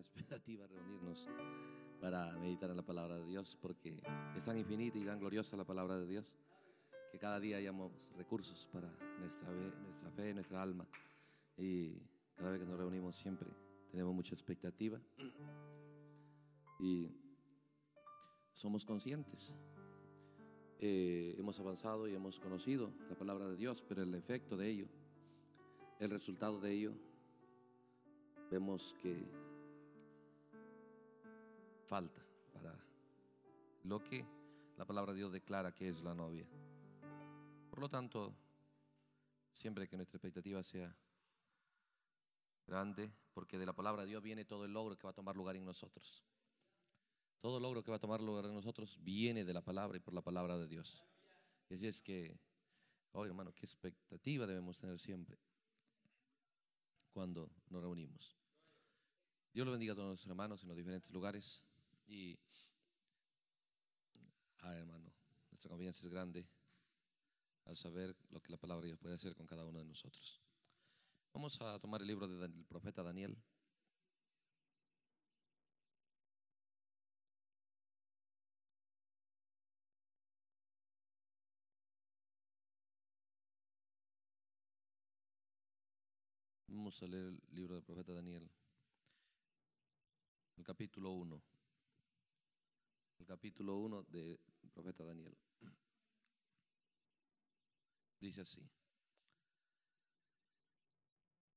expectativa reunirnos para meditar en la palabra de Dios, porque es tan infinita y tan gloriosa la palabra de Dios que cada día hayamos recursos para nuestra fe, nuestra fe, nuestra alma. Y cada vez que nos reunimos siempre tenemos mucha expectativa y somos conscientes. Eh, hemos avanzado y hemos conocido la palabra de Dios, pero el efecto de ello, el resultado de ello, vemos que falta para lo que la palabra de Dios declara que es la novia. Por lo tanto, siempre que nuestra expectativa sea grande, porque de la palabra de Dios viene todo el logro que va a tomar lugar en nosotros. Todo logro que va a tomar lugar en nosotros viene de la palabra y por la palabra de Dios. Y así es que, hoy oh, hermano, qué expectativa debemos tener siempre cuando nos reunimos. Dios lo bendiga a todos nuestros hermanos en los diferentes lugares. Y, ah, hermano, nuestra confianza es grande al saber lo que la palabra de Dios puede hacer con cada uno de nosotros. Vamos a tomar el libro del profeta Daniel. Vamos a leer el libro del profeta Daniel, el capítulo 1 el capítulo 1 del profeta Daniel. Dice así.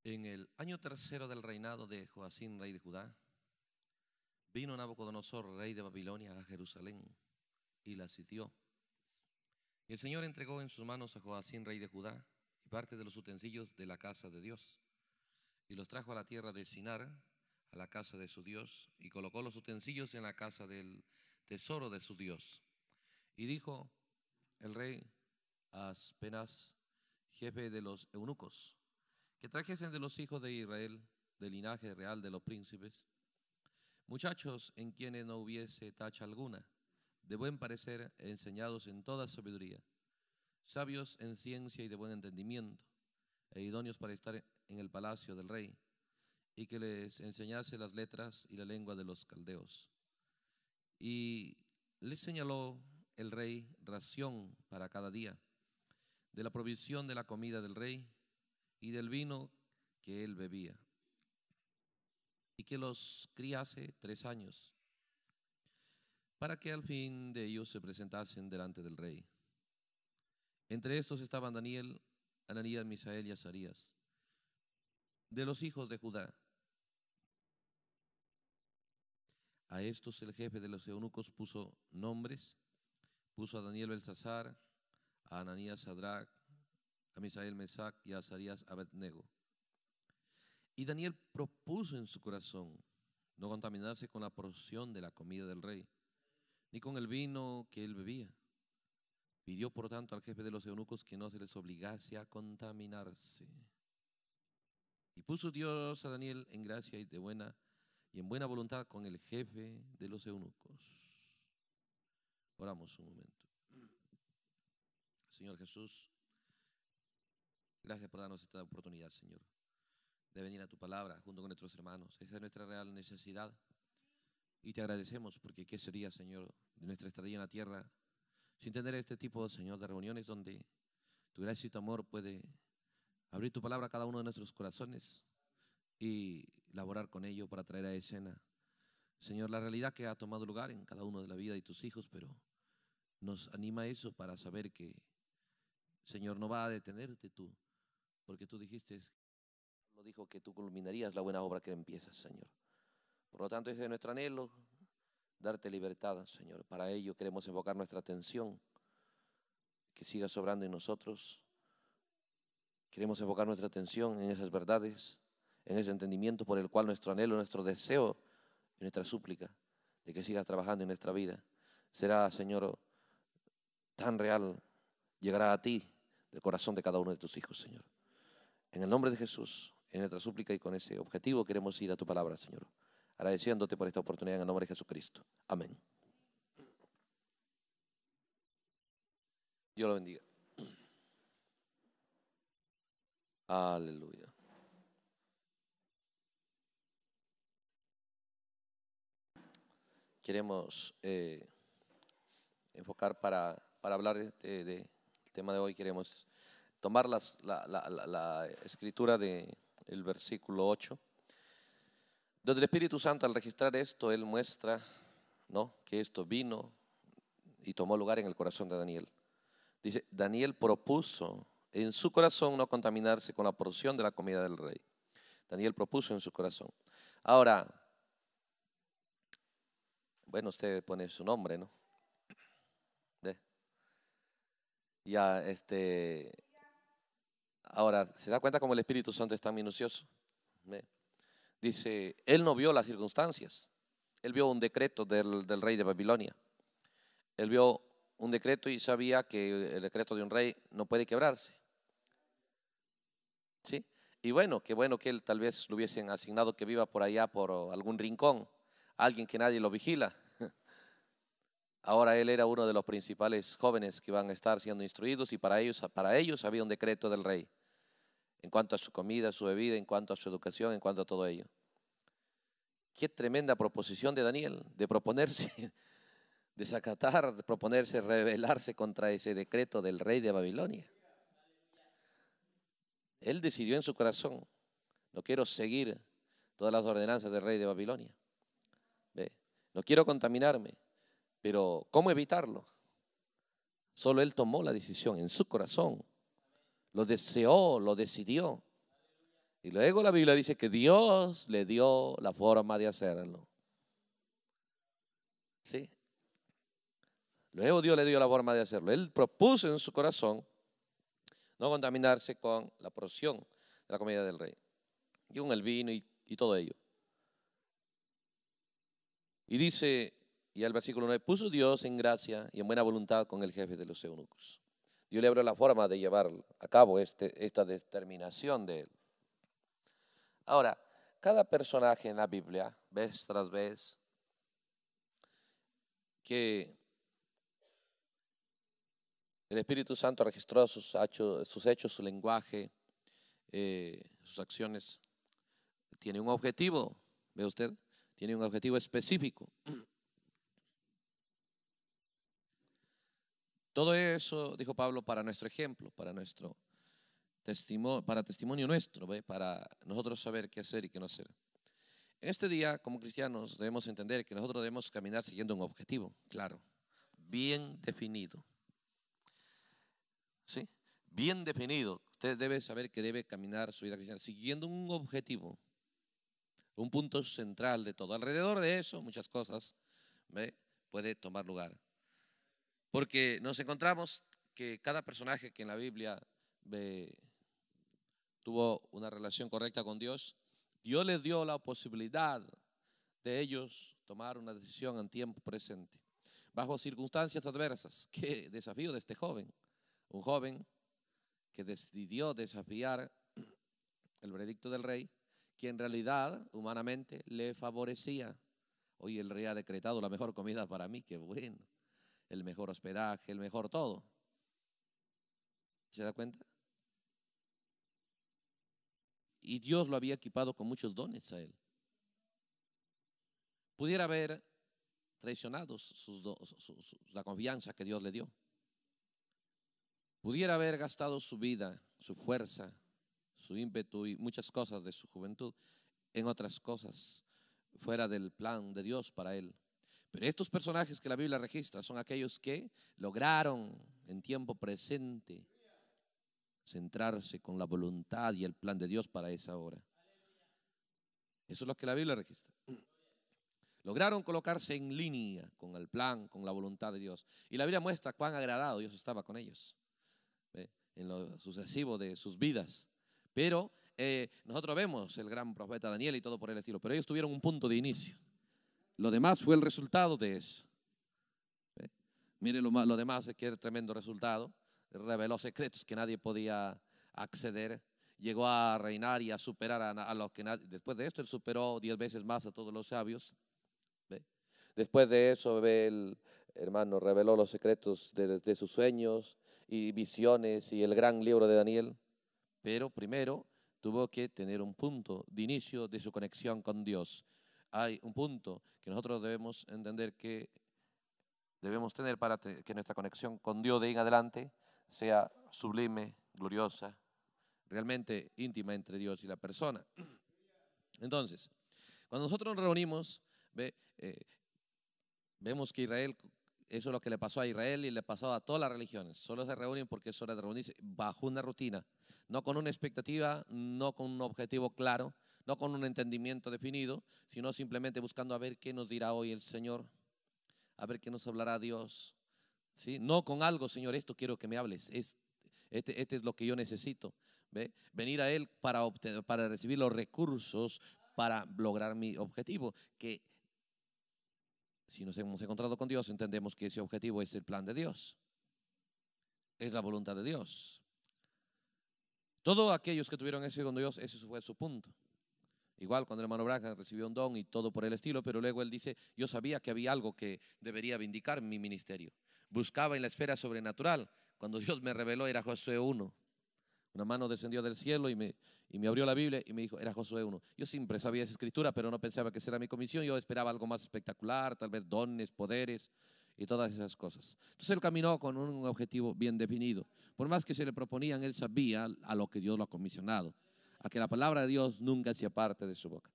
En el año tercero del reinado de Joacín, rey de Judá, vino Nabucodonosor, rey de Babilonia, a Jerusalén y la sitió. Y el Señor entregó en sus manos a Joacín, rey de Judá, y parte de los utensilios de la casa de Dios, y los trajo a la tierra de Sinar, a la casa de su Dios, y colocó los utensilios en la casa del tesoro de su Dios. Y dijo el rey Aspenas, jefe de los eunucos, que trajesen de los hijos de Israel, del linaje real de los príncipes, muchachos en quienes no hubiese tacha alguna, de buen parecer, enseñados en toda sabiduría, sabios en ciencia y de buen entendimiento, e idóneos para estar en el palacio del rey, y que les enseñase las letras y la lengua de los caldeos. Y le señaló el rey ración para cada día, de la provisión de la comida del rey y del vino que él bebía, y que los criase tres años, para que al fin de ellos se presentasen delante del rey. Entre estos estaban Daniel, Ananías, Misael y Azarías, de los hijos de Judá, A estos el jefe de los eunucos puso nombres, puso a Daniel Belsasar, a Ananías Sadrach, a Misael Mesac y a Azarías Abednego. Y Daniel propuso en su corazón no contaminarse con la porción de la comida del rey, ni con el vino que él bebía. Pidió, por tanto, al jefe de los eunucos que no se les obligase a contaminarse. Y puso Dios a Daniel en gracia y de buena y en buena voluntad con el jefe de los eunucos. Oramos un momento. Señor Jesús, gracias por darnos esta oportunidad, Señor, de venir a tu palabra junto con nuestros hermanos. Esa es nuestra real necesidad. Y te agradecemos porque qué sería, Señor, de nuestra estadía en la tierra sin tener este tipo, Señor, de reuniones donde tu gracia y tu amor puede abrir tu palabra a cada uno de nuestros corazones y laborar con ello para traer a escena, Señor, la realidad que ha tomado lugar en cada uno de la vida de tus hijos, pero nos anima eso para saber que, Señor, no va a detenerte tú, porque tú dijiste, lo dijo que tú culminarías la buena obra que empiezas, Señor. Por lo tanto, ese es nuestro anhelo, darte libertad, Señor. Para ello queremos enfocar nuestra atención, que siga sobrando en nosotros. Queremos enfocar nuestra atención en esas verdades en ese entendimiento por el cual nuestro anhelo, nuestro deseo y nuestra súplica de que sigas trabajando en nuestra vida será, Señor, tan real, llegará a ti del corazón de cada uno de tus hijos, Señor. En el nombre de Jesús, en nuestra súplica y con ese objetivo queremos ir a tu palabra, Señor, agradeciéndote por esta oportunidad en el nombre de Jesucristo. Amén. Dios lo bendiga. Aleluya. queremos eh, enfocar para, para hablar del de, tema de hoy, queremos tomar la, escritura del de versículo 8, donde el Espíritu Santo al registrar esto, él muestra ¿no? que esto vino y tomó lugar en el corazón de Daniel. Dice, Daniel propuso en su corazón no contaminarse con la porción de la comida del rey. Daniel propuso en su corazón. Ahora, bueno, usted pone su nombre, ¿no? Ya, este. Ahora, ¿se da cuenta cómo el Espíritu Santo es tan minucioso? Dice, él no vio las circunstancias. Él vio un decreto del, del rey de Babilonia. Él vio un decreto y sabía que el decreto de un rey no puede quebrarse. ¿Sí? Y bueno, qué bueno que él tal vez lo hubiesen asignado que viva por allá, por algún rincón alguien que nadie lo vigila. Ahora él era uno de los principales jóvenes que iban a estar siendo instruidos y para ellos, para ellos había un decreto del rey en cuanto a su comida, su bebida, en cuanto a su educación, en cuanto a todo ello. Qué tremenda proposición de Daniel, de proponerse, desacatar, de proponerse, rebelarse contra ese decreto del rey de Babilonia. Él decidió en su corazón, no quiero seguir todas las ordenanzas del rey de Babilonia. No quiero contaminarme, pero ¿cómo evitarlo? Solo él tomó la decisión en su corazón. Lo deseó, lo decidió. Y luego la Biblia dice que Dios le dio la forma de hacerlo. ¿Sí? Luego Dios le dio la forma de hacerlo. Él propuso en su corazón no contaminarse con la porción de la comida del rey. Y con el vino y todo ello. Y dice, y al versículo 9, puso Dios en gracia y en buena voluntad con el jefe de los eunucos. Dios le abrió la forma de llevar a cabo este, esta determinación de él. Ahora, cada personaje en la Biblia, vez tras vez, que el Espíritu Santo registró sus hechos, sus hechos su lenguaje, eh, sus acciones, tiene un objetivo, ¿ve usted? tiene un objetivo específico. Todo eso, dijo Pablo, para nuestro ejemplo, para nuestro testimonio, para testimonio nuestro, para nosotros saber qué hacer y qué no hacer. En este día, como cristianos, debemos entender que nosotros debemos caminar siguiendo un objetivo, claro, bien definido. ¿Sí? Bien definido. Usted debe saber que debe caminar su vida cristiana siguiendo un objetivo un punto central de todo. Alrededor de eso, muchas cosas ¿ve? puede tomar lugar. Porque nos encontramos que cada personaje que en la Biblia tuvo una relación correcta con Dios, Dios les dio la posibilidad de ellos tomar una decisión en tiempo presente, bajo circunstancias adversas. Qué desafío de este joven, un joven que decidió desafiar el veredicto del rey que en realidad humanamente le favorecía. Hoy el rey ha decretado la mejor comida para mí, qué bueno. El mejor hospedaje, el mejor todo. ¿Se da cuenta? Y Dios lo había equipado con muchos dones a él. Pudiera haber traicionado sus la confianza que Dios le dio. Pudiera haber gastado su vida, su fuerza, su ímpetu y muchas cosas de su juventud en otras cosas fuera del plan de Dios para él. Pero estos personajes que la Biblia registra son aquellos que lograron en tiempo presente centrarse con la voluntad y el plan de Dios para esa hora. Eso es lo que la Biblia registra. Lograron colocarse en línea con el plan, con la voluntad de Dios. Y la Biblia muestra cuán agradado Dios estaba con ellos en lo sucesivo de sus vidas. Pero eh, nosotros vemos el gran profeta Daniel y todo por el estilo, pero ellos tuvieron un punto de inicio. Lo demás fue el resultado de eso. ¿Eh? Miren lo, demás, qué tremendo resultado. Reveló secretos que nadie podía acceder. Llegó a reinar y a superar a, los que nadie. Después de esto, él superó diez veces más a todos los sabios. Después de eso, el hermano reveló los secretos de sus sueños y visiones y el gran libro de Daniel pero primero tuvo que tener un punto de inicio de su conexión con Dios. Hay un punto que nosotros debemos entender que debemos tener para que nuestra conexión con Dios de ahí en adelante sea sublime, gloriosa, realmente íntima entre Dios y la persona. Entonces, cuando nosotros nos reunimos, ve, eh, vemos que Israel, eso es lo que le pasó a Israel y le pasó a todas las religiones. Solo se reúnen porque es hora de reunirse bajo una rutina no con una expectativa, no con un objetivo claro, no con un entendimiento definido, sino simplemente buscando a ver qué nos dirá hoy el Señor, a ver qué nos hablará Dios. ¿Sí? No con algo, Señor, esto quiero que me hables, este, este, es lo que yo necesito. Venir a Él para, obtener, para recibir los recursos para lograr mi objetivo, que si nos hemos encontrado con Dios, entendemos que ese objetivo es el plan de Dios, es la voluntad de Dios. Todos aquellos que tuvieron éxito con Dios, ese fue su punto. Igual cuando el hermano Branham recibió un don y todo por el estilo, pero luego él dice, yo sabía que había algo que debería vindicar mi ministerio. Buscaba en la esfera sobrenatural. Cuando Dios me reveló era Josué 1. Una mano descendió del cielo y me, y me abrió la Biblia y me dijo, era Josué 1. Yo siempre sabía esa escritura, pero no pensaba que esa era mi comisión. Yo esperaba algo más espectacular, tal vez dones, poderes y todas esas cosas. Entonces él caminó con un objetivo bien definido. Por más que se le proponían, él sabía a lo que Dios lo ha comisionado, a que la palabra de Dios nunca se aparte de su boca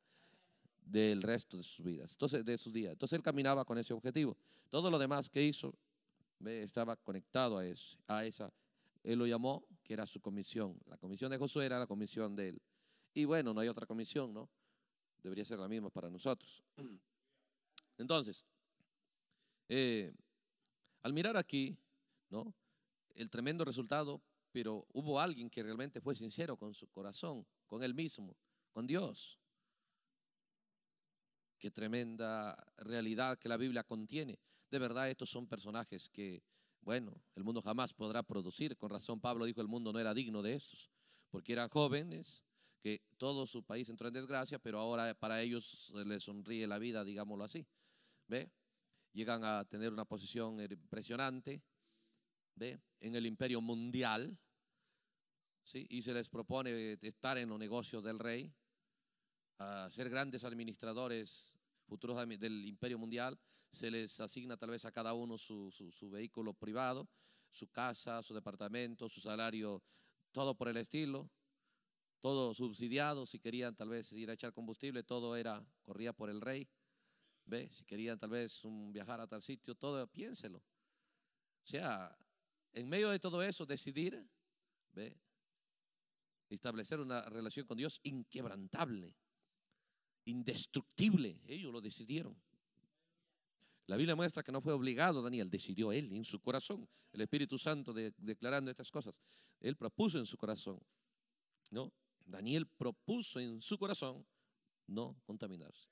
del resto de sus vidas, entonces de sus días. Entonces él caminaba con ese objetivo. Todo lo demás que hizo estaba conectado a eso, a esa. Él lo llamó que era su comisión. La comisión de Josué era la comisión de él. Y bueno, no hay otra comisión, ¿no? Debería ser la misma para nosotros. Entonces, eh, al mirar aquí, ¿no? El tremendo resultado, pero hubo alguien que realmente fue sincero con su corazón, con él mismo, con Dios. Qué tremenda realidad que la Biblia contiene. De verdad, estos son personajes que, bueno, el mundo jamás podrá producir. Con razón, Pablo dijo, el mundo no era digno de estos, porque eran jóvenes, que todo su país entró en desgracia, pero ahora para ellos les sonríe la vida, digámoslo así. ¿Ve? llegan a tener una posición impresionante en el imperio mundial, ¿sí? y se les propone eh, estar en los negocios del rey, a ser grandes administradores futuros del imperio mundial, se les asigna tal vez a cada uno su, su vehículo privado, su casa, su departamento, su salario, todo por el estilo, todo subsidiado, si querían tal vez ir a echar combustible, todo era, corría por el rey. ¿Ve? Si querían tal vez un, viajar a tal sitio, todo, piénselo. O sea, en medio de todo eso, decidir, ¿ve? Establecer una relación con Dios inquebrantable, indestructible. Ellos lo decidieron. La Biblia muestra que no fue obligado Daniel, decidió él en su corazón. El Espíritu Santo declarando estas cosas, él propuso en su corazón, ¿no? Daniel propuso en su corazón no contaminarse.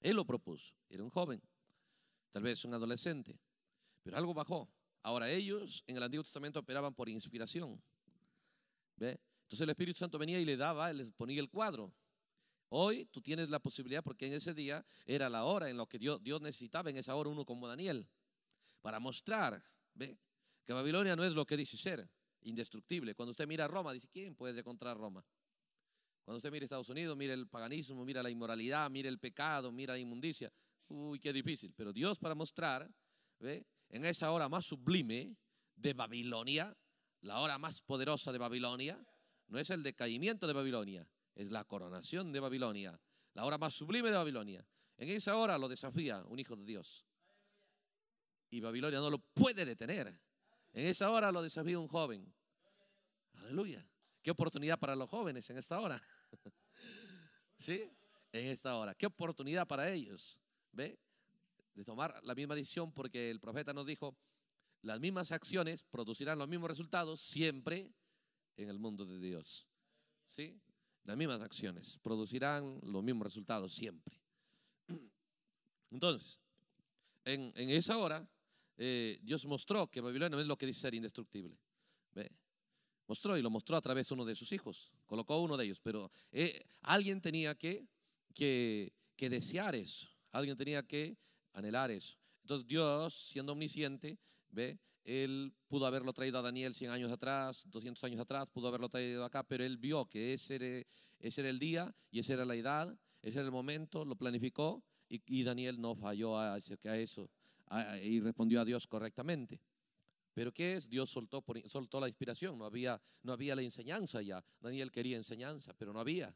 Él lo propuso, era un joven, tal vez un adolescente, pero algo bajó. Ahora ellos en el Antiguo Testamento operaban por inspiración. ¿Ve? Entonces el Espíritu Santo venía y le daba, les ponía el cuadro. Hoy tú tienes la posibilidad, porque en ese día era la hora en la que Dios, necesitaba, en esa hora uno como Daniel, para mostrar ¿ve? que Babilonia no es lo que dice ser, indestructible. Cuando usted mira a Roma, dice, ¿quién puede encontrar Roma? Cuando usted mire Estados Unidos, mire el paganismo, mire la inmoralidad, mire el pecado, mire la inmundicia. Uy, qué difícil. Pero Dios para mostrar, ¿ve? en esa hora más sublime de Babilonia, la hora más poderosa de Babilonia, no es el decaimiento de Babilonia, es la coronación de Babilonia, la hora más sublime de Babilonia. En esa hora lo desafía un hijo de Dios. Y Babilonia no lo puede detener. En esa hora lo desafía un joven. Aleluya. Qué oportunidad para los jóvenes en esta hora. ¿Sí? En esta hora. Qué oportunidad para ellos. ¿Ve? De tomar la misma decisión porque el profeta nos dijo, las mismas acciones producirán los mismos resultados siempre en el mundo de Dios. ¿Sí? Las mismas acciones producirán los mismos resultados siempre. Entonces, en, en esa hora, eh, Dios mostró que Babilonia es lo que dice ser indestructible. ¿Ve? mostró y lo mostró a través de uno de sus hijos, colocó uno de ellos, pero eh, alguien tenía que, que, que desear eso, alguien tenía que anhelar eso. Entonces Dios, siendo omnisciente, ve, él pudo haberlo traído a Daniel 100 años atrás, 200 años atrás, pudo haberlo traído acá, pero él vio que ese era, el día y esa era la edad, ese era el momento, lo planificó y, Daniel no falló a, eso y respondió a Dios correctamente. Pero ¿qué es? Dios soltó, la inspiración, no había, no había la enseñanza ya. Daniel quería enseñanza, pero no había.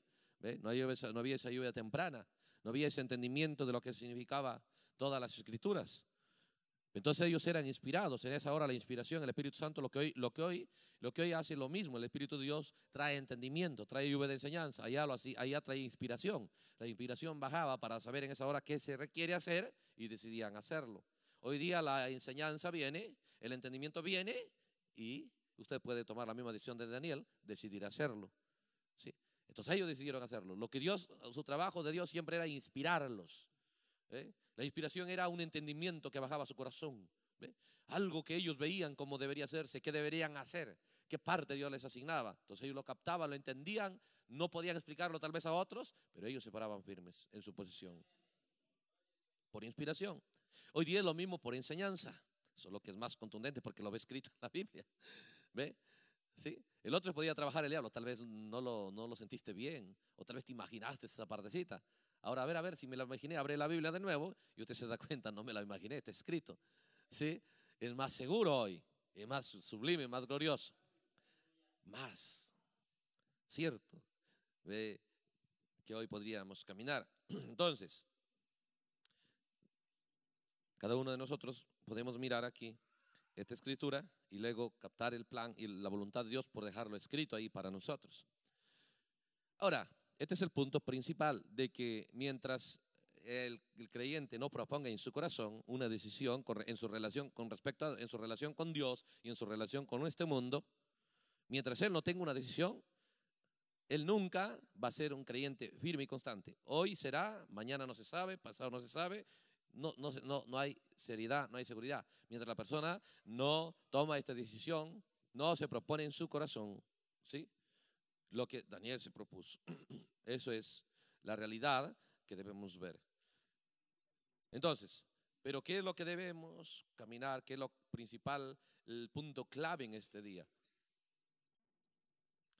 No, había esa, no había esa lluvia temprana, no había ese entendimiento de lo que significaba todas las escrituras. Entonces ellos eran inspirados, en esa hora la inspiración, el Espíritu Santo, lo que hoy, lo que hoy, lo que hoy hace lo mismo, el Espíritu de Dios trae entendimiento, trae lluvia de enseñanza, allá, lo allá trae inspiración. La inspiración bajaba para saber en esa hora qué se requiere hacer y decidían hacerlo. Hoy día la enseñanza viene el entendimiento viene y usted puede tomar la misma decisión de Daniel, decidir hacerlo. ¿sí? Entonces ellos decidieron hacerlo. Lo que Dios, su trabajo de Dios siempre era inspirarlos. ¿eh? La inspiración era un entendimiento que bajaba su corazón. Algo que ellos veían como debería hacerse, qué deberían hacer, qué parte Dios les asignaba. Entonces ellos lo captaban, lo entendían, no podían explicarlo tal vez a otros, pero ellos se paraban firmes en su posición. Por inspiración. Hoy día es lo mismo por enseñanza solo que es más contundente porque lo ve escrito en la Biblia. ¿Ve? ¿Sí? El otro podía trabajar el diablo, tal vez no lo, no lo sentiste bien, o tal vez te imaginaste esa partecita. Ahora, a ver, a ver, si me la imaginé, abre la Biblia de nuevo y usted se da cuenta, no me la imaginé, está escrito. ¿Sí? Es más seguro hoy, es más sublime, más glorioso. Más, ¿cierto? ¿Ve? Que hoy podríamos caminar. Entonces, cada uno de nosotros podemos mirar aquí esta escritura y luego captar el plan y la voluntad de Dios por dejarlo escrito ahí para nosotros. Ahora, este es el punto principal de que mientras el, creyente no proponga en su corazón una decisión en su relación con respecto en su relación con Dios y en su relación con este mundo, mientras él no tenga una decisión, él nunca va a ser un creyente firme y constante. Hoy será, mañana no se sabe, pasado no se sabe, no, no, no, no hay seriedad, no hay seguridad. Mientras la persona no toma esta decisión, no se propone en su corazón, ¿sí? Lo que Daniel se propuso. Eso es la realidad que debemos ver. Entonces, pero ¿qué es lo que debemos caminar? ¿Qué es lo principal, el punto clave en este día?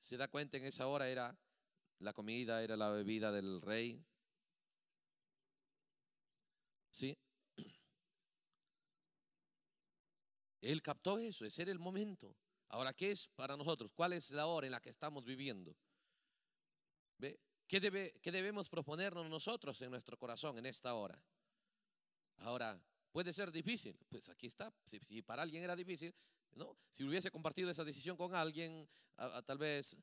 Se da cuenta en esa hora era la comida, era la bebida del rey, ¿Sí? Él captó eso, ese era el momento. Ahora, ¿qué es para nosotros? ¿Cuál es la hora en la que estamos viviendo? ¿Ve? ¿Qué, debemos proponernos nosotros en nuestro corazón en esta hora? Ahora, ¿puede ser difícil? Pues aquí está. Si, para alguien era difícil, ¿no? Si hubiese compartido esa decisión con alguien, tal vez,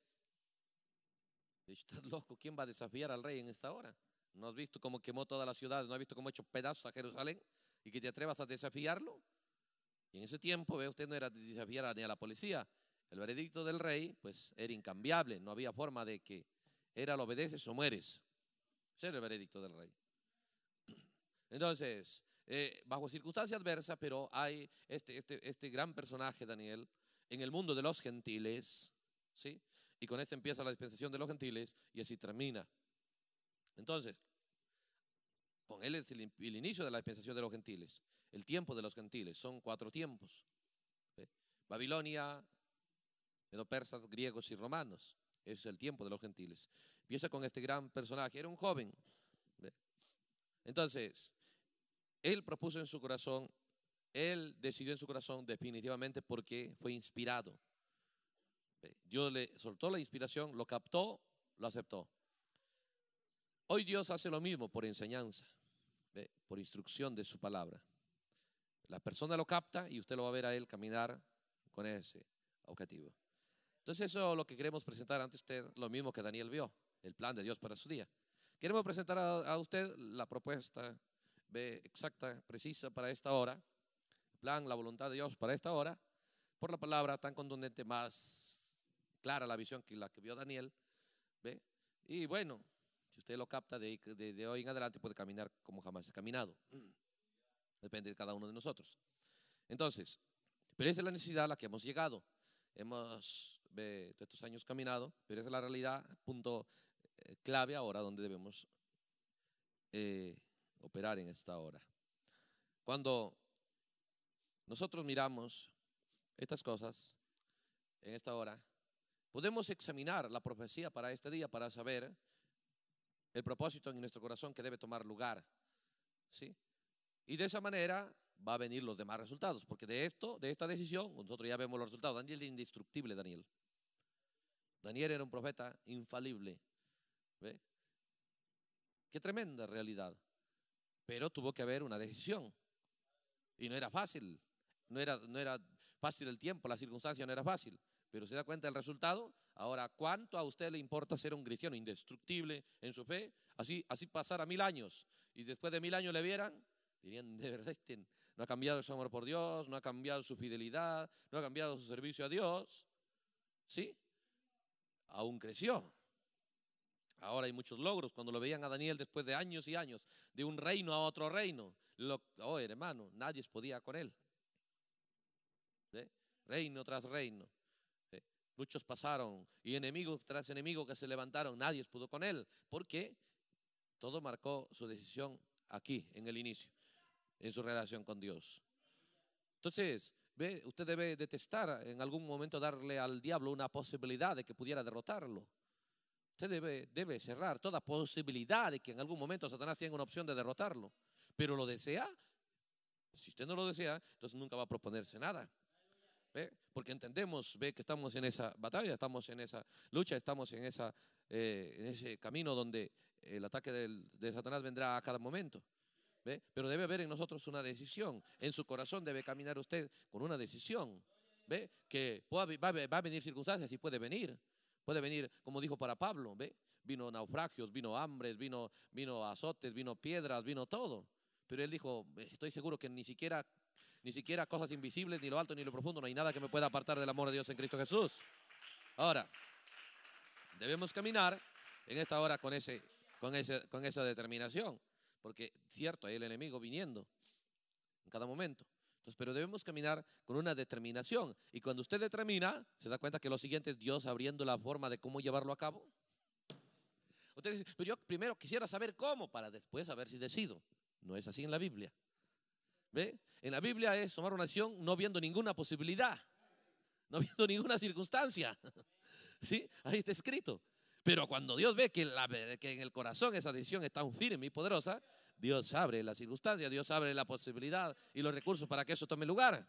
estás loco, ¿quién va a desafiar al rey en esta hora? ¿No has visto cómo quemó toda la ciudad? ¿No has visto cómo ha hecho pedazos a Jerusalén? ¿Y que te atrevas a desafiarlo? Y en ese tiempo, ve, usted no era desafiar ni a la policía. El veredicto del rey, pues, era incambiable. No había forma de que era lo obedeces o mueres. Ese era el veredicto del rey. Entonces, eh, bajo circunstancias adversas, pero hay este, este, este, gran personaje, Daniel, en el mundo de los gentiles, ¿sí? Y con esto empieza la dispensación de los gentiles y así termina entonces, con él es el, inicio de la dispensación de los gentiles, el tiempo de los gentiles, son cuatro tiempos. Babilonia, Babilonia, persas, griegos y romanos, es el tiempo de los gentiles. Empieza con este gran personaje, era un joven. Entonces, él propuso en su corazón, él decidió en su corazón definitivamente porque fue inspirado. Dios le soltó la inspiración, lo captó, lo aceptó. Hoy Dios hace lo mismo por enseñanza, por instrucción de su palabra. La persona lo capta y usted lo va a ver a él caminar con ese objetivo. Entonces eso es lo que queremos presentar ante usted, lo mismo que Daniel vio, el plan de Dios para su día. Queremos presentar a, usted la propuesta ¿ve? exacta, precisa para esta hora, plan, la voluntad de Dios para esta hora, por la palabra tan contundente, más clara la visión que la que vio Daniel. ¿ve? Y bueno, si usted lo capta de, hoy en adelante, puede caminar como jamás ha caminado. Depende de cada uno de nosotros. Entonces, pero esa es la necesidad a la que hemos llegado. Hemos de estos años caminado, pero esa es la realidad, punto eh, clave ahora donde debemos eh, operar en esta hora. Cuando nosotros miramos estas cosas en esta hora, podemos examinar la profecía para este día para saber el propósito en nuestro corazón que debe tomar lugar. ¿sí? Y de esa manera va a venir los demás resultados, porque de esto, de esta decisión, nosotros ya vemos los resultados. Daniel es indestructible, Daniel. Daniel era un profeta infalible. ¿Ve? Qué tremenda realidad. Pero tuvo que haber una decisión. Y no era fácil. No era, no era fácil el tiempo, la circunstancia no era fácil. Pero se da cuenta del resultado. Ahora, ¿cuánto a usted le importa ser un cristiano indestructible en su fe? Así, así pasara mil años y después de mil años le vieran, dirían, de verdad, este no ha cambiado su amor por Dios, no ha cambiado su fidelidad, no ha cambiado su servicio a Dios. ¿Sí? Aún creció. Ahora hay muchos logros. Cuando lo veían a Daniel después de años y años, de un reino a otro reino, lo, oh hermano, nadie podía con él. Reino tras reino. Muchos pasaron y enemigo tras enemigo que se levantaron, nadie pudo con él. porque Todo marcó su decisión aquí, en el inicio, en su relación con Dios. Entonces, ve, usted debe detestar en algún momento darle al diablo una posibilidad de que pudiera derrotarlo. Usted debe, debe cerrar toda posibilidad de que en algún momento Satanás tenga una opción de derrotarlo. Pero lo desea. Si usted no lo desea, entonces nunca va a proponerse nada. Porque entendemos ¿ve? que estamos en esa batalla, estamos en esa lucha, estamos en, esa, eh, en ese camino donde el ataque de Satanás vendrá a cada momento. ¿ve? Pero debe haber en nosotros una decisión. En su corazón debe caminar usted con una decisión. ¿ve? Que va, va, a venir circunstancias y puede venir. Puede venir, como dijo para Pablo, ¿ve? vino naufragios, vino hambres, vino, vino azotes, vino piedras, vino todo. Pero él dijo, estoy seguro que ni siquiera ni siquiera cosas invisibles, ni lo alto, ni lo profundo, no hay nada que me pueda apartar del amor de Dios en Cristo Jesús. Ahora, debemos caminar en esta hora con, esa determinación, porque cierto, hay el enemigo viniendo en cada momento. pero debemos caminar con una determinación. Y cuando usted determina, se da cuenta que lo siguiente es Dios abriendo la forma de cómo llevarlo a cabo. Usted dice, pero yo primero quisiera saber cómo para después saber si decido. No es así en la Biblia. ¿Ve? En la Biblia es tomar una acción no viendo ninguna posibilidad, no viendo ninguna circunstancia. ¿Sí? Ahí está escrito. Pero cuando Dios ve que, en el corazón esa decisión está tan firme y poderosa, Dios abre las circunstancias, Dios abre la posibilidad y los recursos para que eso tome lugar.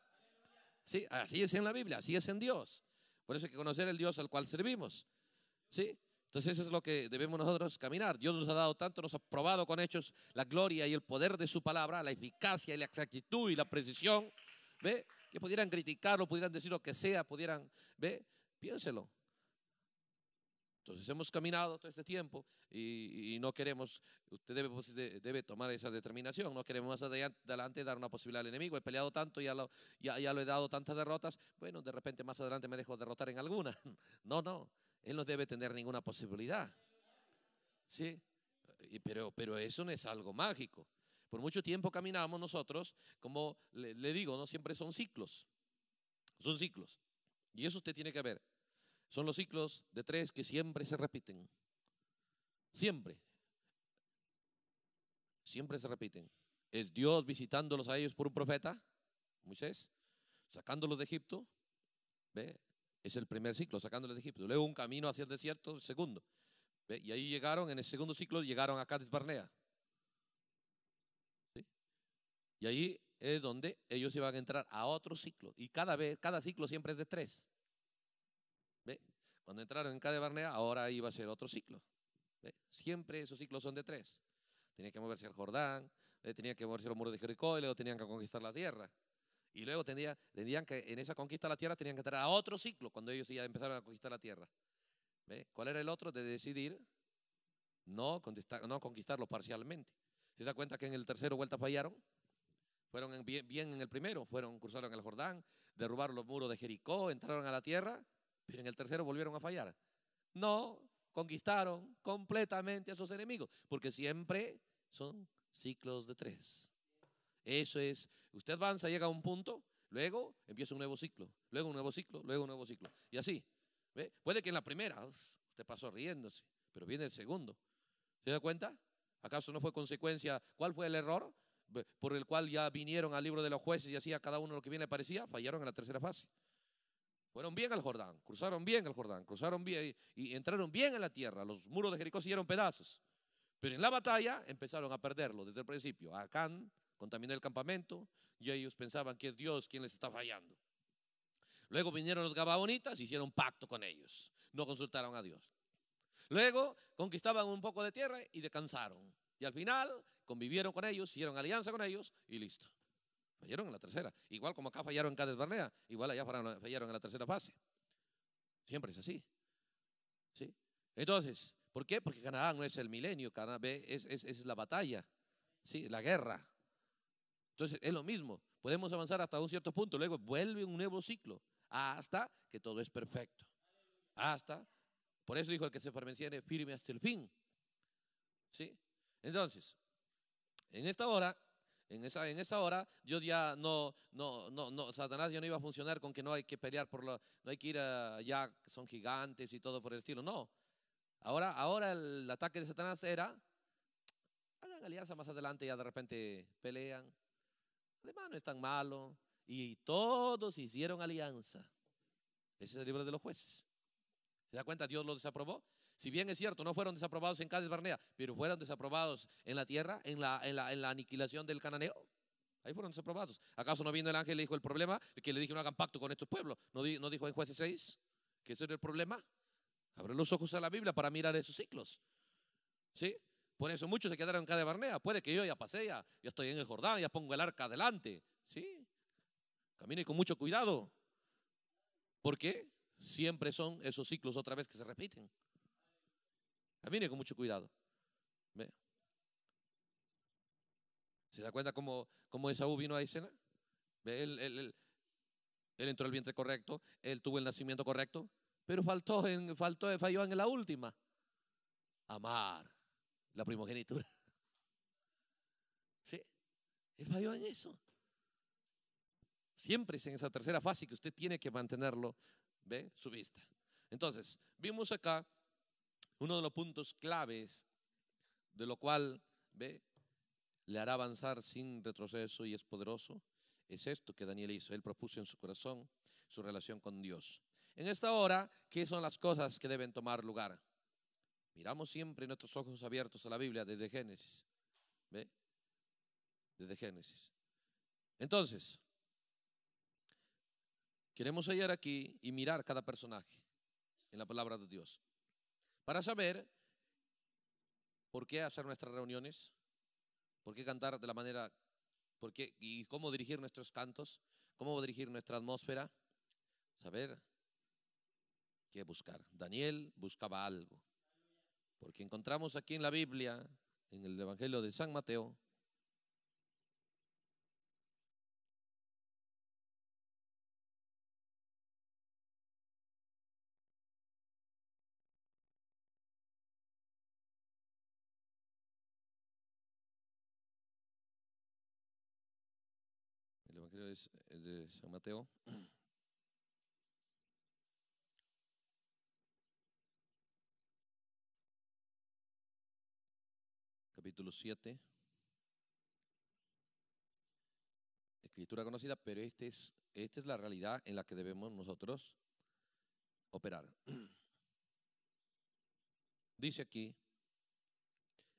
¿Sí? Así es en la Biblia, así es en Dios. Por eso hay que conocer el Dios al cual servimos. ¿Sí? Entonces eso es lo que debemos nosotros caminar. Dios nos ha dado tanto, nos ha probado con hechos la gloria y el poder de su palabra, la eficacia y la exactitud y la precisión. ¿Ve? Que pudieran criticarlo, pudieran decir lo que sea, pudieran, ¿ve? Piénselo. Entonces hemos caminado todo este tiempo y, no queremos, usted pues, debe, tomar esa determinación, no queremos más adelante dar una posibilidad al enemigo, he peleado tanto, y ya, ya lo he dado tantas derrotas, bueno, de repente más adelante me dejo derrotar en alguna. No, no, él no debe tener ninguna posibilidad. ¿Sí? Pero, pero eso no es algo mágico. Por mucho tiempo caminamos nosotros, como le, digo, no siempre son ciclos. Son ciclos. Y eso usted tiene que ver. Son los ciclos de tres que siempre se repiten. Siempre. Siempre se repiten. Es Dios visitándolos a ellos por un profeta, Moisés, sacándolos de Egipto. ¿Ve? Es el primer ciclo, sacándoles de Egipto. Luego un camino hacia el desierto, el segundo. Y ahí llegaron, en el segundo ciclo llegaron a Cádiz Barnea. Y ahí es donde ellos iban a entrar a otro ciclo. Y cada vez, cada ciclo siempre es de tres. ¿Ve? Cuando entraron en Cádiz Barnea, ahora iba a ser otro ciclo. Siempre esos ciclos son de tres. Tenían que moverse al Jordán, eh, tenían que moverse al muro de Jericó y luego tenían que conquistar la tierra. Y luego tendrían, que, en esa conquista de la tierra, tenían que entrar a otro ciclo cuando ellos ya empezaron a conquistar la tierra. ¿Cuál era el otro? De decidir no, no conquistarlo parcialmente. ¿Se da cuenta que en el tercero vuelta fallaron? Fueron bien, bien, en el primero, fueron, cruzaron el Jordán, derrubaron los muros de Jericó, entraron a la tierra, pero en el tercero volvieron a fallar. No conquistaron completamente a sus enemigos, porque siempre son ciclos de tres. Eso es, usted avanza, llega a un punto, luego empieza un nuevo ciclo, luego un nuevo ciclo, luego un nuevo ciclo. Y así, puede que en la primera usted pasó riéndose, pero viene el segundo. ¿Se da cuenta? ¿Acaso no fue consecuencia? ¿Cuál fue el error por el cual ya vinieron al libro de los jueces y hacía cada uno lo que bien le parecía? Fallaron en la tercera fase. Fueron bien al Jordán, cruzaron bien al Jordán, cruzaron bien y, entraron bien en la tierra. Los muros de Jericó se hicieron pedazos. Pero en la batalla empezaron a perderlo desde el principio. Acán, Contaminó el campamento y ellos pensaban que es Dios quien les está fallando. Luego vinieron los gabaonitas, hicieron pacto con ellos, no consultaron a Dios. Luego conquistaban un poco de tierra y descansaron. Y al final convivieron con ellos, hicieron alianza con ellos y listo. Fallaron en la tercera. Igual como acá fallaron en Cades Barnea, igual allá fallaron en la tercera fase. Siempre es así. ¿Sí? Entonces, ¿por qué? Porque Canadá no es el milenio, Canadá es, es, es la batalla, ¿sí? la guerra. Entonces es lo mismo, podemos avanzar hasta un cierto punto, luego vuelve un nuevo ciclo, hasta que todo es perfecto. Hasta, por eso dijo el que se permaneciere firme hasta el fin. ¿Sí? Entonces, en esta hora, en esa, en esa hora, Dios ya no, no, no, no, Satanás ya no iba a funcionar con que no hay que pelear por lo no hay que ir allá, son gigantes y todo por el estilo, no. Ahora, ahora el ataque de Satanás era, hagan alianza más adelante, ya de repente pelean, Además, no es tan malo. Y todos hicieron alianza. Ese es el libro de los jueces. ¿Se da cuenta? Dios los desaprobó. Si bien es cierto, no fueron desaprobados en Cádiz Barnea, pero fueron desaprobados en la tierra, en la, en la, aniquilación del cananeo. Ahí fueron desaprobados. ¿Acaso no vino el ángel y le dijo el problema? Que le dije no hagan pacto con estos pueblos. ¿No, no dijo en jueces 6 que ese era el problema? Abre los ojos a la Biblia para mirar esos ciclos. ¿Sí? Por eso muchos se quedaron acá de Barnea. Puede que yo ya pasé, ya, estoy en el Jordán, ya pongo el arca adelante. Sí, camine con mucho cuidado. Porque siempre son esos ciclos otra vez que se repiten. Camine con mucho cuidado. ¿Ve? ¿Se da cuenta cómo, cómo Esaú vino a escena? ¿Ve? Él, entró al vientre correcto, él tuvo el nacimiento correcto, pero faltó, en, faltó, falló en la última. Amar la primogenitura. ¿Sí? Él falló en eso. Siempre es en esa tercera fase que usted tiene que mantenerlo, ¿ve? Su vista. Entonces, vimos acá uno de los puntos claves de lo cual, ¿ve? Le hará avanzar sin retroceso y es poderoso. Es esto que Daniel hizo. Él propuso en su corazón su relación con Dios. En esta hora, ¿qué son las cosas que deben tomar lugar? Miramos siempre nuestros ojos abiertos a la Biblia desde Génesis. ¿Ve? Desde Génesis. Entonces, queremos hallar aquí y mirar cada personaje en la palabra de Dios. Para saber por qué hacer nuestras reuniones, por qué cantar de la manera, por qué y cómo dirigir nuestros cantos, cómo dirigir nuestra atmósfera, saber qué buscar. Daniel buscaba algo. Porque encontramos aquí en la Biblia, en el Evangelio de San Mateo, el Evangelio de San Mateo, capítulo 7. Escritura conocida, pero este es, esta es la realidad en la que debemos nosotros operar. Dice aquí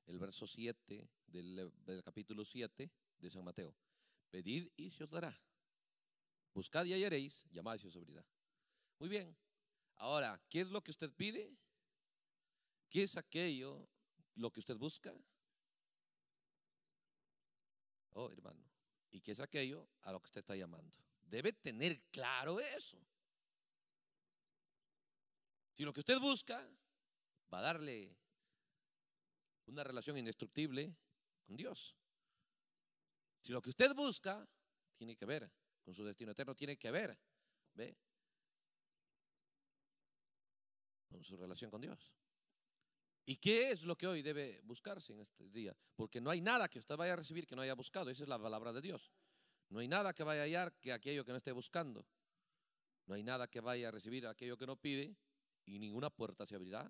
el verso 7 del, del capítulo 7 de San Mateo. Pedid y se os dará. Buscad y hallaréis, llamad y se os abrirá. Muy bien. Ahora, ¿qué es lo que usted pide? ¿Qué es aquello, lo que usted busca? Oh, hermano, ¿y qué es aquello a lo que usted está llamando? Debe tener claro eso. Si lo que usted busca va a darle una relación indestructible con Dios. Si lo que usted busca tiene que ver con su destino eterno, tiene que ver, ¿ve? Con su relación con Dios. ¿Y qué es lo que hoy debe buscarse en este día? Porque no hay nada que usted vaya a recibir que no haya buscado. Esa es la palabra de Dios. No hay nada que vaya a hallar que aquello que no esté buscando. No hay nada que vaya a recibir aquello que no pide y ninguna puerta se abrirá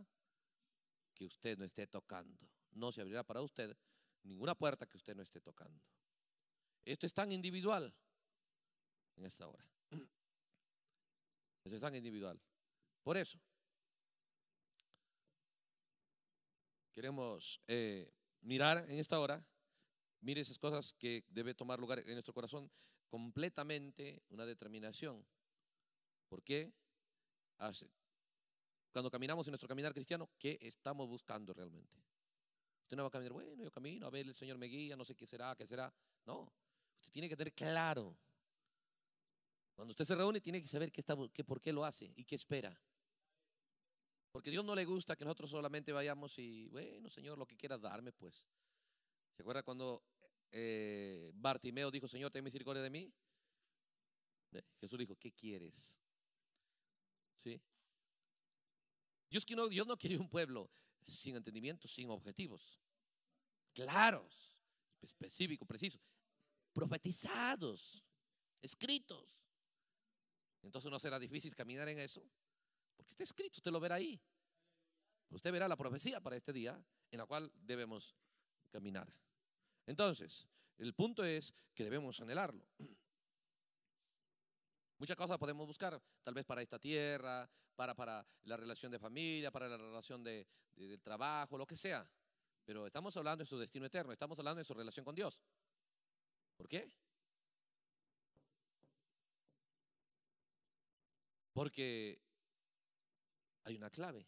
que usted no esté tocando. No se abrirá para usted ninguna puerta que usted no esté tocando. Esto es tan individual en esta hora. Esto es tan individual. Por eso, queremos eh, mirar en esta hora, mire esas cosas que debe tomar lugar en nuestro corazón, completamente una determinación. ¿Por qué? cuando caminamos en nuestro caminar cristiano, ¿qué estamos buscando realmente? Usted no va a caminar, bueno, yo camino, a ver, el Señor me guía, no sé qué será, qué será. No, usted tiene que tener claro. Cuando usted se reúne, tiene que saber qué está, qué, por qué lo hace y qué espera. Porque Dios no le gusta que nosotros solamente vayamos y, bueno, Señor, lo que quieras darme, pues. ¿Se acuerda cuando eh, Bartimeo dijo, Señor, ten misericordia de mí? Eh, Jesús dijo, ¿qué quieres? ¿Sí? Dios, no, Dios no quiere un pueblo sin entendimiento, sin objetivos claros, específicos, precisos, profetizados, escritos. Entonces no será difícil caminar en eso. Porque está escrito, usted lo verá ahí. Usted verá la profecía para este día en la cual debemos caminar. Entonces, el punto es que debemos anhelarlo. Muchas cosas podemos buscar, tal vez para esta tierra, para, para la relación de familia, para la relación del trabajo, lo que sea. Pero estamos hablando de su destino eterno, estamos hablando de su relación con Dios. ¿Por qué? Porque hay una clave,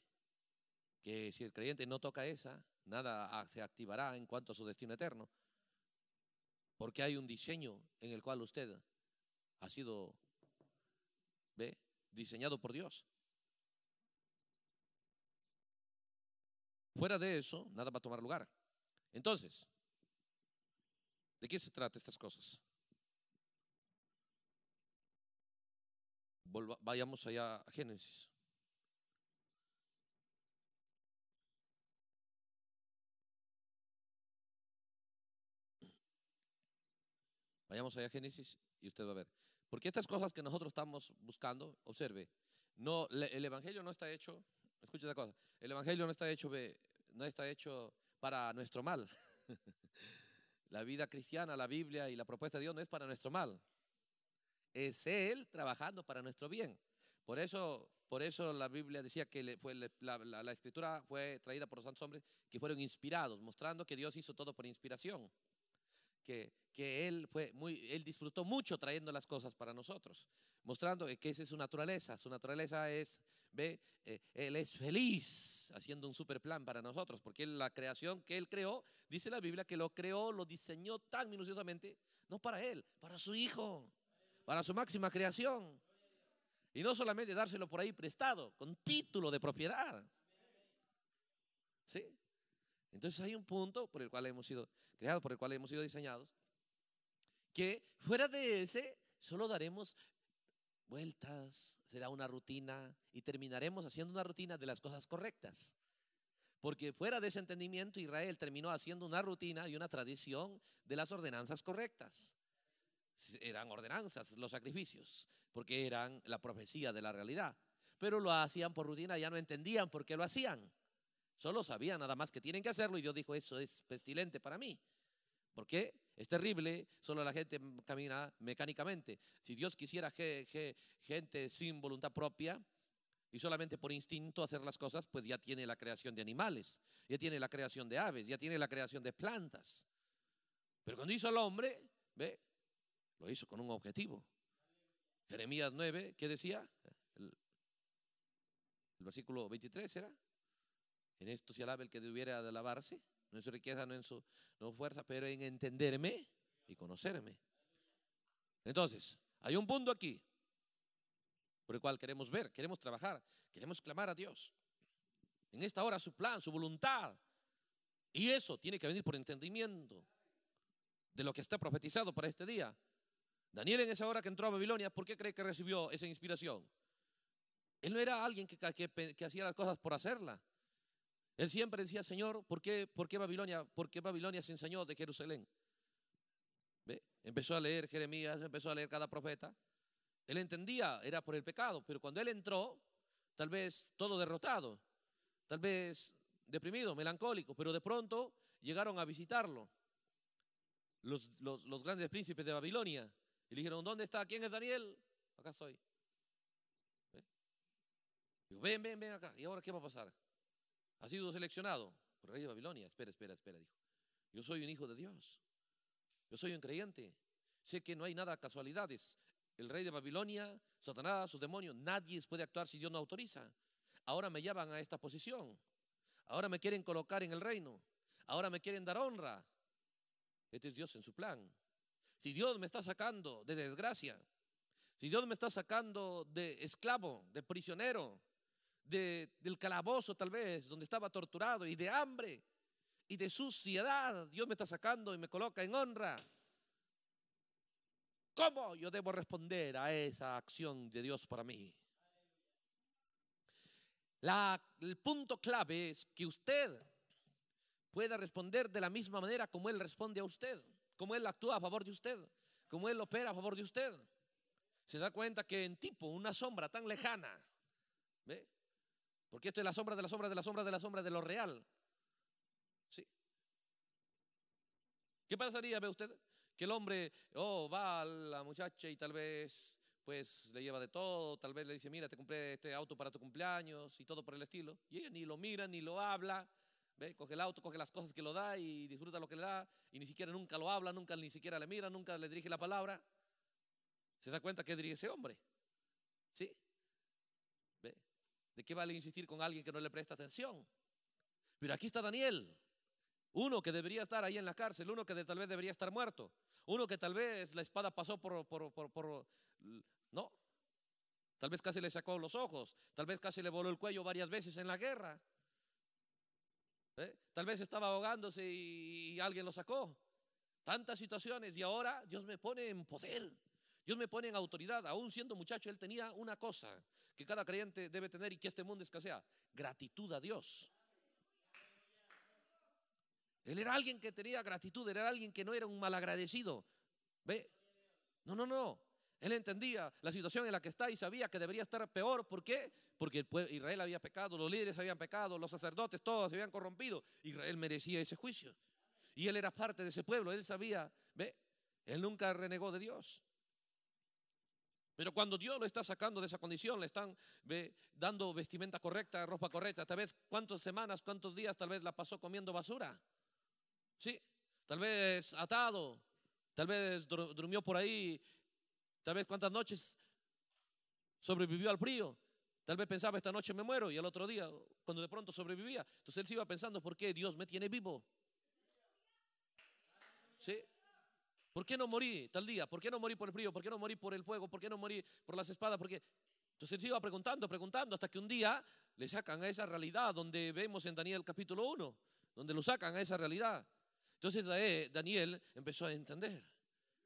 que si el creyente no toca esa, nada se activará en cuanto a su destino eterno, porque hay un diseño en el cual usted ha sido, ¿ve? diseñado por Dios. Fuera de eso, nada va a tomar lugar. Entonces, ¿de qué se trata estas cosas? vayamos allá a Génesis. Vayamos allá a Génesis y usted va a ver. Porque estas cosas que nosotros estamos buscando, observe, no, el Evangelio no está hecho, escuche esta cosa, el Evangelio no está hecho, no está hecho para nuestro mal. la vida cristiana, la Biblia y la propuesta de Dios no es para nuestro mal. Es Él trabajando para nuestro bien. Por eso, por eso la Biblia decía que fue la, la escritura fue traída por los santos hombres que fueron inspirados, mostrando que Dios hizo todo por inspiración que, él, fue muy, él disfrutó mucho trayendo las cosas para nosotros, mostrando que esa es su naturaleza. Su naturaleza es, ve, eh, él es feliz haciendo un super plan para nosotros, porque la creación que él creó, dice la Biblia, que lo creó, lo diseñó tan minuciosamente, no para él, para su hijo, para su máxima creación. Y no solamente dárselo por ahí prestado, con título de propiedad. ¿Sí? Entonces hay un punto por el cual hemos sido creados, por el cual hemos sido diseñados, que fuera de ese solo daremos vueltas, será una rutina y terminaremos haciendo una rutina de las cosas correctas. Porque fuera de ese entendimiento Israel terminó haciendo una rutina y una tradición de las ordenanzas correctas. Eran ordenanzas los sacrificios, porque eran la profecía de la realidad. Pero lo hacían por rutina, ya no entendían por qué lo hacían. Solo sabía nada más que tienen que hacerlo y Dios dijo, eso es pestilente para mí. ¿Por qué? Es terrible, solo la gente camina mecánicamente. Si Dios quisiera gente sin voluntad propia y solamente por instinto hacer las cosas, pues ya tiene la creación de animales, ya tiene la creación de aves, ya tiene la creación de plantas. Pero cuando hizo al hombre, ve, lo hizo con un objetivo. Jeremías 9, ¿qué decía? El, el versículo 23 era. En esto se alaba el que debiera de alabarse, no en su riqueza, no en su fuerza, pero en entenderme y conocerme. Entonces, hay un punto aquí por el cual queremos ver, queremos trabajar, queremos clamar a Dios. En esta hora su plan, su voluntad. Y eso tiene que venir por entendimiento de lo que está profetizado para este día. Daniel en esa hora que entró a Babilonia, ¿por qué cree que recibió esa inspiración? Él no era alguien que, que hacía las cosas por hacerlas. Él siempre decía, Señor, ¿por qué, por qué Babilonia, por se enseñó de Jerusalén? Empezó a leer Jeremías, empezó a leer cada profeta. Él entendía, era por el pecado, pero cuando él entró, tal vez todo derrotado, tal vez deprimido, melancólico, pero de pronto llegaron a visitarlo los, grandes príncipes de Babilonia y le dijeron, ¿dónde está? ¿Quién es Daniel? Acá estoy. ven, ven, ven acá. ¿Y ahora qué va a pasar? Ha sido seleccionado por el rey de Babilonia. Espera, espera, espera, dijo. Yo soy un hijo de Dios. Yo soy un creyente. Sé que no hay nada casualidades. El rey de Babilonia, Satanás, sus demonios, nadie puede actuar si Dios no autoriza. Ahora me llevan a esta posición. Ahora me quieren colocar en el reino. Ahora me quieren dar honra. Este es Dios en su plan. Si Dios me está sacando de desgracia, si Dios me está sacando de esclavo, de prisionero, del calabozo tal vez, donde estaba torturado, y de hambre, y de suciedad. Dios me está sacando y me coloca en honra. ¿Cómo yo debo responder a esa acción de Dios para mí? La, el punto clave es que usted pueda responder de la misma manera como Él responde a usted, como Él actúa a favor de usted, como Él opera a favor de usted. Se da cuenta que en tipo, una sombra tan lejana, ¿ve? Porque esto es la sombra de la sombra de la sombra de la sombra de lo real. ¿Sí? ¿Qué pasaría, ve usted? Que el hombre, oh, va a la muchacha y tal vez pues le lleva de todo, tal vez le dice, mira, te compré este auto para tu cumpleaños y todo por el estilo. Y ella ni lo mira, ni lo habla, ¿ve? coge el auto, coge las cosas que lo da y disfruta lo que le da y ni siquiera nunca lo habla, nunca ni siquiera le mira, nunca le dirige la palabra. ¿Se da cuenta que dirige ese hombre? ¿Sí? ¿De qué vale insistir con alguien que no le presta atención? Pero aquí está Daniel, uno que debería estar ahí en la cárcel, uno que de, tal vez debería estar muerto, uno que tal vez la espada pasó por, por, por, No, tal vez casi le sacó los ojos, tal vez casi le voló el cuello varias veces en la guerra, ¿eh? tal vez estaba ahogándose y, y alguien lo sacó. Tantas situaciones y ahora Dios me pone en poder. Dios me pone en autoridad. Aún siendo muchacho, él tenía una cosa que cada creyente debe tener y que este mundo escasea. Gratitud a Dios. Él era alguien que tenía gratitud, era alguien que no era un malagradecido. ¿Ve? No, no, no. Él entendía la situación en la que está y sabía que debería estar peor. ¿Por qué? Porque Israel había pecado, los líderes habían pecado, los sacerdotes, todos se habían corrompido. Israel merecía ese juicio. Y él era parte de ese pueblo, él sabía, ¿ve? Él nunca renegó de Dios. Pero cuando Dios lo está sacando de esa condición, le están dando vestimenta correcta, ropa correcta, tal vez cuántas semanas, cuántos días, tal vez la pasó comiendo basura. Sí, tal vez atado, tal vez durmió por ahí, tal vez cuántas noches sobrevivió al frío. Tal vez pensaba, esta noche me muero y al otro día, cuando de pronto sobrevivía, entonces él se iba pensando, ¿por qué Dios me tiene vivo? ¿Sí? ¿Por qué no morí tal día? ¿Por qué no morí por el frío? ¿Por qué no morí por el fuego? ¿Por qué no morí por las espadas? Porque entonces se iba preguntando, preguntando, hasta que un día le sacan a esa realidad donde vemos en Daniel capítulo 1, donde lo sacan a esa realidad. Entonces Daniel empezó a entender.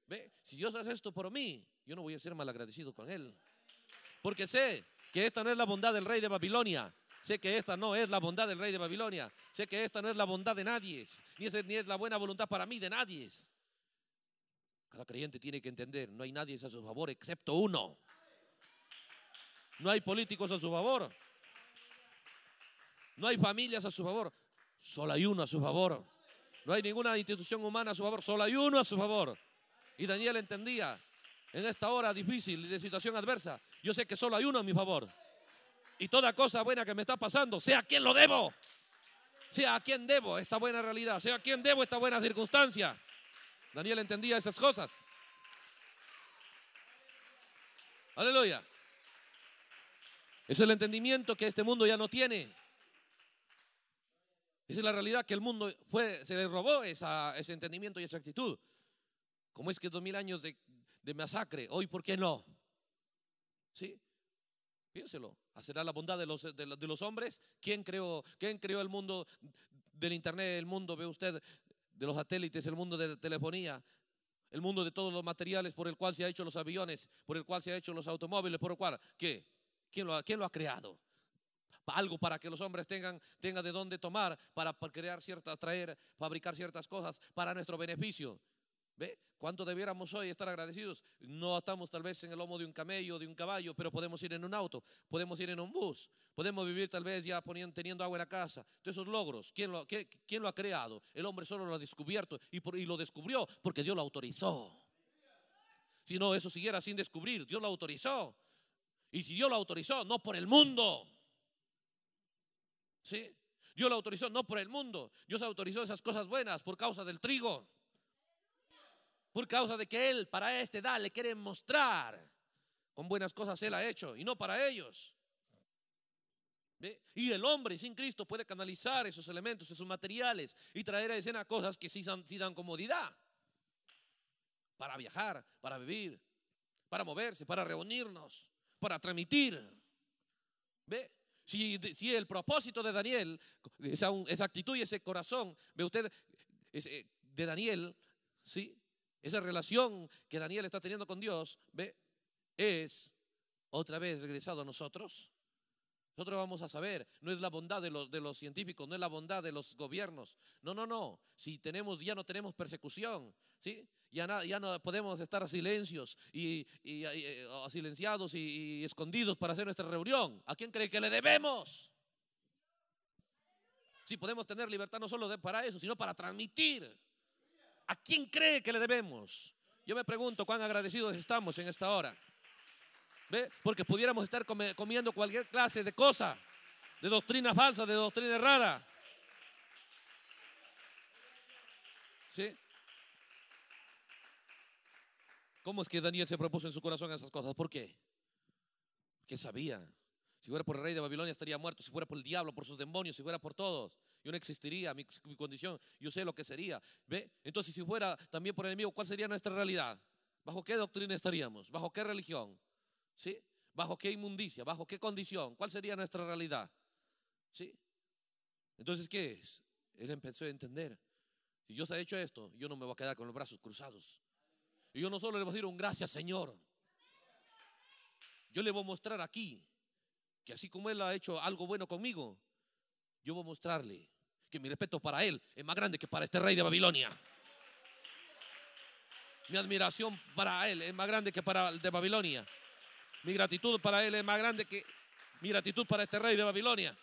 Ve, si Dios hace esto por mí, yo no voy a ser malagradecido con él. Porque sé que esta no es la bondad del rey de Babilonia. Sé que esta no es la bondad del rey de Babilonia. Sé que esta no es la bondad de nadie. Ni es, ni es la buena voluntad para mí de nadie. Cada creyente tiene que entender, no hay nadie a su favor excepto uno. No hay políticos a su favor. No hay familias a su favor. Solo hay uno a su favor. No hay ninguna institución humana a su favor. Solo hay uno a su favor. Y Daniel entendía en esta hora difícil y de situación adversa. Yo sé que solo hay uno a mi favor. Y toda cosa buena que me está pasando, sea a quien lo debo. Sea a quien debo esta buena realidad. Sea a quien debo esta buena circunstancia. Daniel entendía esas cosas. Aleluya. Es el entendimiento que este mundo ya no tiene. Esa es la realidad que el mundo fue, se le robó ese entendimiento y esa actitud. ¿Cómo es que dos mil años de, masacre? Hoy, ¿por qué no? ¿Sí? Piénselo. ¿Hacerá la bondad de los, de, los hombres? ¿Quién creó, ¿Quién creó el mundo del Internet, el mundo, ve usted, de los satélites, el mundo de la telefonía, el mundo de todos los materiales por el cual se han hecho los aviones, por el cual se han hecho los automóviles, por el cual, ¿qué? ¿Quién lo, quién lo ha creado? algo para que los hombres tengan, tengan de dónde tomar, para crear ciertas, traer, fabricar ciertas cosas para nuestro beneficio. ¿Ve? ¿Cuánto debiéramos hoy estar agradecidos? No estamos tal vez en el lomo de un camello, de un caballo, pero podemos ir en un auto, podemos ir en un bus, podemos vivir tal vez ya poniendo, teniendo agua en la casa. Todos esos logros, ¿quién lo, ha creado? El hombre solo lo ha descubierto y, y lo descubrió porque Dios lo autorizó. Si no, eso siguiera sin descubrir, Dios lo autorizó. Y si Dios lo autorizó, no por el mundo. ¿Sí? Dios lo autorizó, no por el mundo. Dios autorizó esas cosas buenas por causa del trigo por causa de que Él para este edad le quieren mostrar con buenas cosas Él ha hecho y no para ellos. Y el hombre sin Cristo puede canalizar esos elementos, esos materiales y traer a escena cosas que sí, dan comodidad para viajar, para vivir, para moverse, para reunirnos, para transmitir. ¿Ve? Si, el propósito de Daniel, esa, actitud y ese corazón, ve usted, eh, de Daniel, ¿sí? Esa relación que Daniel está teniendo con Dios, ¿ve? Es otra vez regresado a nosotros. Nosotros vamos a saber, no es la bondad de los, científicos, no es la bondad de los gobiernos. No, no, no. Si tenemos, ya no tenemos persecución, ¿sí? Ya, ya no podemos estar a silencios y, eh, silenciados y, escondidos para hacer nuestra reunión. ¿A quién cree que le debemos? Si podemos tener libertad no solo de, para eso, sino para transmitir. ¿A quién cree que le debemos? Yo me pregunto cuán agradecidos estamos en esta hora. ¿Ve? Porque pudiéramos estar comiendo cualquier clase de cosa, de doctrina falsa, de doctrina errada. ¿Sí? ¿Cómo es que Daniel se propuso en su corazón esas cosas? ¿Por qué? Que sabía si fuera por el rey de Babilonia estaría muerto, si fuera por el diablo, por sus demonios, si fuera por todos, yo no existiría, mi, condición, yo sé lo que sería. ¿Ve? Entonces, si fuera también por el enemigo, ¿cuál sería nuestra realidad? ¿Bajo qué doctrina estaríamos? ¿Bajo qué religión? ¿Sí? ¿Bajo qué inmundicia? ¿Bajo qué condición? ¿Cuál sería nuestra realidad? ¿Sí? Entonces, ¿qué es? Él empezó a entender. Si Dios ha hecho esto, yo no me voy a quedar con los brazos cruzados. Y yo no solo le voy a decir un gracias, Señor. Yo le voy a mostrar aquí que así como Él ha hecho algo bueno conmigo, yo voy a mostrarle que mi respeto para Él es más grande que para este rey de Babilonia. Mi admiración para Él es más grande que para el de Babilonia. Mi gratitud para Él es más grande que mi gratitud para este rey de Babilonia.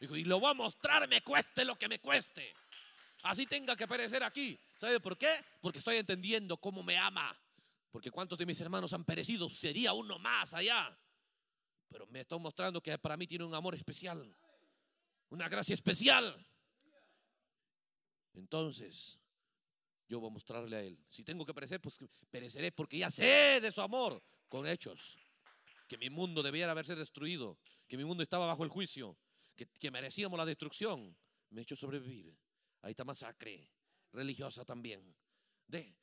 Dijo, y lo voy a mostrar, me cueste lo que me cueste. Así tenga que perecer aquí. ¿Sabe por qué? Porque estoy entendiendo cómo me ama. Porque cuántos de mis hermanos han perecido, sería uno más allá. Pero me está mostrando que para mí tiene un amor especial, una gracia especial. Entonces, yo voy a mostrarle a él. Si tengo que perecer, pues pereceré porque ya sé de su amor con hechos. Que mi mundo debiera haberse destruido, que mi mundo estaba bajo el juicio, que, merecíamos la destrucción. Me he hecho sobrevivir a esta masacre religiosa también. De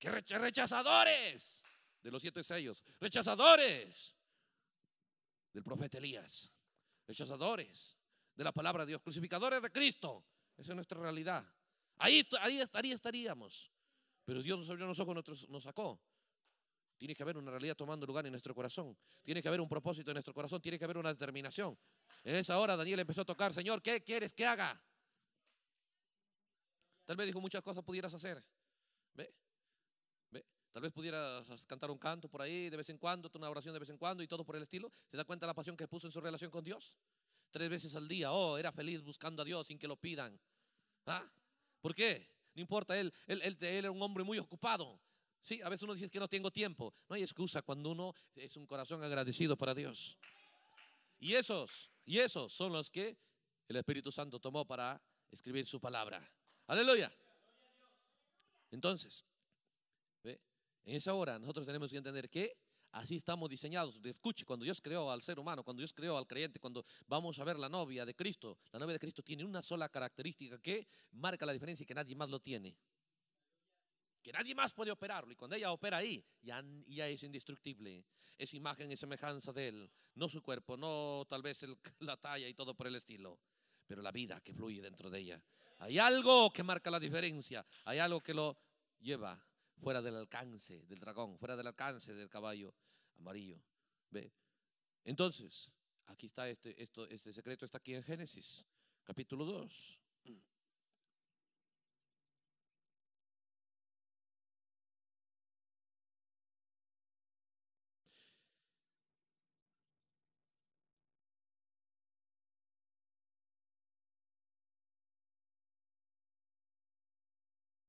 que rechazadores de los siete sellos, rechazadores del profeta Elías, rechazadores de la palabra de Dios, crucificadores de Cristo. Esa es nuestra realidad. Ahí, estaríamos. Pero Dios nos abrió los ojos, nos, nos sacó. Tiene que haber una realidad tomando lugar en nuestro corazón. Tiene que haber un propósito en nuestro corazón. Tiene que haber una determinación. En esa hora Daniel empezó a tocar, Señor, ¿qué quieres que haga? Tal vez dijo muchas cosas pudieras hacer. ¿Ve? Tal vez pudieras cantar un canto por ahí de vez en cuando, una oración de vez en cuando y todo por el estilo. ¿Se da cuenta la pasión que puso en su relación con Dios? Tres veces al día, oh, era feliz buscando a Dios sin que lo pidan. ¿Ah? ¿Por qué? No importa, él, él, era un hombre muy ocupado. Sí, a veces uno dice que no tengo tiempo. No hay excusa cuando uno es un corazón agradecido para Dios. Y esos, y esos son los que el Espíritu Santo tomó para escribir su palabra. Aleluya. Entonces, ¿ve? En esa hora nosotros tenemos que entender que así estamos diseñados. Escuche, cuando Dios creó al ser humano, cuando Dios creó al creyente, cuando vamos a ver la novia de Cristo, la novia de Cristo tiene una sola característica que marca la diferencia y que nadie más lo tiene. Que nadie más puede operarlo. Y cuando ella opera ahí, ya, es indestructible. Es imagen y semejanza de Él. No su cuerpo, no tal vez la talla y todo por el estilo. Pero la vida que fluye dentro de ella. Hay algo que marca la diferencia. Hay algo que lo lleva fuera del alcance del dragón, fuera del alcance del caballo amarillo. ¿Ve? Entonces, aquí está este, este secreto, está aquí en Génesis, capítulo 2.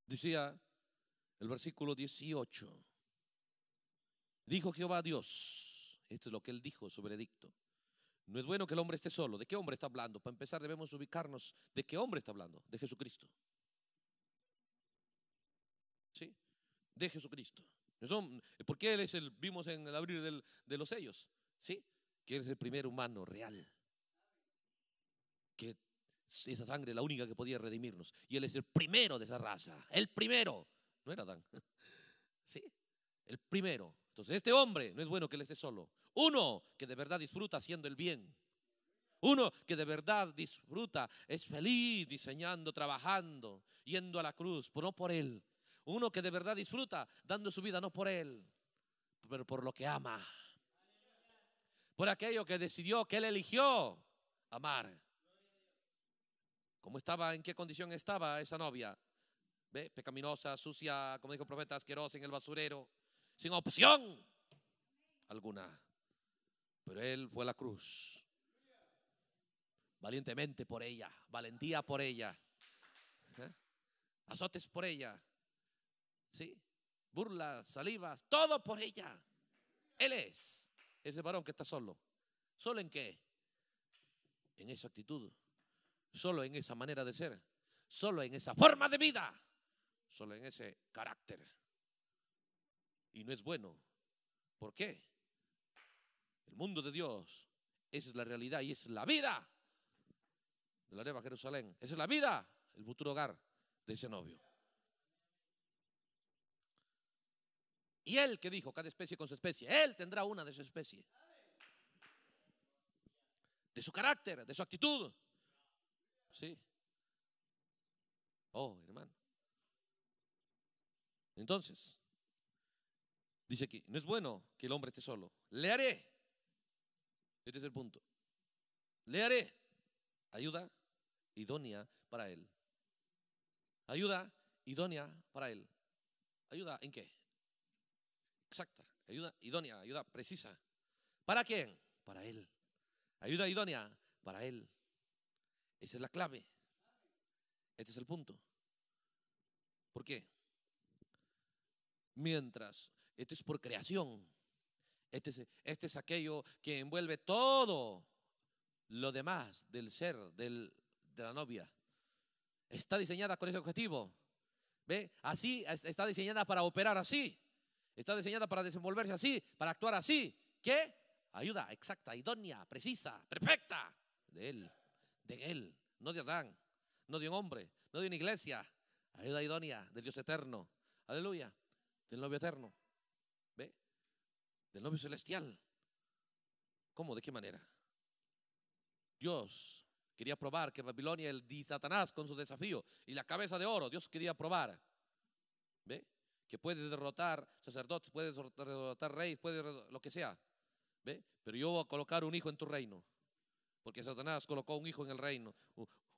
Decía el versículo 18. Dijo Jehová Dios, esto es lo que él dijo, su veredicto. No es bueno que el hombre esté solo. ¿De qué hombre está hablando? Para empezar debemos ubicarnos. ¿De qué hombre está hablando? De Jesucristo. ¿Sí? De Jesucristo. Porque Él es el, vimos en el abrir de los sellos, ¿sí? Que Él es el primer humano real. Que esa sangre es la única que podía redimirnos. Y Él es el primero de esa raza. El primero no era Dan, Sí, el primero. Entonces, este hombre no es bueno que le esté solo. Uno que de verdad disfruta haciendo el bien. Uno que de verdad disfruta, es feliz diseñando, trabajando, yendo a la cruz, pero no por él. Uno que de verdad disfruta dando su vida, no por él, pero por lo que ama. Por aquello que decidió, que él eligió amar. ¿Cómo estaba, en qué condición estaba esa novia? ¿ve? pecaminosa, sucia, como dijo el profeta, asquerosa en el basurero, sin opción alguna. Pero él fue a la cruz, valientemente por ella, valentía por ella, ¿eh? azotes por ella, ¿sí? burlas, salivas, todo por ella. Él es ese varón que está solo. ¿Solo en qué? En esa actitud, solo en esa manera de ser, solo en esa forma de vida solo en ese carácter. Y no es bueno. ¿Por qué? El mundo de Dios, es la realidad y es la vida de la Nueva Jerusalén. Esa es la vida, el futuro hogar de ese novio. Y él que dijo, cada especie con su especie, él tendrá una de su especie. De su carácter, de su actitud. Sí. Oh, hermano. Entonces, dice aquí, no es bueno que el hombre esté solo. Le haré. Este es el punto. Le haré ayuda idónea para él. Ayuda idónea para él. ¿Ayuda en qué? Exacta. Ayuda idónea, ayuda precisa. ¿Para quién? Para él. Ayuda idónea para él. Esa es la clave. Este es el punto. ¿Por qué? Mientras, este es por creación. Este es, este es aquello que envuelve todo lo demás del ser, de la novia. Está diseñada con ese objetivo. ¿Ve? Así, está diseñada para operar así. Está diseñada para desenvolverse así, para actuar así. ¿Qué? Ayuda exacta, idónea, precisa, perfecta. De él, de él, no de Adán, no de un hombre, no de una iglesia. Ayuda idónea del Dios eterno. Aleluya del novio eterno, ¿ve? Del novio celestial. ¿Cómo? ¿De qué manera? Dios quería probar que Babilonia, el di Satanás con su desafío y la cabeza de oro, Dios quería probar, ¿ve? Que puede derrotar sacerdotes, puede derrotar reyes, puede lo que sea, ¿ve? Pero yo voy a colocar un hijo en tu reino, porque Satanás colocó un hijo en el reino,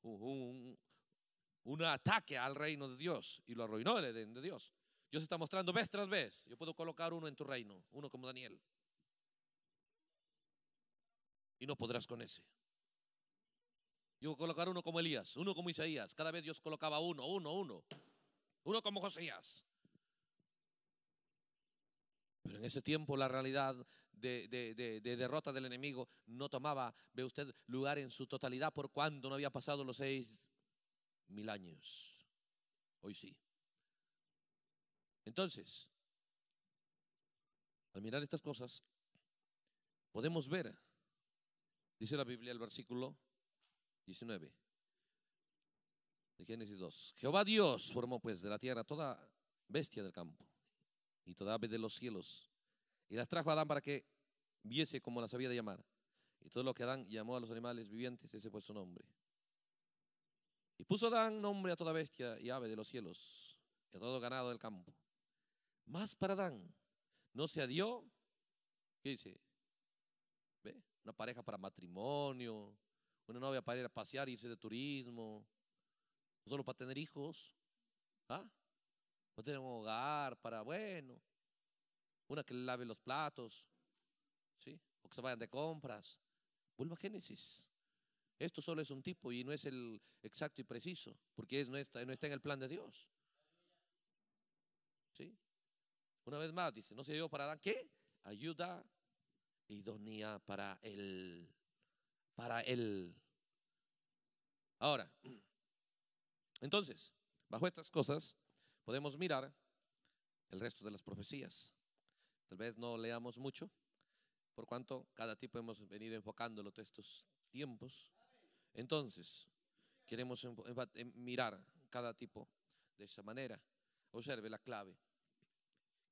un, ataque al reino de Dios y lo arruinó el de Dios. Dios está mostrando vez tras vez. Yo puedo colocar uno en tu reino, uno como Daniel. Y no podrás con ese. Yo puedo colocar uno como Elías, uno como Isaías. Cada vez Dios colocaba uno, uno, uno. Uno como Josías. Pero en ese tiempo la realidad de, de, derrota del enemigo no tomaba, ve usted, lugar en su totalidad por cuando no había pasado los seis mil años. Hoy sí. Entonces, al mirar estas cosas, podemos ver, dice la Biblia el versículo 19 de Génesis 2, Jehová Dios formó pues de la tierra toda bestia del campo y toda ave de los cielos y las trajo a Adán para que viese como las había de llamar. Y todo lo que Adán llamó a los animales vivientes, ese fue su nombre. Y puso Adán nombre a toda bestia y ave de los cielos, y a todo ganado del campo, más para Adán. No se adió, ¿qué dice? Una pareja para matrimonio, una novia para ir a pasear, irse de turismo, solo para tener hijos, ¿ah? Para tener un hogar, para, bueno, una que lave los platos, ¿sí? O que se vayan de compras. Vuelva a Génesis. Esto solo es un tipo y no es el exacto y preciso, porque no, está, no está en el plan de Dios. ¿Sí? Una vez más, dice, no se dio para Adán, ¿qué? Ayuda idónea para él. Para él. Ahora, entonces, bajo estas cosas, podemos mirar el resto de las profecías. Tal vez no leamos mucho, por cuanto cada tipo hemos venido enfocándolo todos estos tiempos. Entonces, queremos mirar cada tipo de esa manera. Observe la clave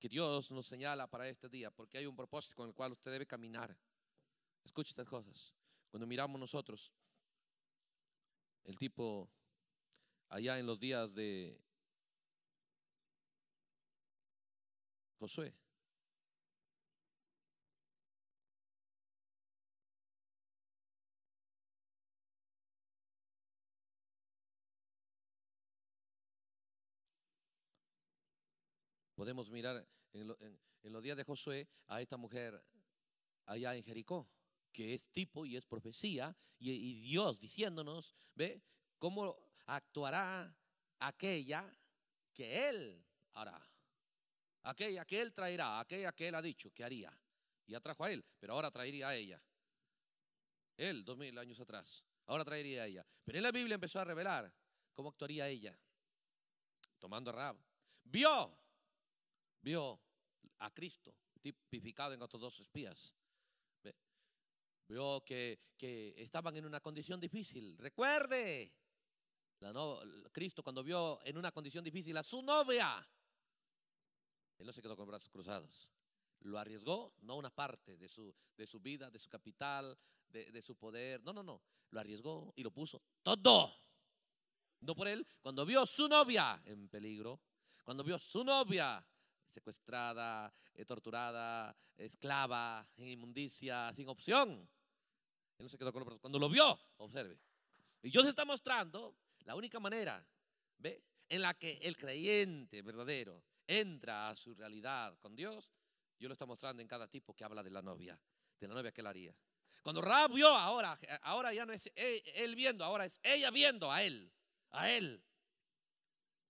que Dios nos señala para este día, porque hay un propósito con el cual usted debe caminar. Escuche estas cosas. Cuando miramos nosotros, el tipo allá en los días de Josué, Podemos mirar en, los días de Josué a esta mujer allá en Jericó, que es tipo y es profecía, y, Dios diciéndonos, ve, cómo actuará aquella que Él hará, aquella que Él traerá, aquella que Él ha dicho que haría. Y atrajo a Él, pero ahora traería a ella. Él, dos mil años atrás, ahora traería a ella. Pero en la Biblia empezó a revelar cómo actuaría ella, tomando a Rab. Vio vio a Cristo tipificado en estos dos espías. Vio que, que estaban en una condición difícil. Recuerde, Cristo cuando vio en una condición difícil a su novia, él no se quedó con brazos cruzados. Lo arriesgó, no una parte de su, de su vida, de su capital, de, de su poder. No, no, no. Lo arriesgó y lo puso todo. No por él. Cuando vio su novia en peligro, cuando vio su novia secuestrada, eh, torturada, esclava, en inmundicia, sin opción. Él no se quedó con los Cuando lo vio, observe. Y Dios está mostrando la única manera, ¿ve? En la que el creyente verdadero entra a su realidad con Dios. Dios lo está mostrando en cada tipo que habla de la novia, de la novia que él haría. Cuando Rab vio ahora, ahora ya no es e, él viendo, ahora es ella viendo a él, a él.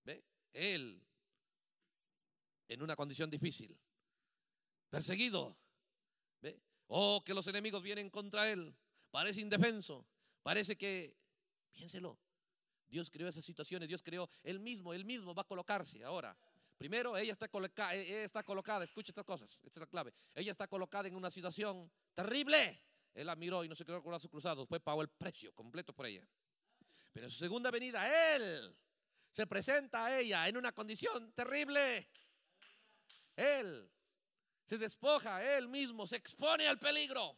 ¿Ve? Él en una condición difícil, perseguido. ¿Ve? Oh, que los enemigos vienen contra él. Parece indefenso. Parece que, piénselo, Dios creó esas situaciones, Dios creó, él mismo, él mismo va a colocarse ahora. Primero, ella está, eh, ella está colocada, escucha estas cosas, esta es la clave. Ella está colocada en una situación terrible. Él la miró y no se quedó con los brazos cruzados, después pagó el precio completo por ella. Pero en su segunda venida, él se presenta a ella en una condición terrible. Él se despoja, él mismo se expone al peligro.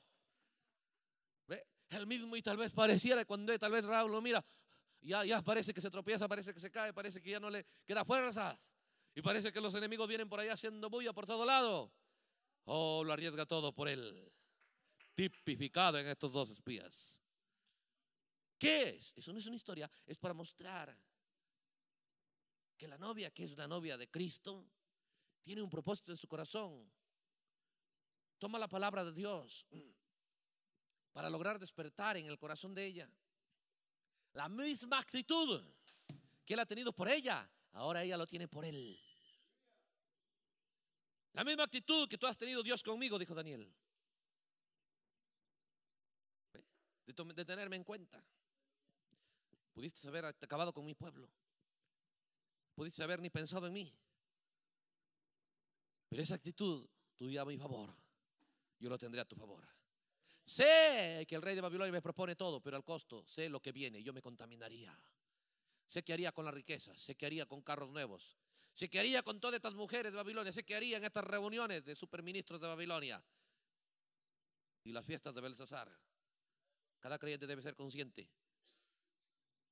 ¿Ve? Él mismo y tal vez pareciera cuando tal vez Raúl lo mira, ya, ya parece que se tropieza, parece que se cae, parece que ya no le queda fuerzas. Y parece que los enemigos vienen por ahí haciendo bulla por todo lado. Oh, lo arriesga todo por él. Tipificado en estos dos espías. ¿Qué es? Eso no es una historia, es para mostrar que la novia, que es la novia de Cristo, tiene un propósito en su corazón. Toma la palabra de Dios para lograr despertar en el corazón de ella la misma actitud que él ha tenido por ella, ahora ella lo tiene por él. La misma actitud que tú has tenido Dios conmigo, dijo Daniel. De, tenerme en cuenta. Pudiste haber acabado con mi pueblo. Pudiste haber ni pensado en mí. Pero esa actitud tuya a mi favor, yo lo tendré a tu favor. Sé que el rey de Babilonia me propone todo, pero al costo sé lo que viene, yo me contaminaría. Sé que haría con la riqueza, sé que haría con carros nuevos, sé que haría con todas estas mujeres de Babilonia, sé que haría en estas reuniones de superministros de Babilonia y las fiestas de Belsasar. Cada creyente debe ser consciente.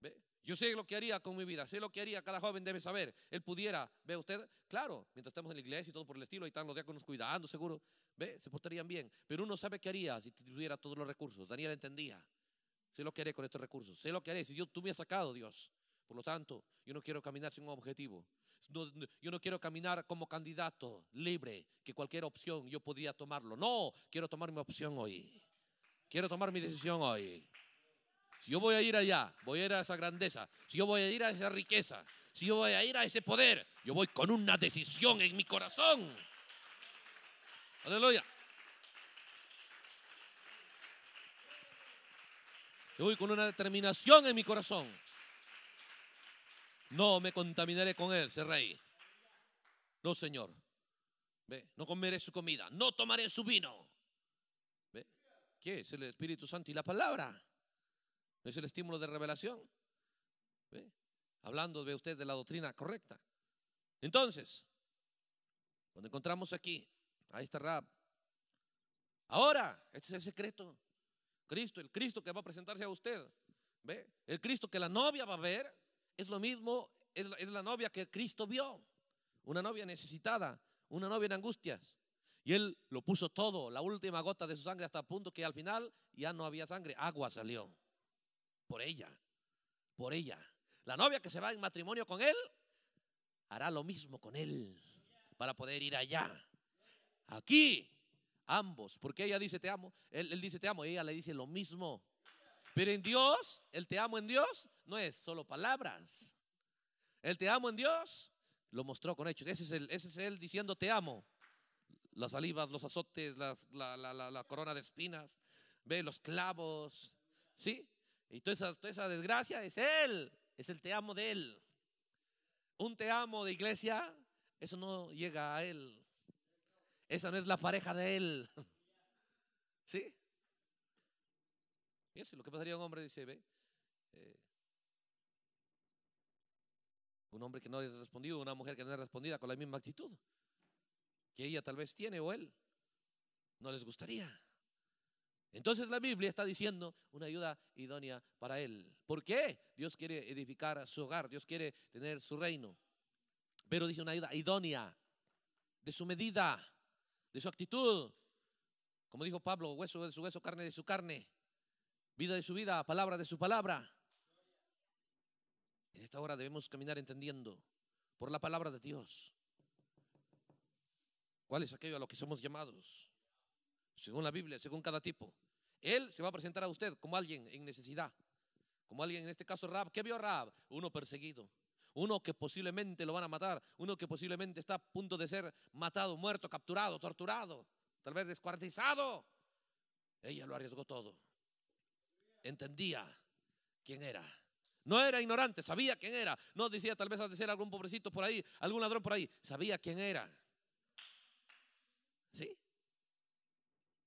¿Ve? Yo sé lo que haría con mi vida, sé lo que haría, cada joven debe saber. Él pudiera, ve usted, claro, mientras estamos en la iglesia y todo por el estilo, ahí están los diáconos cuidando, seguro, ve, se portarían bien. Pero uno sabe qué haría si tuviera todos los recursos. Daniel entendía, sé lo que haré con estos recursos, sé lo que haré si yo, tuviera sacado, Dios. Por lo tanto, yo no quiero caminar sin un objetivo. yo no quiero caminar como candidato libre, que cualquier opción yo podía tomarlo. No, quiero tomar mi opción hoy. Quiero tomar mi decisión hoy si yo voy a ir allá, voy a ir a esa grandeza, si yo voy a ir a esa riqueza, si yo voy a ir a ese poder, yo voy con una decisión en mi corazón. Aleluya. Yo voy con una determinación en mi corazón. No me contaminaré con él, se rey. No, Señor. No comeré su comida. No tomaré su vino. ¿Qué es el Espíritu Santo y la palabra? No es el estímulo de revelación. Hablando de usted de la doctrina correcta. Entonces, cuando encontramos aquí Ahí está Rab, ahora, este es el secreto. Cristo, el Cristo que va a presentarse a usted, ¿ve? El Cristo que la novia va a ver, es lo mismo, es la, es la novia que Cristo vio. Una novia necesitada, una novia en angustias. Y él lo puso todo, la última gota de su sangre hasta el punto que al final ya no había sangre, agua salió por ella, por ella. La novia que se va en matrimonio con él hará lo mismo con él para poder ir allá. Aquí, ambos, porque ella dice te amo, él, dice te amo y ella le dice lo mismo. Pero en Dios, el te amo en Dios no es solo palabras. El te amo en Dios lo mostró con hechos. Ese es el ese es él diciendo te amo. Las salivas, los azotes, la, la, la, la corona de espinas, ve los clavos, ¿sí? Y toda esa, desgracia es Él, es el te amo de Él. Un te amo de iglesia, eso no llega a Él. Esa no es la pareja de Él. ¿Sí? Fíjense lo que pasaría un hombre, dice, ve. Eh, un hombre que no haya respondido, una mujer que no haya respondida con la misma actitud que ella tal vez tiene o él. No les gustaría. Entonces la Biblia está diciendo una ayuda idónea para él. ¿Por qué? Dios quiere edificar su hogar, Dios quiere tener su reino. Pero dice una ayuda idónea, de su medida, de su actitud. Como dijo Pablo, hueso de su hueso, carne de su carne, vida de su vida, palabra de su palabra. En esta hora debemos caminar entendiendo por la palabra de Dios. ¿Cuál es aquello a lo que somos llamados? según la Biblia, según cada tipo. Él se va a presentar a usted como alguien en necesidad, como alguien en este caso Rab. ¿Qué vio Rab? Uno perseguido, uno que posiblemente lo van a matar, uno que posiblemente está a punto de ser matado, muerto, capturado, torturado, tal vez descuartizado. Ella lo arriesgó todo. Entendía quién era. No era ignorante, sabía quién era. No decía tal vez a decir algún pobrecito por ahí, algún ladrón por ahí. Sabía quién era. ¿Sí?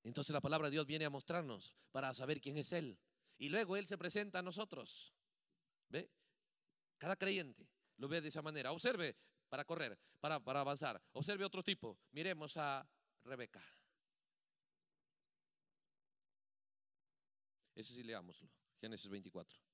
Entonces la palabra de Dios viene a mostrarnos para saber quién es Él. Y luego Él se presenta a nosotros. ¿Ve? Cada creyente lo ve de esa manera. Observe para correr, para, para avanzar. Observe otro tipo. Miremos a Rebeca. Ese sí leámoslo. Génesis 24.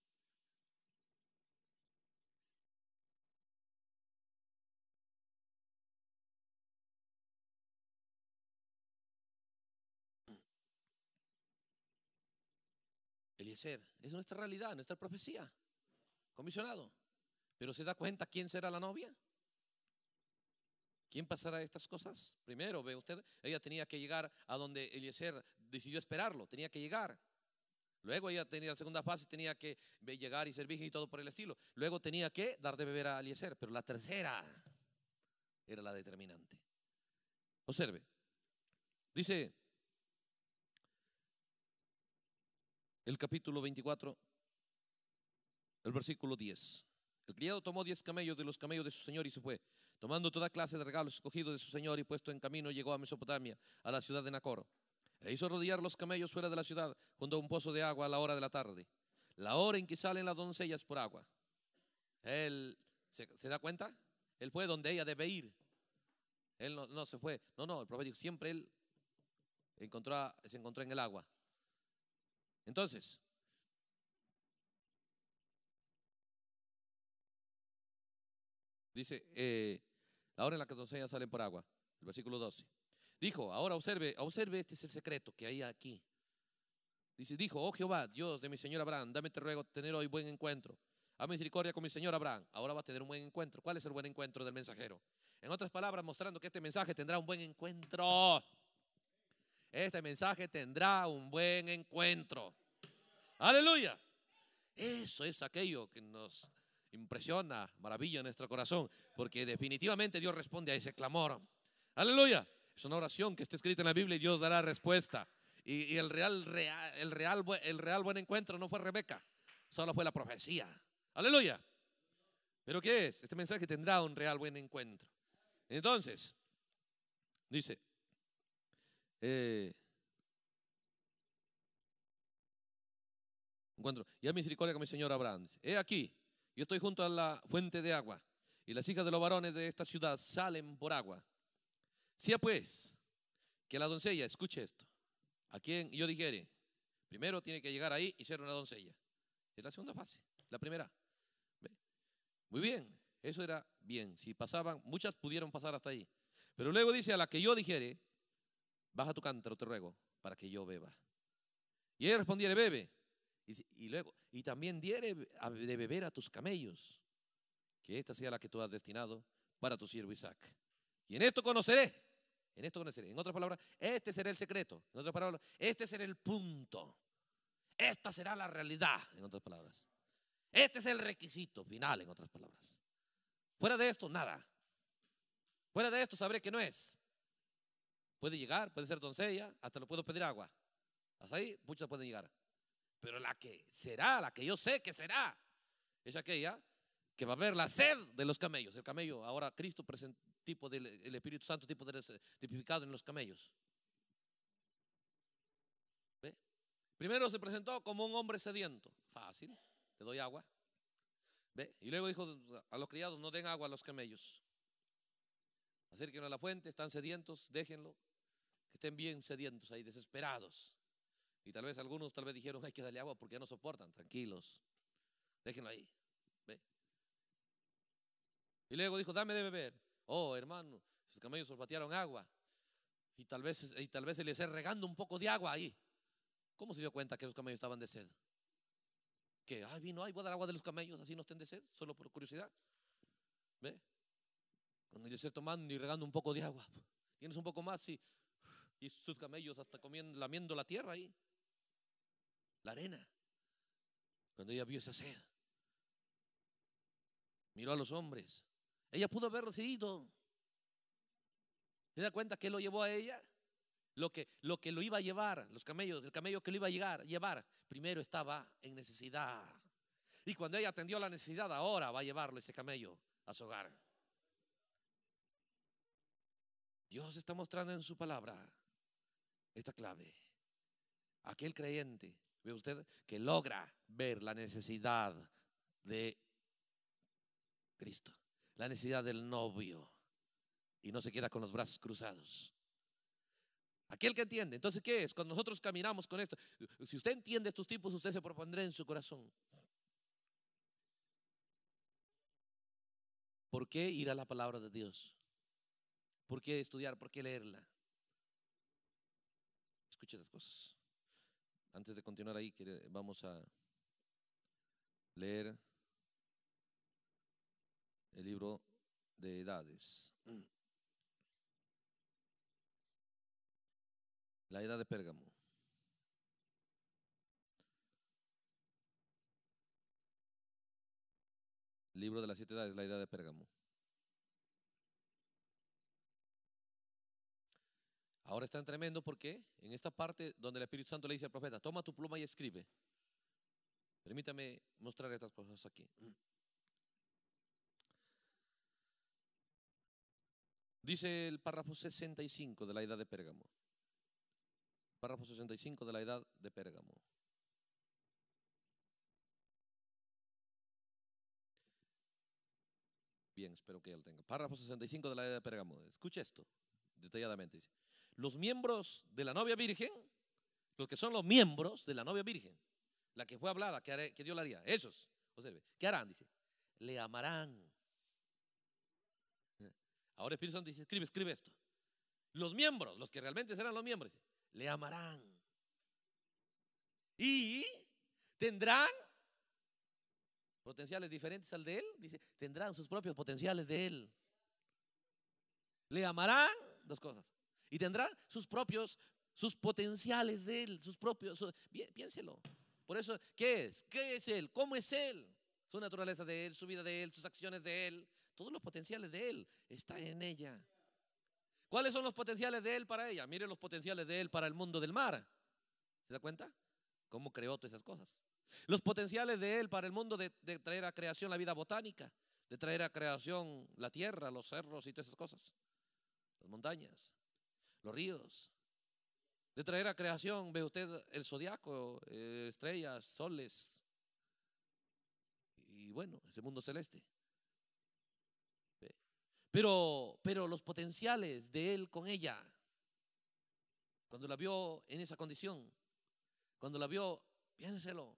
Es nuestra realidad, nuestra profecía. Comisionado. Pero se da cuenta quién será la novia. ¿Quién pasará estas cosas? Primero, ve usted, ella tenía que llegar a donde Eliezer decidió esperarlo, tenía que llegar. Luego ella tenía la segunda fase, tenía que llegar y ser y todo por el estilo. Luego tenía que dar de beber a Eliezer, pero la tercera era la determinante. Observe, dice el capítulo 24, el versículo 10. El criado tomó diez camellos de los camellos de su señor y se fue, tomando toda clase de regalos escogidos de su señor y puesto en camino llegó a Mesopotamia, a la ciudad de Nacor. E hizo rodillar los camellos fuera de la ciudad junto a un pozo de agua a la hora de la tarde, la hora en que salen las doncellas por agua. Él, ¿se, da cuenta? Él fue donde ella debe ir. Él no, se fue. No, no, el profeta dijo, siempre él se encontró en el agua. Entonces, dice, eh, ahora en la que doncella salen por agua, el versículo 12. Dijo, ahora observe, observe, este es el secreto que hay aquí. Dice, dijo, oh Jehová, Dios de mi señor Abraham, dame te ruego tener hoy buen encuentro. A misericordia con mi señor Abraham. Ahora va a tener un buen encuentro. ¿Cuál es el buen encuentro del mensajero? En otras palabras, mostrando que este mensaje tendrá un buen encuentro este mensaje tendrá un buen encuentro. Aleluya. Eso es aquello que nos impresiona, maravilla en nuestro corazón, porque definitivamente Dios responde a ese clamor. Aleluya. Es una oración que está escrita en la Biblia y Dios dará respuesta. Y, el, real, el, real, el real buen encuentro no fue Rebeca, solo fue la profecía. Aleluya. Pero ¿qué es? Este mensaje tendrá un real buen encuentro. Entonces, dice, eh, encuentro. Y a misericordia con mi señor Abraham. He aquí, yo estoy junto a la fuente de agua, y las hijas de los varones de esta ciudad salen por agua. Sea pues que la doncella, escuche esto, a quien yo dijere, primero tiene que llegar ahí y ser una doncella. Es la segunda fase, la primera. Muy bien, eso era bien. Si pasaban, muchas pudieron pasar hasta ahí. Pero luego dice, a la que yo dijere, baja tu cántaro, te ruego, para que yo beba. Y él respondiere, bebe. Y, luego, y también diere de beber a tus camellos, que esta sea la que tú has destinado para tu siervo Isaac. Y en esto conoceré, en esto conoceré. En otras palabras, este será el secreto. En otras palabras, este será el punto. Esta será la realidad, en otras palabras. Este es el requisito final, en otras palabras. Fuera de esto, nada. Fuera de esto, sabré que no es. Puede llegar, puede ser doncella, hasta lo puedo pedir agua. Hasta ahí muchas pueden llegar. Pero la que será, la que yo sé que será, es aquella que va a ver la sed de los camellos. El camello, ahora Cristo del el Espíritu Santo tipo de, tipificado en los camellos. Primero se presentó como un hombre sediento. Fácil, le doy agua. ¿Ve? Y luego dijo a los criados, no den agua a los camellos. Acérquenlo a la fuente, están sedientos, déjenlo, que estén bien sedientos ahí, desesperados. Y tal vez algunos tal vez dijeron, hay que darle agua porque ya no soportan, tranquilos. Déjenlo ahí. Ve. Y luego dijo, dame de beber. Oh, hermano, sus camellos sorbatearon agua. Y tal vez, y tal vez se les esté regando un poco de agua ahí. ¿Cómo se dio cuenta que los camellos estaban de sed? Que, ay, vino, ay, voy a dar agua de los camellos, así no estén de sed, solo por curiosidad. ¿Ve? Cuando yo estoy tomando y regando un poco de agua. ¿Tienes un poco más? Sí y sus camellos hasta comiendo, lamiendo la tierra ahí, la arena. Cuando ella vio esa sed, miró a los hombres. Ella pudo haber recibido. ¿Se da cuenta que lo llevó a ella? Lo que, lo que lo iba a llevar, los camellos, el camello que lo iba a llegar, llevar, primero estaba en necesidad. Y cuando ella atendió la necesidad, ahora va a llevarlo ese camello a su hogar. Dios está mostrando en su palabra esta clave. Aquel creyente, ve usted, que logra ver la necesidad de Cristo, la necesidad del novio y no se queda con los brazos cruzados. Aquel que entiende. Entonces, ¿qué es? Cuando nosotros caminamos con esto, si usted entiende estos tipos, usted se propondrá en su corazón. ¿Por qué ir a la palabra de Dios? ¿Por qué estudiar? ¿Por qué leerla? escuche las cosas. Antes de continuar ahí, vamos a leer el libro de edades. La edad de Pérgamo. Libro de las siete edades, la edad de Pérgamo. Ahora están tremendo porque en esta parte donde el Espíritu Santo le dice al profeta, toma tu pluma y escribe. Permítame mostrar estas cosas aquí. Dice el párrafo 65 de la edad de Pérgamo. Párrafo 65 de la edad de Pérgamo. Bien, espero que ya lo tenga. Párrafo 65 de la edad de Pérgamo. Escucha esto detalladamente. Dice, los miembros de la novia virgen, los que son los miembros de la novia virgen, la que fue hablada, que, Dios la haría, ellos observe, ¿qué harán? Dice, le amarán. Ahora Espíritu Santo dice, escribe, escribe esto. Los miembros, los que realmente serán los miembros, le amarán. Y tendrán potenciales diferentes al de él, dice, tendrán sus propios potenciales de él. Le amarán dos cosas y tendrá sus propios, sus potenciales de él, sus propios, piénselo. Por eso, ¿qué es? ¿Qué es él? ¿Cómo es él? Su naturaleza de él, su vida de él, sus acciones de él, todos los potenciales de él están en ella. ¿Cuáles son los potenciales de él para ella? Mire los potenciales de él para el mundo del mar. ¿Se da cuenta? ¿Cómo creó todas esas cosas? Los potenciales de él para el mundo de traer a creación la vida botánica, de traer a creación la tierra, los cerros y todas esas cosas, las montañas los ríos, de traer a creación, ve usted el zodiaco, eh, estrellas, soles, y bueno, ese mundo celeste. Pero, pero los potenciales de él con ella, cuando la vio en esa condición, cuando la vio, piénselo,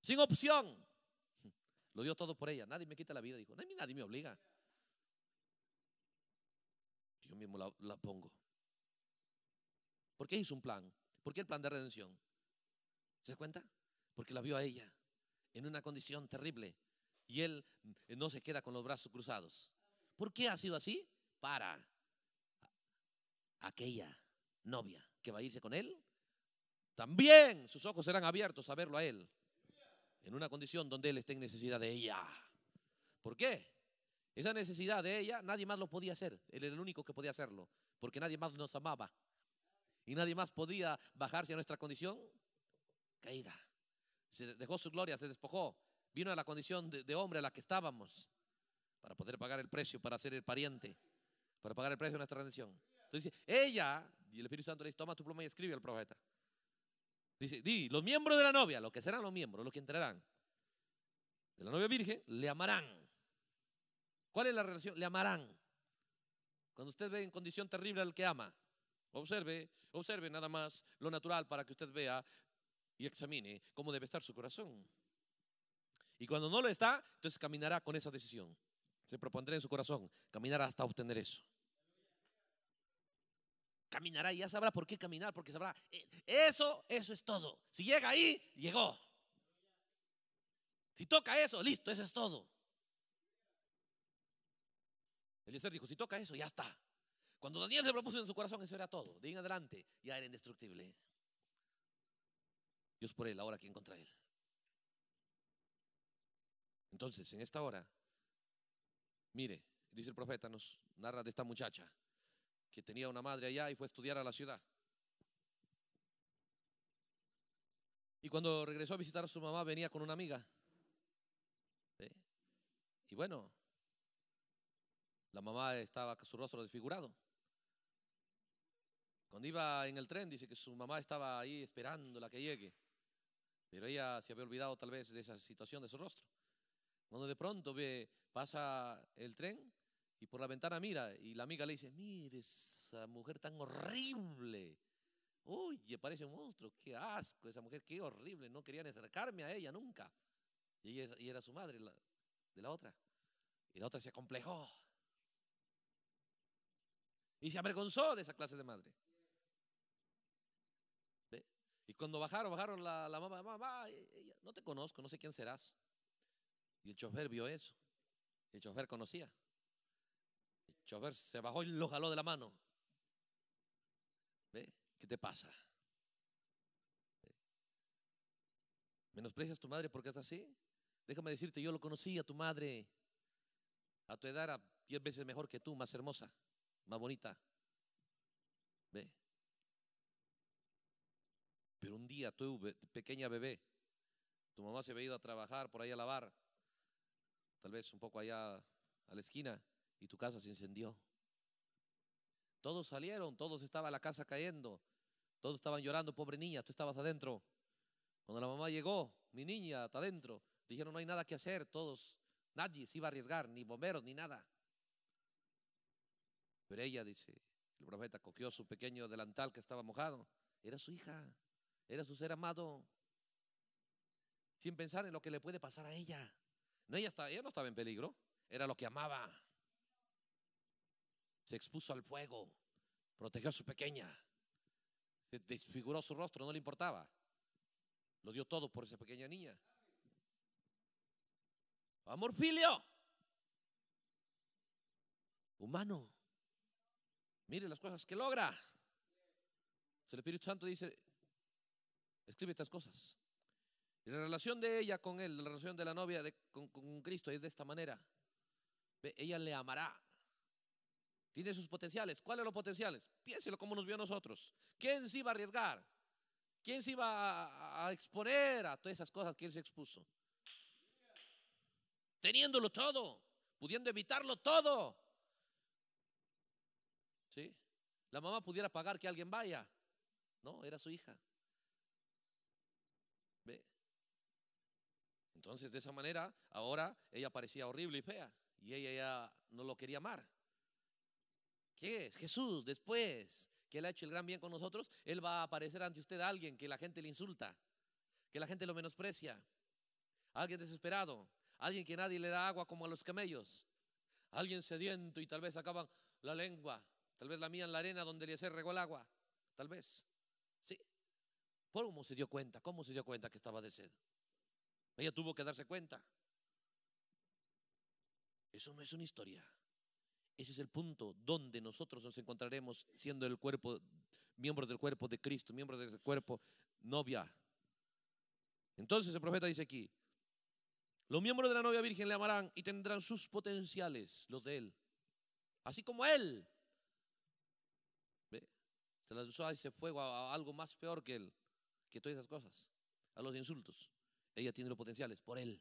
sin opción, lo dio todo por ella, nadie me quita la vida, dijo, nadie me obliga yo mismo la, pongo. ¿Por qué hizo un plan? ¿Por qué el plan de redención? ¿Se cuenta? Porque la vio a ella en una condición terrible y él no se queda con los brazos cruzados. ¿Por qué ha sido así? Para aquella novia que va a irse con él, también sus ojos serán abiertos a verlo a él en una condición donde él esté en necesidad de ella. ¿Por qué? Esa necesidad de ella, nadie más lo podía hacer. Él era el único que podía hacerlo, porque nadie más nos amaba. Y nadie más podía bajarse a nuestra condición caída. Se dejó su gloria, se despojó. Vino a la condición de, hombre a la que estábamos para poder pagar el precio, para ser el pariente, para pagar el precio de nuestra rendición Entonces ella, y el Espíritu Santo le dice, toma tu pluma y escribe al profeta. Dice, di, los miembros de la novia, Los que serán los miembros, los que entrarán de la novia virgen, le amarán ¿Cuál es la relación? Le amarán. Cuando usted ve en condición terrible al que ama, observe, observe nada más lo natural para que usted vea y examine cómo debe estar su corazón. Y cuando no lo está, entonces caminará con esa decisión. Se propondrá en su corazón Caminará hasta obtener eso. Caminará y ya sabrá por qué caminar, porque sabrá, eh, eso, eso es todo. Si llega ahí, llegó. Si toca eso, listo, eso es todo. Eliezer dijo, si toca eso, ya está. Cuando Daniel se propuso en su corazón, eso era todo. De ahí en adelante, ya era indestructible. Dios por él, ahora quien contra él. Entonces, en esta hora, mire, dice el profeta, nos narra de esta muchacha que tenía una madre allá y fue a estudiar a la ciudad. Y cuando regresó a visitar a su mamá, venía con una amiga. ¿eh? Y bueno, la mamá estaba su rostro desfigurado. Cuando iba en el tren, dice que su mamá estaba ahí Esperando la que llegue. Pero ella se había olvidado tal vez de esa situación de su rostro. Cuando de pronto ve, pasa el tren y por la ventana mira y la amiga le dice, mire esa mujer tan horrible. Oye, parece un monstruo, qué asco esa mujer, qué horrible. No quería acercarme a ella nunca. Y, ella, era su madre de la otra. Y la otra se acomplejó. Y se avergonzó de esa clase de madre. ¿Ve? Y cuando bajaron, bajaron la, mamá, mamá, eh, eh, no te conozco, no sé quién serás. Y el chofer vio eso. El chofer conocía. El chofer se bajó y lo jaló de la mano. ¿Ve? ¿Qué te pasa? ¿Menosprecias tu madre porque es así? Déjame decirte, yo lo conocí a tu madre. A tu edad era diez veces mejor que tú, más hermosa más bonita. ¿Ve? Pero un día tú, pequeña bebé, tu mamá se había ido a trabajar por ahí a lavar, tal vez un poco allá a la esquina, y tu casa se incendió. Todos salieron, todos estaba la casa cayendo, todos estaban llorando, pobre niña, tú estabas adentro. Cuando la mamá llegó, mi niña está adentro, dijeron no hay nada que hacer, todos, nadie se iba a arriesgar, ni bomberos, ni nada. Pero ella, dice, el profeta cogió su pequeño delantal que estaba mojado. Era su hija, era su ser amado. Sin pensar en lo que le puede pasar a ella. No, ella, estaba, ella no estaba en peligro, era lo que amaba. Se expuso al fuego, protegió a su pequeña. Se desfiguró su rostro, no le importaba. Lo dio todo por esa pequeña niña. Amor filio. Humano. Mire las cosas que logra. El Espíritu Santo dice, escribe estas cosas. Y la relación de ella con él, la relación de la novia con, Cristo es de esta manera. ella le amará. Tiene sus potenciales. ¿Cuáles son los potenciales? Piénselo como nos vio a nosotros. ¿Quién se iba a arriesgar? ¿Quién se iba a, a exponer a todas esas cosas que él se expuso? Teniéndolo todo, pudiendo evitarlo todo. La mamá pudiera pagar que alguien vaya. No, era su hija. ¿Ve? Entonces, de esa manera, ahora ella parecía horrible y fea. Y ella ya no lo quería amar. ¿Qué es? Jesús, después que Él ha hecho el gran bien con nosotros, Él va a aparecer ante usted a alguien que la gente le insulta, que la gente lo menosprecia, alguien desesperado, alguien que nadie le da agua como a los camellos, alguien sediento y tal vez acaban la lengua Tal vez la mía en la arena donde le regó el agua. Tal vez. Sí. ¿Cómo se dio cuenta? ¿Cómo se dio cuenta que estaba de sed? Ella tuvo que darse cuenta. Eso no es una historia. Ese es el punto donde nosotros nos encontraremos siendo el cuerpo, miembro del cuerpo de Cristo, Miembro del cuerpo novia. Entonces el profeta dice aquí, los miembros de la novia virgen le amarán y tendrán sus potenciales, los de él. Así como él se las usó ese fuego, a, algo más peor que él, que todas esas cosas, a los insultos. Ella tiene los potenciales por él,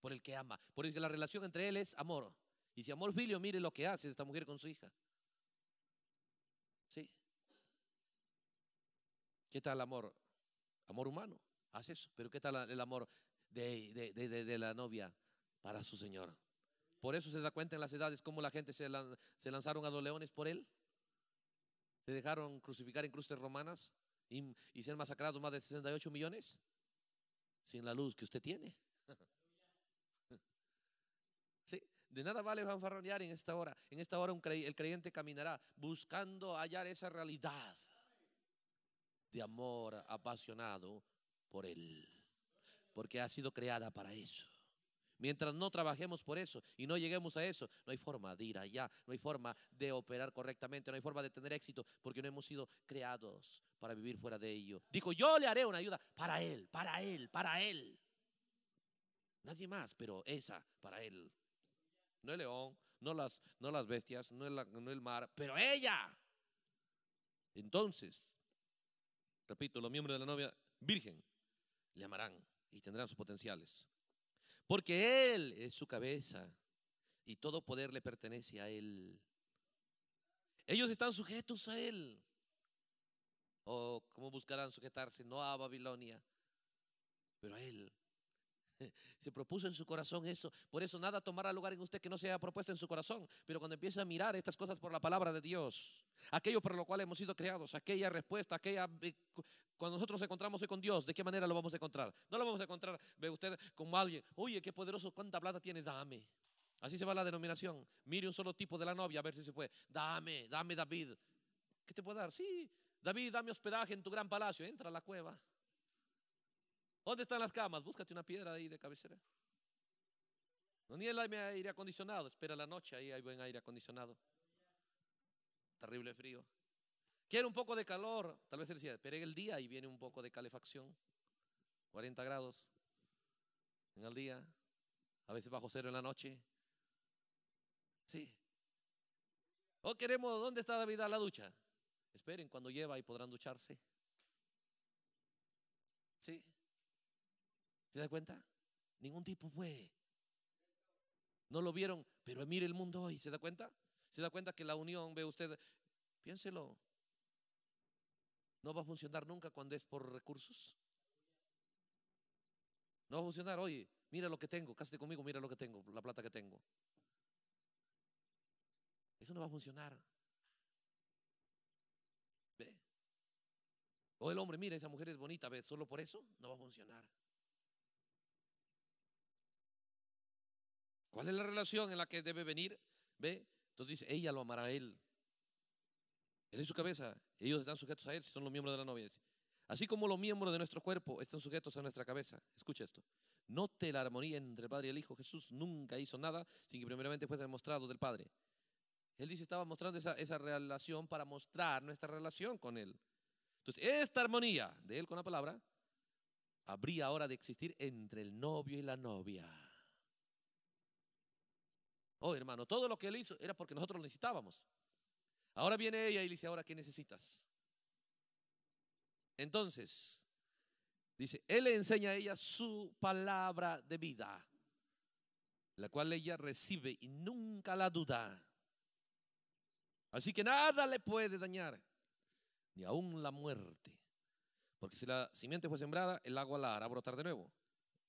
por el que ama, por eso que la relación entre él es amor. Y si amor filio, mire lo que hace esta mujer con su hija. ¿Sí? ¿Qué tal el amor? Amor humano, hace eso. Pero ¿qué tal el amor de, la novia para su señor? Por eso se da cuenta en las edades cómo la gente se, se lanzaron a los leones por él. Te dejaron crucificar en cruces romanas y, ser masacrados más de 68 millones? Sin la luz que usted tiene. ¿Sí? De nada vale fanfarronear en esta hora. En esta hora el creyente caminará buscando hallar esa realidad de amor apasionado por Él. Porque ha sido creada para eso. Mientras no trabajemos por eso y no lleguemos a eso, no hay forma de ir allá, no hay forma de operar correctamente, no hay forma de tener éxito, porque no hemos sido creados para vivir fuera de ello. Dijo, yo le haré una ayuda para él, para él, para él. Nadie más, pero esa para él. No el león, no las, no las bestias, no el, no el mar, pero ella. Entonces, repito, los miembros de la novia virgen le amarán y tendrán sus potenciales. Porque Él es su cabeza y todo poder le pertenece a Él. Ellos están sujetos a Él. O como cómo buscarán sujetarse, no a Babilonia, pero a Él. Se propuso en su corazón eso. Por eso nada tomará lugar en usted que no se haya propuesto en su corazón. Pero cuando empieza a mirar estas cosas por la palabra de Dios, aquello por lo cual hemos sido creados, aquella respuesta, aquella... Eh, cuando nosotros encontramos con Dios, ¿de qué manera lo vamos a encontrar? No lo vamos a encontrar, ve usted, como alguien, oye, qué poderoso, cuánta plata tiene? dame. Así se va la denominación. Mire un solo tipo de la novia, a ver si se fue Dame, dame David. ¿Qué te puedo dar? Sí, David, dame hospedaje en tu gran palacio. Entra a la cueva. ¿Dónde están las camas? Búscate una piedra ahí de cabecera. No ni el aire acondicionado, espera la noche, ahí hay buen aire acondicionado. Terrible frío. Quiere un poco de calor, tal vez él decía, espere el día y viene un poco de calefacción, 40 grados en el día, a veces bajo cero en la noche. Sí. O oh, queremos, ¿dónde está David a la ducha? Esperen, cuando lleva y podrán ducharse. Sí. ¿Se da cuenta? Ningún tipo fue. No lo vieron, pero mire el mundo hoy, ¿se da cuenta? ¿Se da cuenta que la unión, ve usted, piénselo, no va a funcionar nunca cuando es por recursos? No va a funcionar, oye, mira lo que tengo, cásate conmigo, mira lo que tengo, la plata que tengo. Eso no va a funcionar. ¿Ve? O el hombre, mira, esa mujer es bonita, ¿ve? Solo por eso no va a funcionar. ¿Cuál es la relación en la que debe venir? ¿Ve? Entonces dice, ella lo amará a él. Él es su cabeza, ellos están sujetos a él si son los miembros de la novia. Así como los miembros de nuestro cuerpo están sujetos a nuestra cabeza. Escucha esto. Note la armonía entre el Padre y el Hijo. Jesús nunca hizo nada sin que primeramente fuese demostrado del Padre. Él dice, estaba mostrando esa, esa relación para mostrar nuestra relación con Él. Entonces, esta armonía de Él con la palabra habría ahora de existir entre el novio y la novia. Oh, hermano, todo lo que él hizo era porque nosotros lo necesitábamos. Ahora viene ella y le dice, ahora, ¿qué necesitas? Entonces, dice, él le enseña a ella su palabra de vida, la cual ella recibe y nunca la duda. Así que nada le puede dañar, ni aún la muerte. Porque si la simiente fue sembrada, el agua la hará brotar de nuevo.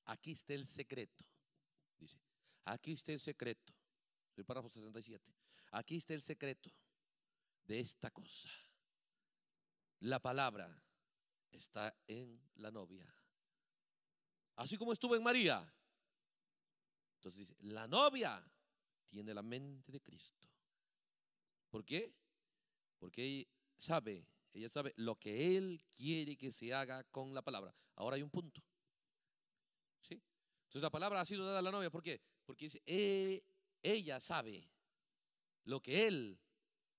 Aquí está el secreto, dice. Aquí está el secreto el párrafo 67. Aquí está el secreto de esta cosa. La palabra está en la novia. Así como estuvo en María. Entonces dice, la novia tiene la mente de Cristo. ¿Por qué? Porque ella sabe, ella sabe lo que Él quiere que se haga con la palabra. Ahora hay un punto. ¿Sí? Entonces la palabra ha sido dada a la novia. ¿Por qué? Porque dice, eh, ella sabe lo que él,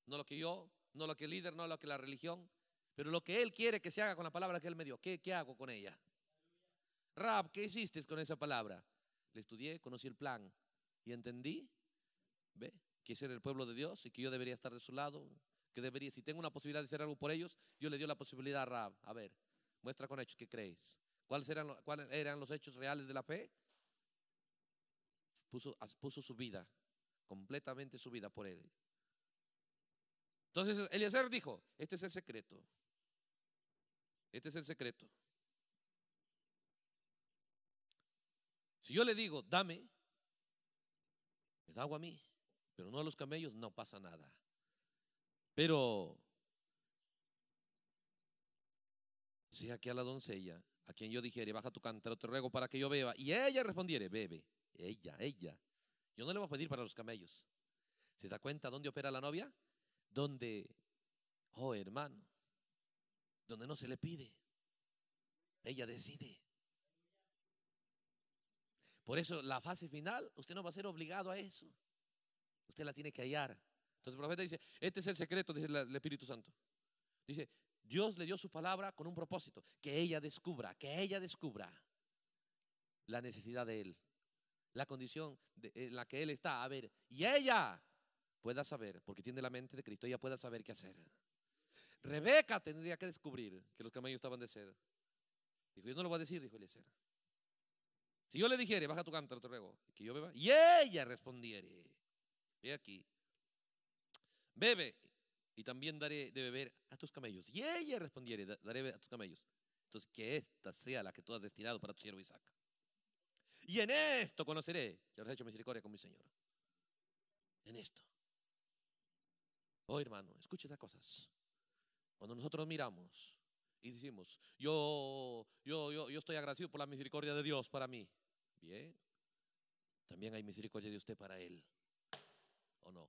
no lo que yo, no lo que el líder, no lo que la religión, pero lo que él quiere que se haga con la palabra que él me dio. ¿Qué, qué hago con ella? Rab, ¿qué hiciste con esa palabra? Le estudié, conocí el plan y entendí, ve, que ese era el pueblo de Dios y que yo debería estar de su lado, que debería, si tengo una posibilidad de hacer algo por ellos, Dios le dio la posibilidad a Rab. A ver, muestra con hechos que crees. ¿Cuáles eran, ¿Cuáles eran los hechos reales de la fe? puso, puso su vida, completamente su vida por él. Entonces Eliezer dijo, este es el secreto. Este es el secreto. Si yo le digo, dame, me da agua a mí, pero no a los camellos, no pasa nada. Pero, si aquí a la doncella, a quien yo dijere, baja tu cántaro, te ruego para que yo beba, y ella respondiere, bebe. Ella, ella. Yo no le voy a pedir para los camellos. ¿Se da cuenta dónde opera la novia? Donde, oh hermano, donde no se le pide. Ella decide. Por eso la fase final, usted no va a ser obligado a eso. Usted la tiene que hallar. Entonces el profeta dice, este es el secreto, dice el Espíritu Santo. Dice, Dios le dio su palabra con un propósito, que ella descubra, que ella descubra la necesidad de él la condición de, en la que él está. A ver, y ella pueda saber, porque tiene la mente de Cristo, ella pueda saber qué hacer. Rebeca tendría que descubrir que los camellos estaban de sed. Dijo, yo no lo voy a decir, dijo Eliezer. Si yo le dijere, baja tu cántaro, te ruego, que yo beba. Y ella respondiere, ve aquí, bebe y también daré de beber a tus camellos. Y ella respondiere, daré a tus camellos. Entonces, que esta sea la que tú has destinado para tu siervo Isaac. Y en esto conoceré que habrás hecho misericordia con mi Señor. En esto. Oh hermano, escucha estas cosas. Cuando nosotros miramos y decimos, yo, yo, yo, yo estoy agradecido por la misericordia de Dios para mí. Bien. También hay misericordia de usted para Él. ¿O no?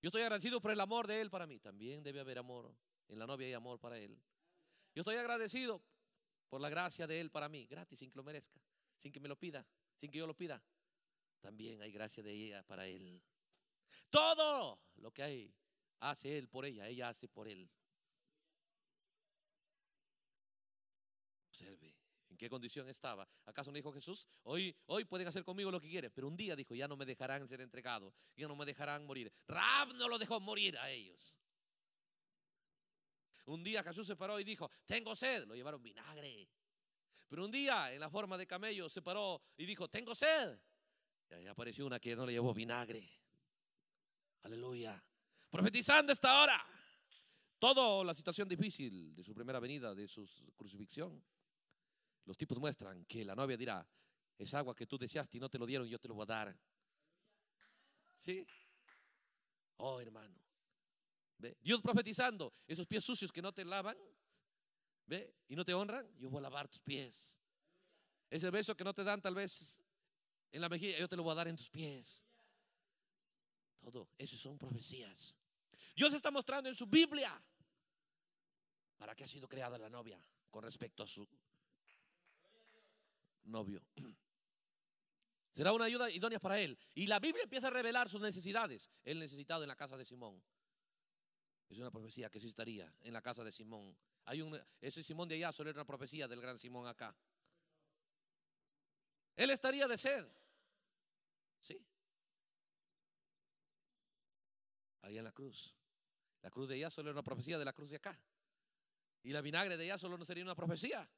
Yo estoy agradecido por el amor de Él para mí. También debe haber amor. En la novia hay amor para Él. Yo estoy agradecido por la gracia de Él para mí, gratis, sin que lo merezca sin que me lo pida, sin que yo lo pida, también hay gracia de ella para él. Todo lo que hay hace él por ella, ella hace por él. Observe en qué condición estaba. ¿Acaso no dijo Jesús? Hoy, hoy pueden hacer conmigo lo que quieren, pero un día dijo, ya no me dejarán ser entregado, ya no me dejarán morir. Rab no lo dejó morir a ellos. Un día Jesús se paró y dijo, tengo sed. Lo llevaron vinagre. Pero un día, en la forma de camello, se paró y dijo, tengo sed. Y ahí apareció una que no le llevó vinagre. Aleluya. Profetizando esta hora. Toda la situación difícil de su primera venida, de su crucifixión. Los tipos muestran que la novia dirá, es agua que tú deseaste y no te lo dieron, yo te lo voy a dar. ¿Sí? Oh, hermano. Dios profetizando, esos pies sucios que no te lavan, ¿Ve? Y no te honran, yo voy a lavar tus pies. Ese beso que no te dan tal vez en la mejilla, yo te lo voy a dar en tus pies. Todo, eso son profecías. Dios está mostrando en su Biblia para que ha sido creada la novia con respecto a su novio. Será una ayuda idónea para él. Y la Biblia empieza a revelar sus necesidades. El necesitado en la casa de Simón. Es una profecía que sí estaría en la casa de Simón. Hay un, ese Simón de allá solo era una profecía del gran Simón acá. Él estaría de sed. Sí. Ahí en la cruz. La cruz de allá solo era una profecía de la cruz de acá. Y la vinagre de allá solo no sería una profecía.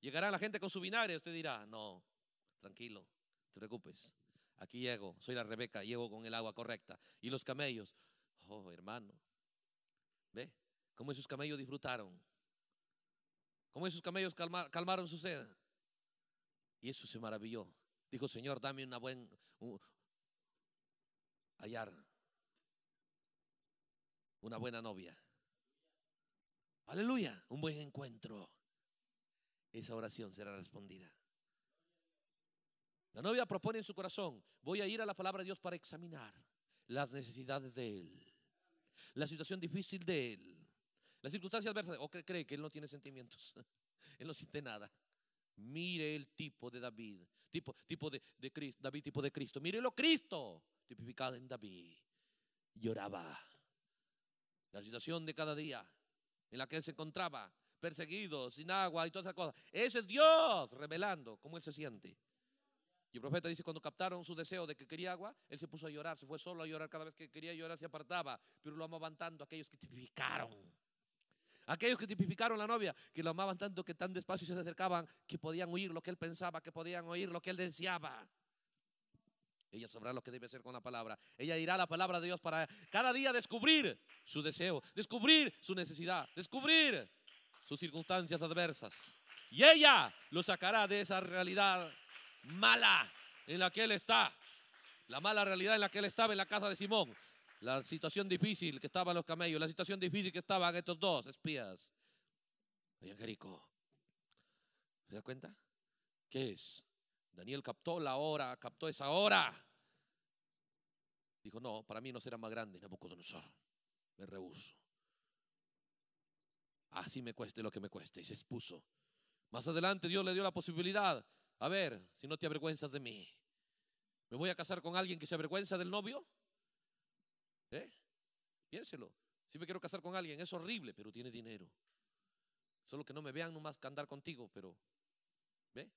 Llegará la gente con su vinagre. Usted dirá, no, tranquilo, te preocupes. Aquí llego, soy la Rebeca, llego con el agua correcta. Y los camellos, oh hermano, ¿Ve? Cómo esos camellos disfrutaron. Cómo esos camellos calmaron su sed. Y eso se maravilló. Dijo, Señor, dame una buena... hallar una buena novia. Aleluya, un buen encuentro. Esa oración será respondida. La novia propone en su corazón, voy a ir a la palabra de Dios para examinar las necesidades de Él la situación difícil de él, las circunstancias adversas, o cree, que él no tiene sentimientos, él no siente nada. Mire el tipo de David, tipo, tipo de, Cristo, David, tipo de Cristo. lo Cristo, tipificado en David. Lloraba. La situación de cada día en la que él se encontraba, perseguido, sin agua y todas esas cosas. Ese es Dios revelando cómo él se siente. Y el profeta dice, cuando captaron su deseo de que quería agua, él se puso a llorar, se fue solo a llorar cada vez que quería llorar, se apartaba, pero lo amaban tanto aquellos que tipificaron. Aquellos que tipificaron la novia, que lo amaban tanto que tan despacio se acercaban, que podían oír lo que él pensaba, que podían oír lo que él deseaba. Ella sabrá lo que debe hacer con la palabra. Ella dirá la palabra de Dios para cada día descubrir su deseo, descubrir su necesidad, descubrir sus circunstancias adversas. Y ella lo sacará de esa realidad mala en la que él está. La mala realidad en la que él estaba en la casa de Simón. La situación difícil que estaban los camellos. La situación difícil que estaban estos dos espías. El en ¿Se da cuenta? ¿Qué es? Daniel captó la hora, captó esa hora. Dijo, no, para mí no será más grande Nabucodonosor. Me rehuso. Así me cueste lo que me cueste. Y se expuso. Más adelante Dios le dio la posibilidad a ver, si no te avergüenzas de mí. ¿Me voy a casar con alguien que se avergüenza del novio? ¿Eh? Piénselo. Si me quiero casar con alguien, es horrible, pero tiene dinero. Solo que no me vean nomás que andar contigo, pero ¿ve?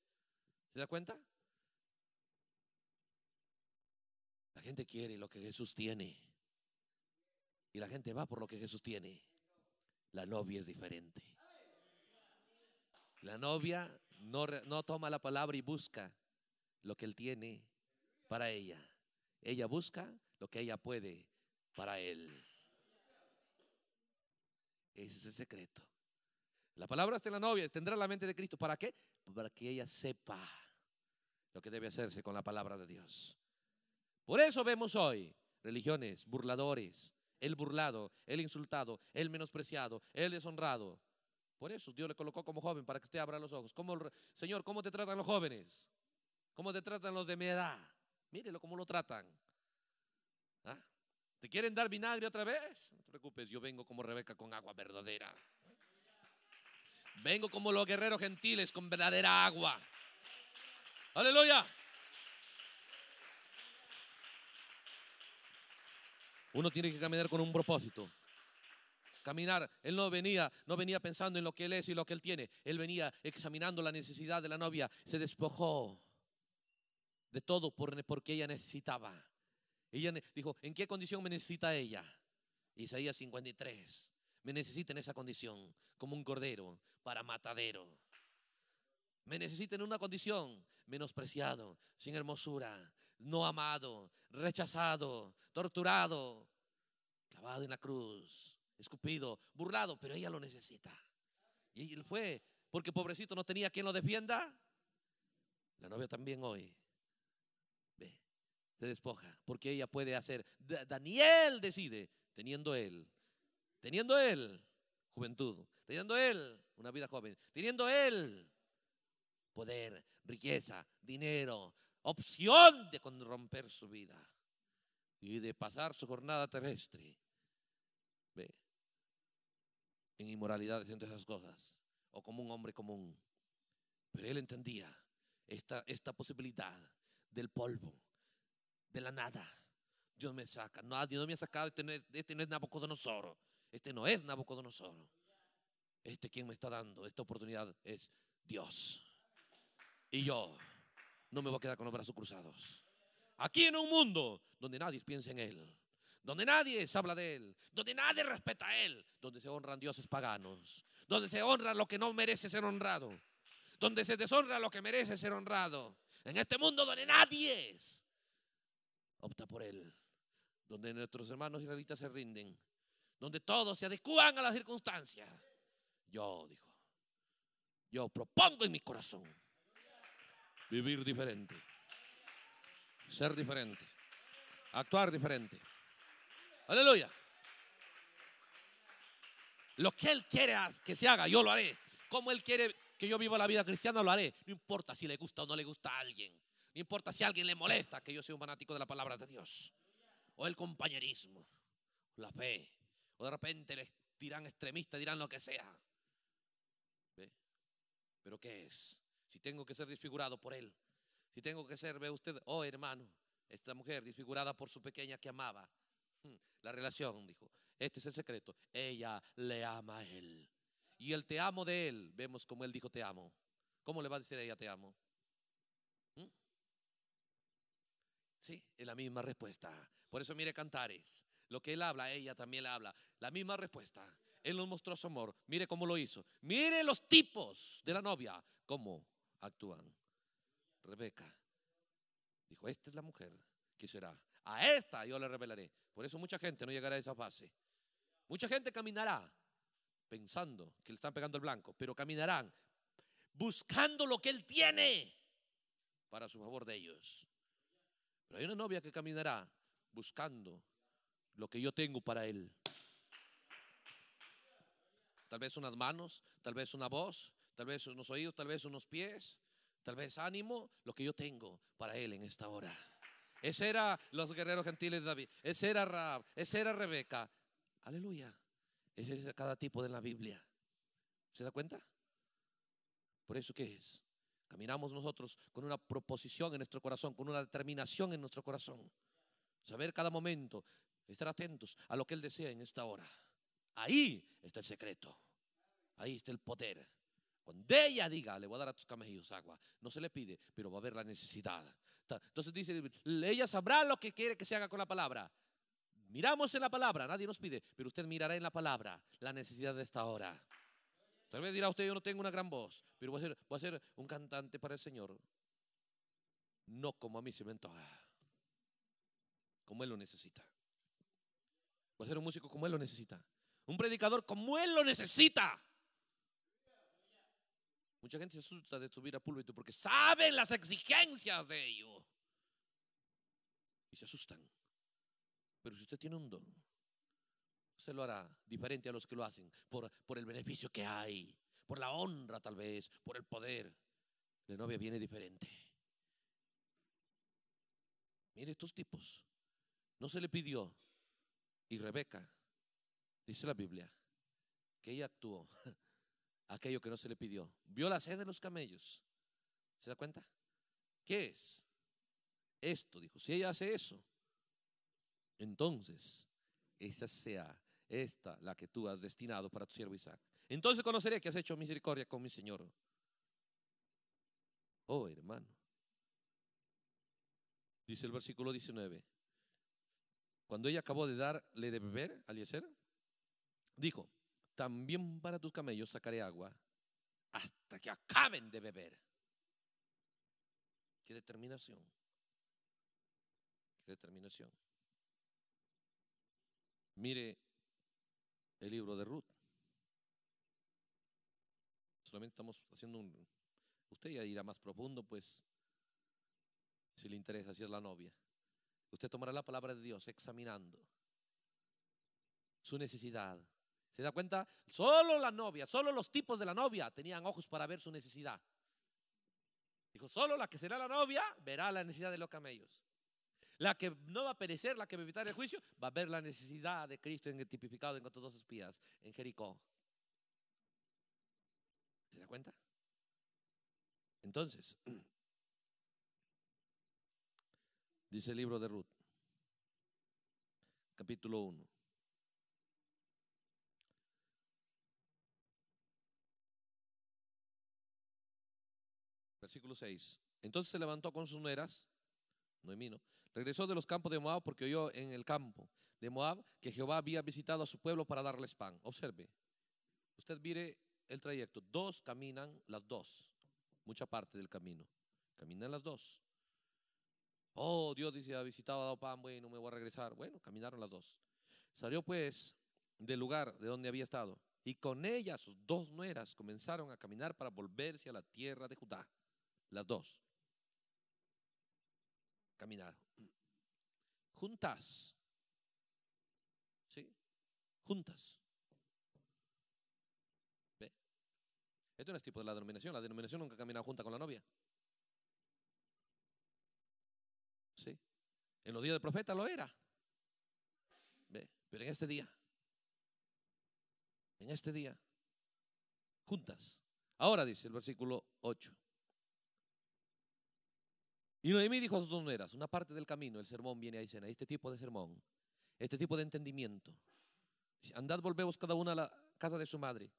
¿Se da cuenta? La gente quiere lo que Jesús tiene. Y la gente va por lo que Jesús tiene. La novia es diferente. La novia no, no toma la palabra y busca lo que Él tiene para ella. Ella busca lo que ella puede para Él. Ese es el secreto. La palabra está en la novia, tendrá la mente de Cristo. ¿Para qué? Para que ella sepa lo que debe hacerse con la palabra de Dios. Por eso vemos hoy religiones, burladores, el burlado, el insultado, el menospreciado, el deshonrado, por eso Dios le colocó como joven para que usted abra los ojos. señor, ¿cómo te tratan los jóvenes? ¿Cómo te tratan los de mi edad? Mírelo cómo lo tratan. ¿Ah? ¿Te quieren dar vinagre otra vez? No te preocupes, yo vengo como Rebeca con agua verdadera. Vengo como los guerreros gentiles con verdadera agua. Aleluya. Uno tiene que caminar con un propósito caminar. Él no venía, no venía pensando en lo que él es y lo que él tiene. Él venía examinando la necesidad de la novia. Se despojó de todo porque ella necesitaba. Ella dijo, ¿en qué condición me necesita ella? Isaías 53. Me necesita en esa condición, como un cordero para matadero. Me necesita en una condición, menospreciado, sin hermosura, no amado, rechazado, torturado, clavado en la cruz escupido, burlado, pero ella lo necesita. Y él fue, porque pobrecito no tenía quien lo defienda. La novia también hoy. Ve, se despoja, porque ella puede hacer. Daniel decide, teniendo él, teniendo él juventud, teniendo él una vida joven, teniendo él poder, riqueza, dinero, opción de corromper su vida y de pasar su jornada terrestre. Ve, en inmoralidades, entre esas cosas, o como un hombre común. Pero él entendía esta, esta posibilidad del polvo, de la nada. Dios me saca, nadie no, me ha sacado, este no es, este no es Nabucodonosor, este no es Nabucodonosor. Este quien me está dando esta oportunidad es Dios. Y yo no me voy a quedar con los brazos cruzados. Aquí en un mundo donde nadie piensa en Él, donde nadie se habla de Él, donde nadie respeta a Él, donde se honran dioses paganos, donde se honra lo que no merece ser honrado, donde se deshonra lo que merece ser honrado, en este mundo donde nadie es, opta por Él, donde nuestros hermanos israelitas se rinden, donde todos se adecúan a las circunstancias. Yo, digo, yo propongo en mi corazón vivir diferente, ser diferente, actuar diferente. Aleluya. Lo que Él quiere que se haga, yo lo haré. Como Él quiere que yo viva la vida cristiana, lo haré. No importa si le gusta o no le gusta a alguien. No importa si a alguien le molesta que yo sea un fanático de la palabra de Dios. O el compañerismo, la fe. O de repente le dirán extremista, dirán lo que sea. ¿Ve? ¿Pero qué es? Si tengo que ser disfigurado por Él. Si tengo que ser, ve usted, oh hermano, esta mujer disfigurada por su pequeña que amaba La relación, dijo. Este es el secreto. Ella le ama a él. Y el te amo de él, vemos como él dijo te amo. ¿Cómo le va a decir a ella te amo? ¿Mm? Sí, es la misma respuesta. Por eso mire Cantares. Lo que él habla, ella también le habla. La misma respuesta. Él nos mostró su amor. Mire cómo lo hizo. Mire los tipos de la novia, cómo actúan. Rebeca dijo, esta es la mujer que será a esta yo le revelaré. Por eso mucha gente no llegará a esa fase. Mucha gente caminará pensando que le están pegando el blanco, pero caminarán buscando lo que él tiene para su favor de ellos. Pero hay una novia que caminará buscando lo que yo tengo para él. Tal vez unas manos, tal vez una voz, tal vez unos oídos, tal vez unos pies, tal vez ánimo, lo que yo tengo para él en esta hora. Ese era los guerreros gentiles de David. Ese era Raab. Ese era Rebeca. Aleluya. Ese es cada tipo de la Biblia. ¿Se da cuenta? Por eso qué es. Caminamos nosotros con una proposición en nuestro corazón, con una determinación en nuestro corazón. Saber cada momento, estar atentos a lo que Él desea en esta hora. Ahí está el secreto. Ahí está el poder. Cuando ella diga, le voy a dar a tus camellos agua, no se le pide, pero va a haber la necesidad. Entonces dice, ella sabrá lo que quiere que se haga con la palabra. Miramos en la palabra, nadie nos pide, pero usted mirará en la palabra la necesidad de esta hora. Tal vez dirá usted, yo no tengo una gran voz, pero voy a ser, un cantante para el Señor. No como a mí se me como Él lo necesita. Voy a ser un músico como Él lo necesita. Un predicador como Él lo necesita. Mucha gente se asusta de subir a púlpito porque saben las exigencias de ello. Y se asustan. Pero si usted tiene un don, se lo hará diferente a los que lo hacen, por, por el beneficio que hay, por la honra tal vez, por el poder. La novia viene diferente. Mire estos tipos. No se le pidió. Y Rebeca, dice la Biblia, que ella actuó aquello que no se le pidió. Vio la sed de los camellos. ¿Se da cuenta? ¿Qué es? Esto, dijo. Si ella hace eso, entonces esa sea esta la que tú has destinado para tu siervo Isaac. Entonces conoceré que has hecho misericordia con mi Señor. Oh, hermano. Dice el versículo 19. Cuando ella acabó de darle de beber al yacer. dijo, también para tus camellos sacaré agua hasta que acaben de beber. Qué determinación. Qué determinación. Mire el libro de Ruth. Solamente estamos haciendo un... Usted ya irá más profundo, pues, si le interesa, si es la novia. Usted tomará la palabra de Dios examinando su necesidad, ¿Se da cuenta? Solo la novia, solo los tipos de la novia tenían ojos para ver su necesidad. Dijo, solo la que será la novia verá la necesidad de los camellos. La que no va a perecer, la que va a evitar el juicio, va a ver la necesidad de Cristo en el tipificado en otros dos espías en Jericó. ¿Se da cuenta? Entonces, dice el libro de Ruth, capítulo 1. versículo 6. Entonces se levantó con sus nueras, Noemí, Regresó de los campos de Moab porque oyó en el campo de Moab que Jehová había visitado a su pueblo para darles pan. Observe, usted mire el trayecto. Dos caminan las dos, mucha parte del camino. Caminan las dos. Oh, Dios dice, ha visitado, ha dado pan, bueno, me voy a regresar. Bueno, caminaron las dos. Salió pues del lugar de donde había estado y con ellas, sus dos nueras comenzaron a caminar para volverse a la tierra de Judá las dos. Caminar. Juntas. ¿Sí? Juntas. ¿Ve? Esto no es tipo de la denominación. La denominación nunca ha caminado junta con la novia. ¿Sí? En los días del profeta lo era. ¿Ve? Pero en este día. En este día. Juntas. Ahora dice el versículo 8. Y Noemí dijo a sus nueras, una parte del camino, el sermón viene a escena, este tipo de sermón, este tipo de entendimiento. Andad, volvemos cada una a la casa de su madre.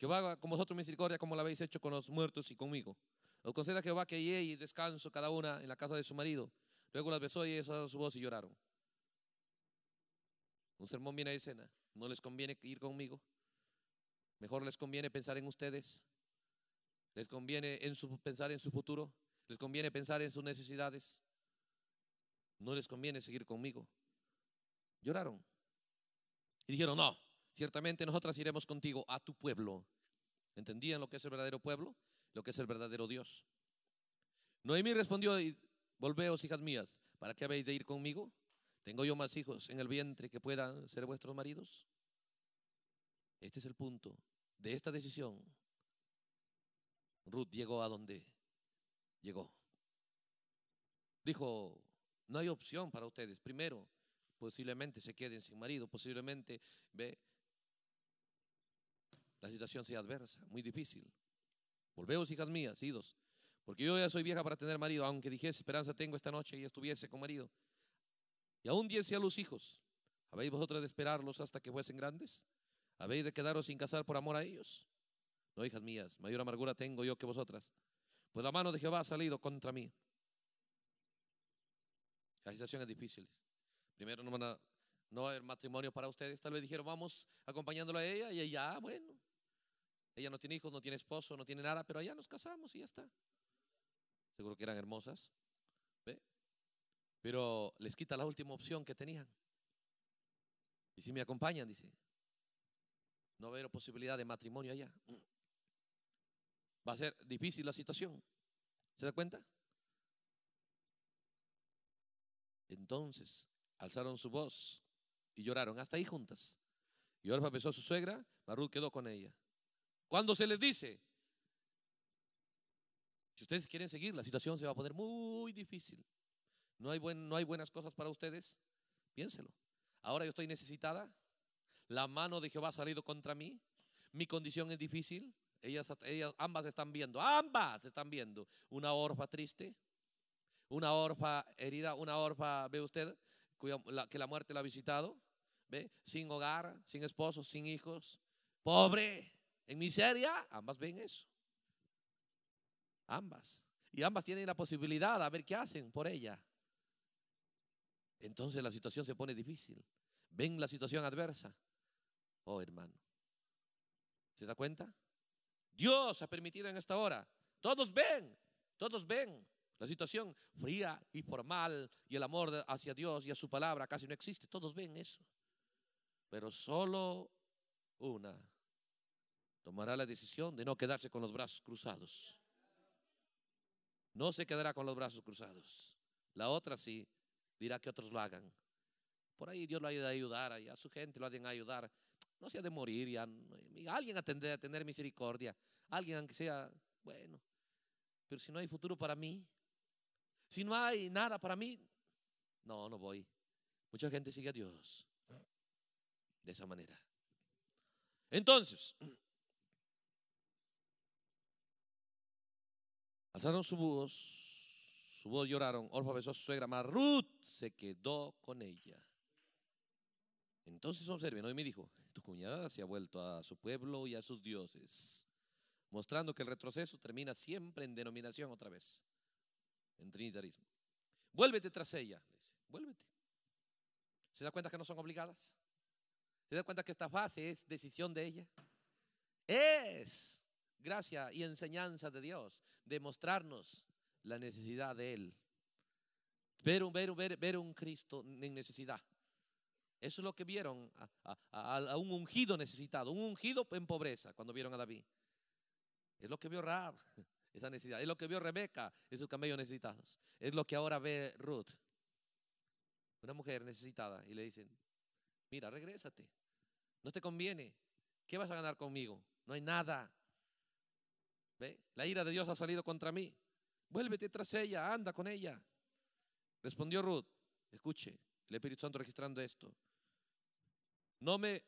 Jehová haga con vosotros misericordia como la habéis hecho con los muertos y conmigo. Os conceda Jehová que y descanso cada una en la casa de su marido. Luego las besó y esa su voz y lloraron. Un sermón viene a escena. No les conviene ir conmigo. Mejor les conviene pensar en ustedes. Les conviene en su, pensar en su futuro. ¿Les conviene pensar en sus necesidades? No les conviene seguir conmigo. Lloraron. Y dijeron, no, ciertamente nosotras iremos contigo a tu pueblo. ¿Entendían lo que es el verdadero pueblo? Lo que es el verdadero Dios. Noemí respondió, volveos, hijas mías, ¿para qué habéis de ir conmigo? ¿Tengo yo más hijos en el vientre que puedan ser vuestros maridos? Este es el punto de esta decisión. Ruth llegó a donde llegó. Dijo, no hay opción para ustedes. Primero, posiblemente se queden sin marido, posiblemente ve, la situación sea adversa, muy difícil. Volveos, hijas mías, idos, porque yo ya soy vieja para tener marido, aunque dijese esperanza tengo esta noche y estuviese con marido. Y aún diese a los hijos, ¿habéis vosotras de esperarlos hasta que fuesen grandes? ¿Habéis de quedaros sin casar por amor a ellos? No, hijas mías, mayor amargura tengo yo que vosotras pues la mano de Jehová ha salido contra mí. Las situaciones difíciles. Primero no van no va a haber matrimonio para ustedes. Tal vez dijeron, vamos acompañándola a ella y ella, ah, bueno, ella no tiene hijos, no tiene esposo, no tiene nada, pero allá nos casamos y ya está. Seguro que eran hermosas. Pero les quita la última opción que tenían. Y si me acompañan, dice, no va a haber posibilidad de matrimonio allá va a ser difícil la situación. ¿Se da cuenta? Entonces alzaron su voz y lloraron, hasta ahí juntas. Y Orfa besó a su suegra, Marut quedó con ella. Cuando se les dice, si ustedes quieren seguir, la situación se va a poner muy difícil. No hay, no hay buenas cosas para ustedes, piénselo. Ahora yo estoy necesitada, la mano de Jehová ha salido contra mí, mi condición es difícil, ellas, ambas están viendo, ambas están viendo una orfa triste, una orfa herida, una orfa, ve usted, que la muerte la ha visitado, ve, sin hogar, sin esposo, sin hijos, pobre, en miseria, ambas ven eso. Ambas. Y ambas tienen la posibilidad a ver qué hacen por ella. Entonces la situación se pone difícil. Ven la situación adversa. Oh, hermano. ¿Se da cuenta? Dios ha permitido en esta hora. Todos ven, todos ven la situación fría y formal y el amor hacia Dios y a su palabra casi no existe. Todos ven eso. Pero solo una tomará la decisión de no quedarse con los brazos cruzados. No se quedará con los brazos cruzados. La otra sí dirá que otros lo hagan. Por ahí Dios lo ha a ayudar, a su gente lo ha de ayudar no sea de morir ya. Alguien atender a tener misericordia. Alguien aunque sea, bueno. Pero si no hay futuro para mí, si no hay nada para mí, no, no voy. Mucha gente sigue a Dios de esa manera. Entonces, alzaron su voz, su voz lloraron. Orfa besó a su suegra, Marut se quedó con ella. Entonces observen, hoy me dijo, tu cuñada se ha vuelto a su pueblo y a sus dioses, mostrando que el retroceso termina siempre en denominación otra vez, en trinitarismo. Vuélvete tras ella, dice, vuélvete. ¿Se da cuenta que no son obligadas? ¿Se da cuenta que esta fase es decisión de ella? Es gracia y enseñanza de Dios, demostrarnos la necesidad de Él. un, ver un Cristo en necesidad eso es lo que vieron a, un ungido necesitado, un ungido en pobreza cuando vieron a David. Es lo que vio Raab, esa necesidad. Es lo que vio Rebeca, esos camellos necesitados. Es lo que ahora ve Ruth, una mujer necesitada. Y le dicen, mira, regrésate. No te conviene. ¿Qué vas a ganar conmigo? No hay nada. ¿Ve? La ira de Dios ha salido contra mí. Vuélvete tras ella, anda con ella. Respondió Ruth, escuche, el Espíritu Santo registrando esto. No me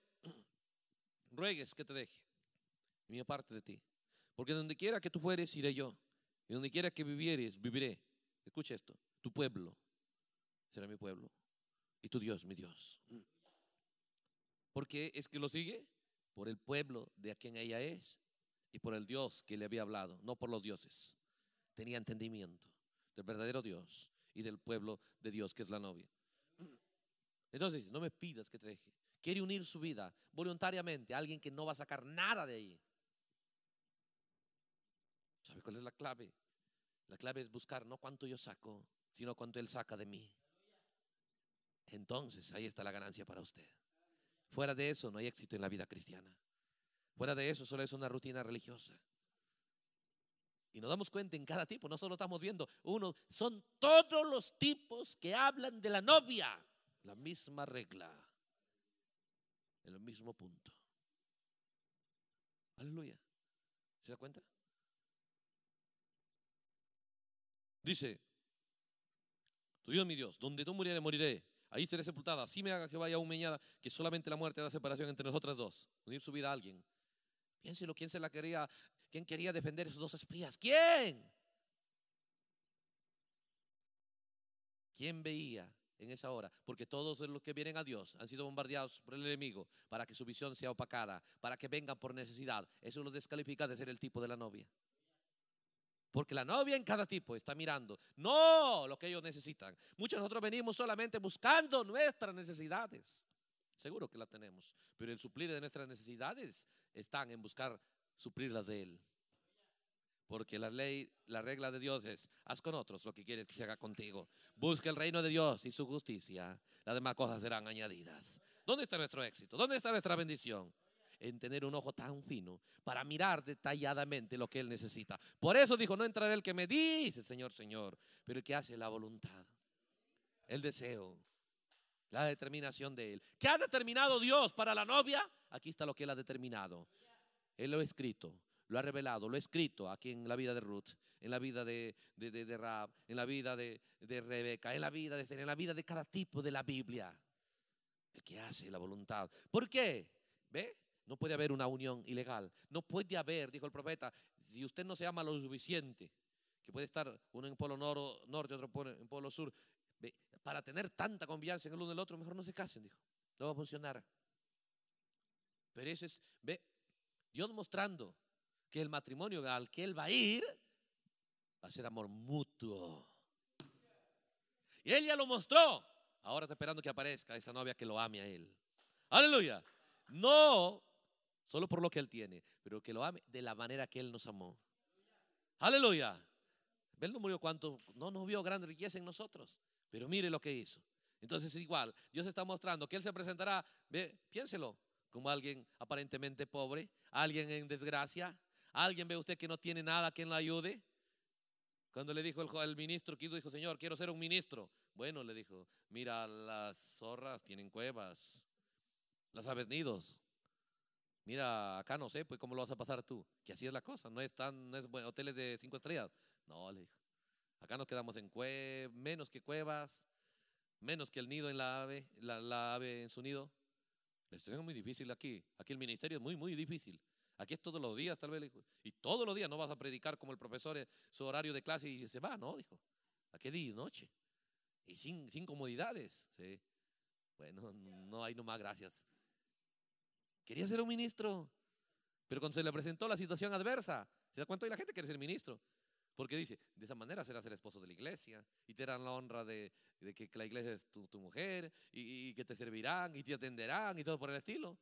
ruegues que te deje, y me aparte de ti. Porque donde quiera que tú fueres, iré yo. Y donde quiera que vivieres, viviré. Escucha esto. Tu pueblo será mi pueblo. Y tu Dios, mi Dios. ¿Por qué es que lo sigue? Por el pueblo de a quien ella es y por el Dios que le había hablado, no por los dioses. Tenía entendimiento del verdadero Dios y del pueblo de Dios que es la novia. Entonces, no me pidas que te deje quiere unir su vida voluntariamente a alguien que no va a sacar nada de ahí. ¿Sabe cuál es la clave? La clave es buscar no cuánto yo saco, sino cuánto Él saca de mí. Entonces ahí está la ganancia para usted. Fuera de eso no hay éxito en la vida cristiana. Fuera de eso solo es una rutina religiosa. Y nos damos cuenta en cada tipo, no solo estamos viendo uno, son todos los tipos que hablan de la novia. La misma regla en el mismo punto. Aleluya. ¿Se da cuenta? Dice, tu Dios, mi Dios, donde tú murieras moriré. Ahí seré sepultada. Así me haga que vaya meñada. que solamente la muerte da separación entre nosotras dos. Unir su vida a alguien. Piénselo, ¿quién se la quería? ¿Quién quería defender a esos dos espías? ¿Quién? ¿Quién veía en esa hora, porque todos los que vienen a Dios han sido bombardeados por el enemigo para que su visión sea opacada, para que vengan por necesidad. Eso los descalifica de ser el tipo de la novia. Porque la novia en cada tipo está mirando, no lo que ellos necesitan. Muchos de nosotros venimos solamente buscando nuestras necesidades. Seguro que las tenemos, pero el suplir de nuestras necesidades están en buscar suplirlas de Él. Porque la ley, la regla de Dios es, haz con otros lo que quieres que se haga contigo. Busca el reino de Dios y su justicia. Las demás cosas serán añadidas. ¿Dónde está nuestro éxito? ¿Dónde está nuestra bendición? En tener un ojo tan fino para mirar detalladamente lo que Él necesita. Por eso dijo, no entraré el que me dice, Señor, Señor, pero el que hace la voluntad, el deseo, la determinación de Él. ¿Qué ha determinado Dios para la novia? Aquí está lo que Él ha determinado. Él lo ha escrito lo ha revelado, lo ha escrito aquí en la vida de Ruth, en la vida de, de, Rab, en la vida de, Rebeca, en la vida de en la vida de cada tipo de la Biblia. El que hace la voluntad. ¿Por qué? ¿Ve? No puede haber una unión ilegal. No puede haber, dijo el profeta, si usted no se ama lo suficiente, que puede estar uno en polo noro, norte, otro en polo sur, para tener tanta confianza en el uno del otro, mejor no se casen, dijo. No va a funcionar. Pero eso es, ve, Dios mostrando que el matrimonio al que él va a ir va a ser amor mutuo. Y él ya lo mostró. Ahora está esperando que aparezca esa novia que lo ame a él. Aleluya. No solo por lo que él tiene, pero que lo ame de la manera que él nos amó. Aleluya. Él no murió cuánto, no nos vio gran riqueza en nosotros, pero mire lo que hizo. Entonces igual, Dios está mostrando que Él se presentará, ve, piénselo, como alguien aparentemente pobre, alguien en desgracia, ¿Alguien ve usted que no tiene nada que le ayude? Cuando le dijo el, ministro quiso, dijo, Señor, quiero ser un ministro. Bueno, le dijo, mira, las zorras tienen cuevas, las aves nidos. Mira, acá no sé, pues cómo lo vas a pasar tú. Que así es la cosa, no es, tan, no es hoteles de cinco estrellas. No, le dijo, acá nos quedamos en cuevas, menos que cuevas, menos que el nido en la ave, la, ave en su nido. Les tengo muy difícil aquí. Aquí el ministerio es muy, muy difícil. Aquí es todos los días, tal vez. Y todos los días no vas a predicar como el profesor es su horario de clase y se va, ¿no? Dijo. Aquí es día y noche. Y sin, sin comodidades. ¿sí? Bueno, no hay nomás gracias. Quería ser un ministro, pero cuando se le presentó la situación adversa, ¿se da cuenta? Y la gente quiere ser ministro. Porque dice, de esa manera serás el esposo de la iglesia y te darán la honra de, que la iglesia es tu, mujer y, y, que te servirán y te atenderán y todo por el estilo.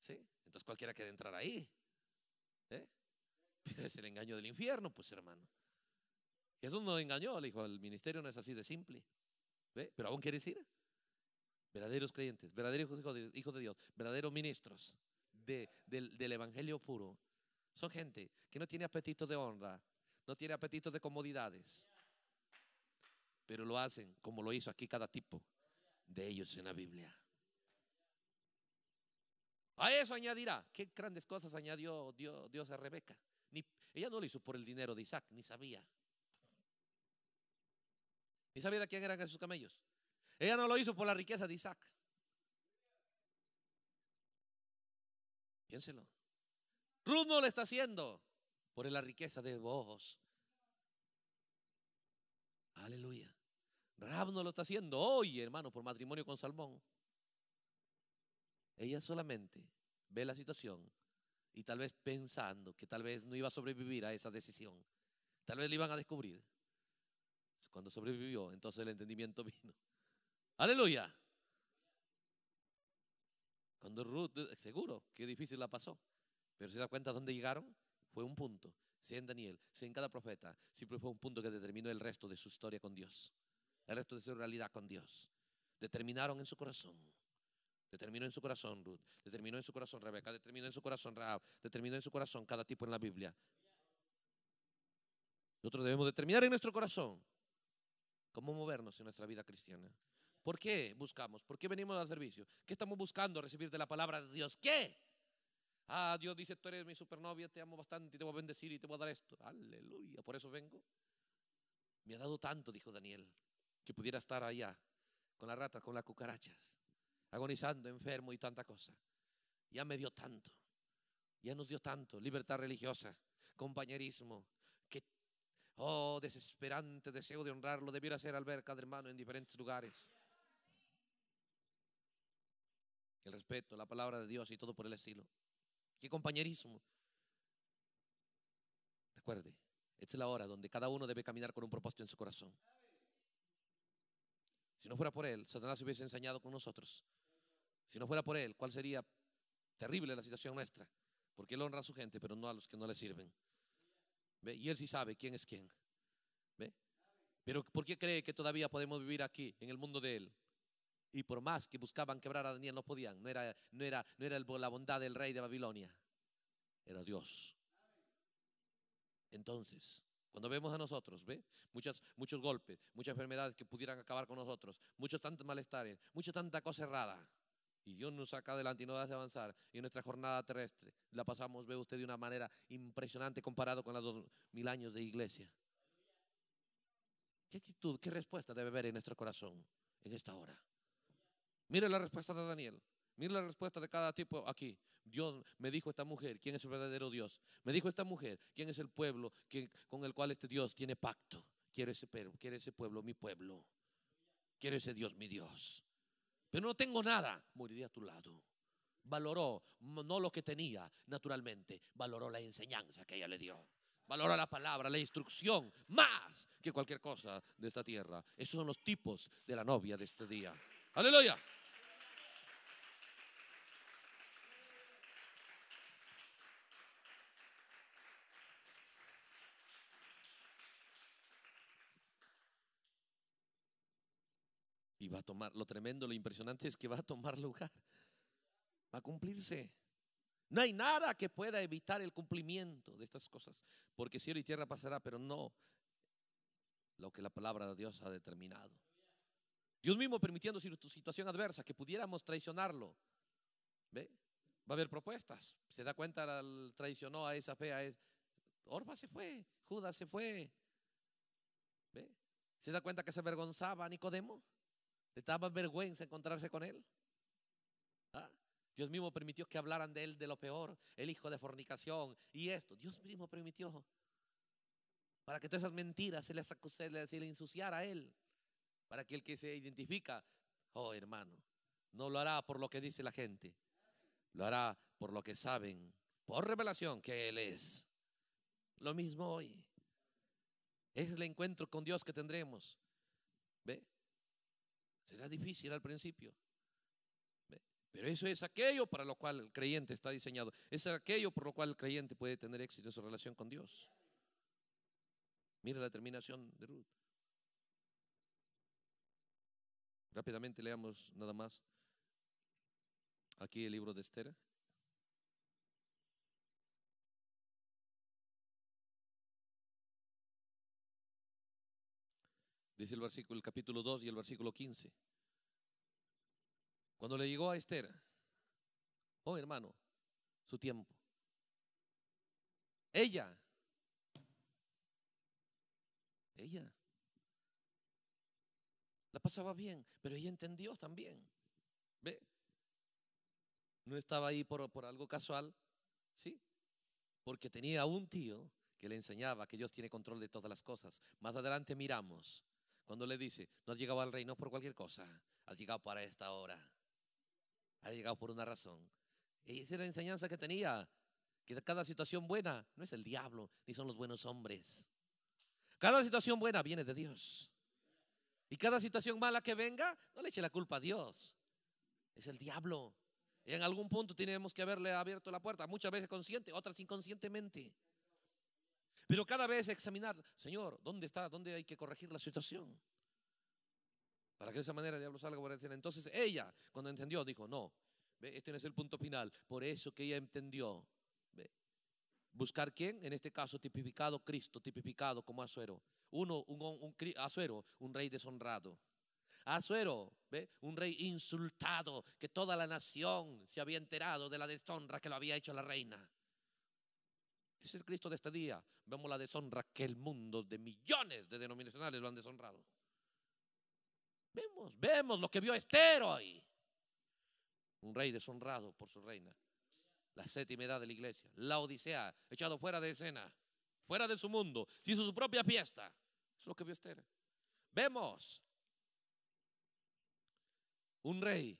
¿Sí? Entonces cualquiera quiere entrar ahí. ¿eh? Pero es el engaño del infierno, pues hermano. Jesús no engañó, le dijo, el ministerio no es así de simple. Pero aún quiere decir, Verdaderos creyentes, verdaderos hijos de, Dios, verdaderos ministros del Evangelio puro. Son gente que no tiene apetitos de honra, no tiene apetitos de comodidades, pero lo hacen como lo hizo aquí cada tipo de ellos en la Biblia. A eso añadirá, qué grandes cosas añadió Dios, Dios a Rebeca. Ni, ella no lo hizo por el dinero de Isaac, ni sabía. Ni sabía de quién eran esos camellos. Ella no lo hizo por la riqueza de Isaac. Piénselo. Ruth no lo está haciendo por la riqueza de vos. Aleluya. Rab no lo está haciendo hoy, hermano, por matrimonio con Salmón. Ella solamente ve la situación y tal vez pensando que tal vez no iba a sobrevivir a esa decisión, tal vez le iban a descubrir. Cuando sobrevivió, entonces el entendimiento vino. Aleluya. Cuando Ruth, seguro, qué difícil la pasó. Pero se da cuenta dónde llegaron, fue un punto. Si en Daniel, si en cada profeta, siempre fue un punto que determinó el resto de su historia con Dios, el resto de su realidad con Dios. Determinaron en su corazón Determinó en su corazón Ruth, determinó en su corazón Rebeca, determinó en su corazón Raab determinó en su corazón cada tipo en la Biblia. Nosotros debemos determinar en nuestro corazón cómo movernos en nuestra vida cristiana. ¿Por qué buscamos? ¿Por qué venimos al servicio? ¿Qué estamos buscando recibir de la palabra de Dios? ¿Qué? Ah, Dios dice, tú eres mi supernovia, te amo bastante y te voy a bendecir y te voy a dar esto. Aleluya, por eso vengo. Me ha dado tanto, dijo Daniel, que pudiera estar allá con la rata, con las cucarachas agonizando, enfermo y tanta cosa. Ya me dio tanto, ya nos dio tanto, libertad religiosa, compañerismo, que, oh, desesperante deseo de honrarlo, debiera ser alberca de hermano en diferentes lugares. El respeto, la palabra de Dios y todo por el estilo. Qué compañerismo. Recuerde, esta es la hora donde cada uno debe caminar con un propósito en su corazón. Si no fuera por él, Satanás se hubiese enseñado con nosotros si no fuera por Él, ¿cuál sería terrible la situación nuestra? Porque Él honra a su gente, pero no a los que no le sirven. Y Él sí sabe quién es quién. ¿Ve? Pero ¿por qué cree que todavía podemos vivir aquí, en el mundo de Él? Y por más que buscaban quebrar a Daniel, no podían. No era, no era, no era la bondad del rey de Babilonia. Era Dios. Entonces, cuando vemos a nosotros, ¿ve? Muchas, muchos golpes, muchas enfermedades que pudieran acabar con nosotros, muchos tantos malestares, mucha tanta cosa errada. Y Dios nos saca adelante y nos hace avanzar. Y nuestra jornada terrestre la pasamos, ve usted, de una manera impresionante comparado con los dos mil años de iglesia. ¿Qué actitud, qué respuesta debe haber en nuestro corazón en esta hora? Mire la respuesta de Daniel. Mire la respuesta de cada tipo aquí. Dios me dijo esta mujer quién es el verdadero Dios. Me dijo esta mujer quién es el pueblo con el cual este Dios tiene pacto. Quiero ese, quiero ese pueblo, mi pueblo. Quiero ese Dios, mi Dios no tengo nada, moriré a tu lado. Valoró no lo que tenía naturalmente, valoró la enseñanza que ella le dio. valoró la palabra, la instrucción, más que cualquier cosa de esta tierra. Esos son los tipos de la novia de este día. Aleluya. tomar, lo tremendo, lo impresionante es que va a tomar lugar, va a cumplirse. No hay nada que pueda evitar el cumplimiento de estas cosas, porque cielo y tierra pasará, pero no lo que la palabra de Dios ha determinado. Dios mismo permitiendo tu situación adversa, que pudiéramos traicionarlo. ¿Ve? Va a haber propuestas. Se da cuenta, traicionó a esa fe, Orba se fue, Judas se fue. ¿Ve? Se da cuenta que se avergonzaba a Nicodemo. ¿Les daba vergüenza encontrarse con él? ¿Ah? Dios mismo permitió que hablaran de él de lo peor, el hijo de fornicación y esto. Dios mismo permitió para que todas esas mentiras se le, ensuciara a él, para que el que se identifica, oh hermano, no lo hará por lo que dice la gente, lo hará por lo que saben, por revelación que Él es. Lo mismo hoy. es el encuentro con Dios que tendremos. ¿Ve? Será difícil al principio. Pero eso es aquello para lo cual el creyente está diseñado. Es aquello por lo cual el creyente puede tener éxito en su relación con Dios. Mira la terminación de Ruth. Rápidamente leamos nada más aquí el libro de Esther, Dice el versículo, el capítulo 2 y el versículo 15. Cuando le llegó a Esther, oh hermano, su tiempo. Ella, ella, la pasaba bien, pero ella entendió también. ¿Ve? No estaba ahí por, por algo casual, ¿sí? Porque tenía un tío que le enseñaba que Dios tiene control de todas las cosas. Más adelante miramos cuando le dice, no has llegado al reino por cualquier cosa, has llegado para esta hora, has llegado por una razón. Y e esa era la enseñanza que tenía, que cada situación buena no es el diablo, ni son los buenos hombres. Cada situación buena viene de Dios. Y cada situación mala que venga, no le eche la culpa a Dios. Es el diablo. Y en algún punto tenemos que haberle abierto la puerta, muchas veces consciente, otras inconscientemente. Pero cada vez examinar, Señor, ¿dónde está? ¿Dónde hay que corregir la situación? Para que de esa manera el diablo salga por decir. Entonces ella, cuando entendió, dijo, no, este no es el punto final. Por eso que ella entendió. Buscar quién, en este caso tipificado Cristo, tipificado como Azuero. Uno, un, Azuero, un rey deshonrado. Azuero, ¿ve? un rey insultado, que toda la nación se había enterado de la deshonra que lo había hecho la reina. Es el Cristo de este día. Vemos la deshonra que el mundo de millones de denominacionales lo han deshonrado. Vemos, vemos lo que vio Esther hoy. Un rey deshonrado por su reina. La séptima edad de la iglesia. La Odisea, echado fuera de escena, fuera de su mundo. sin su propia fiesta. Es lo que vio Esther. Vemos un rey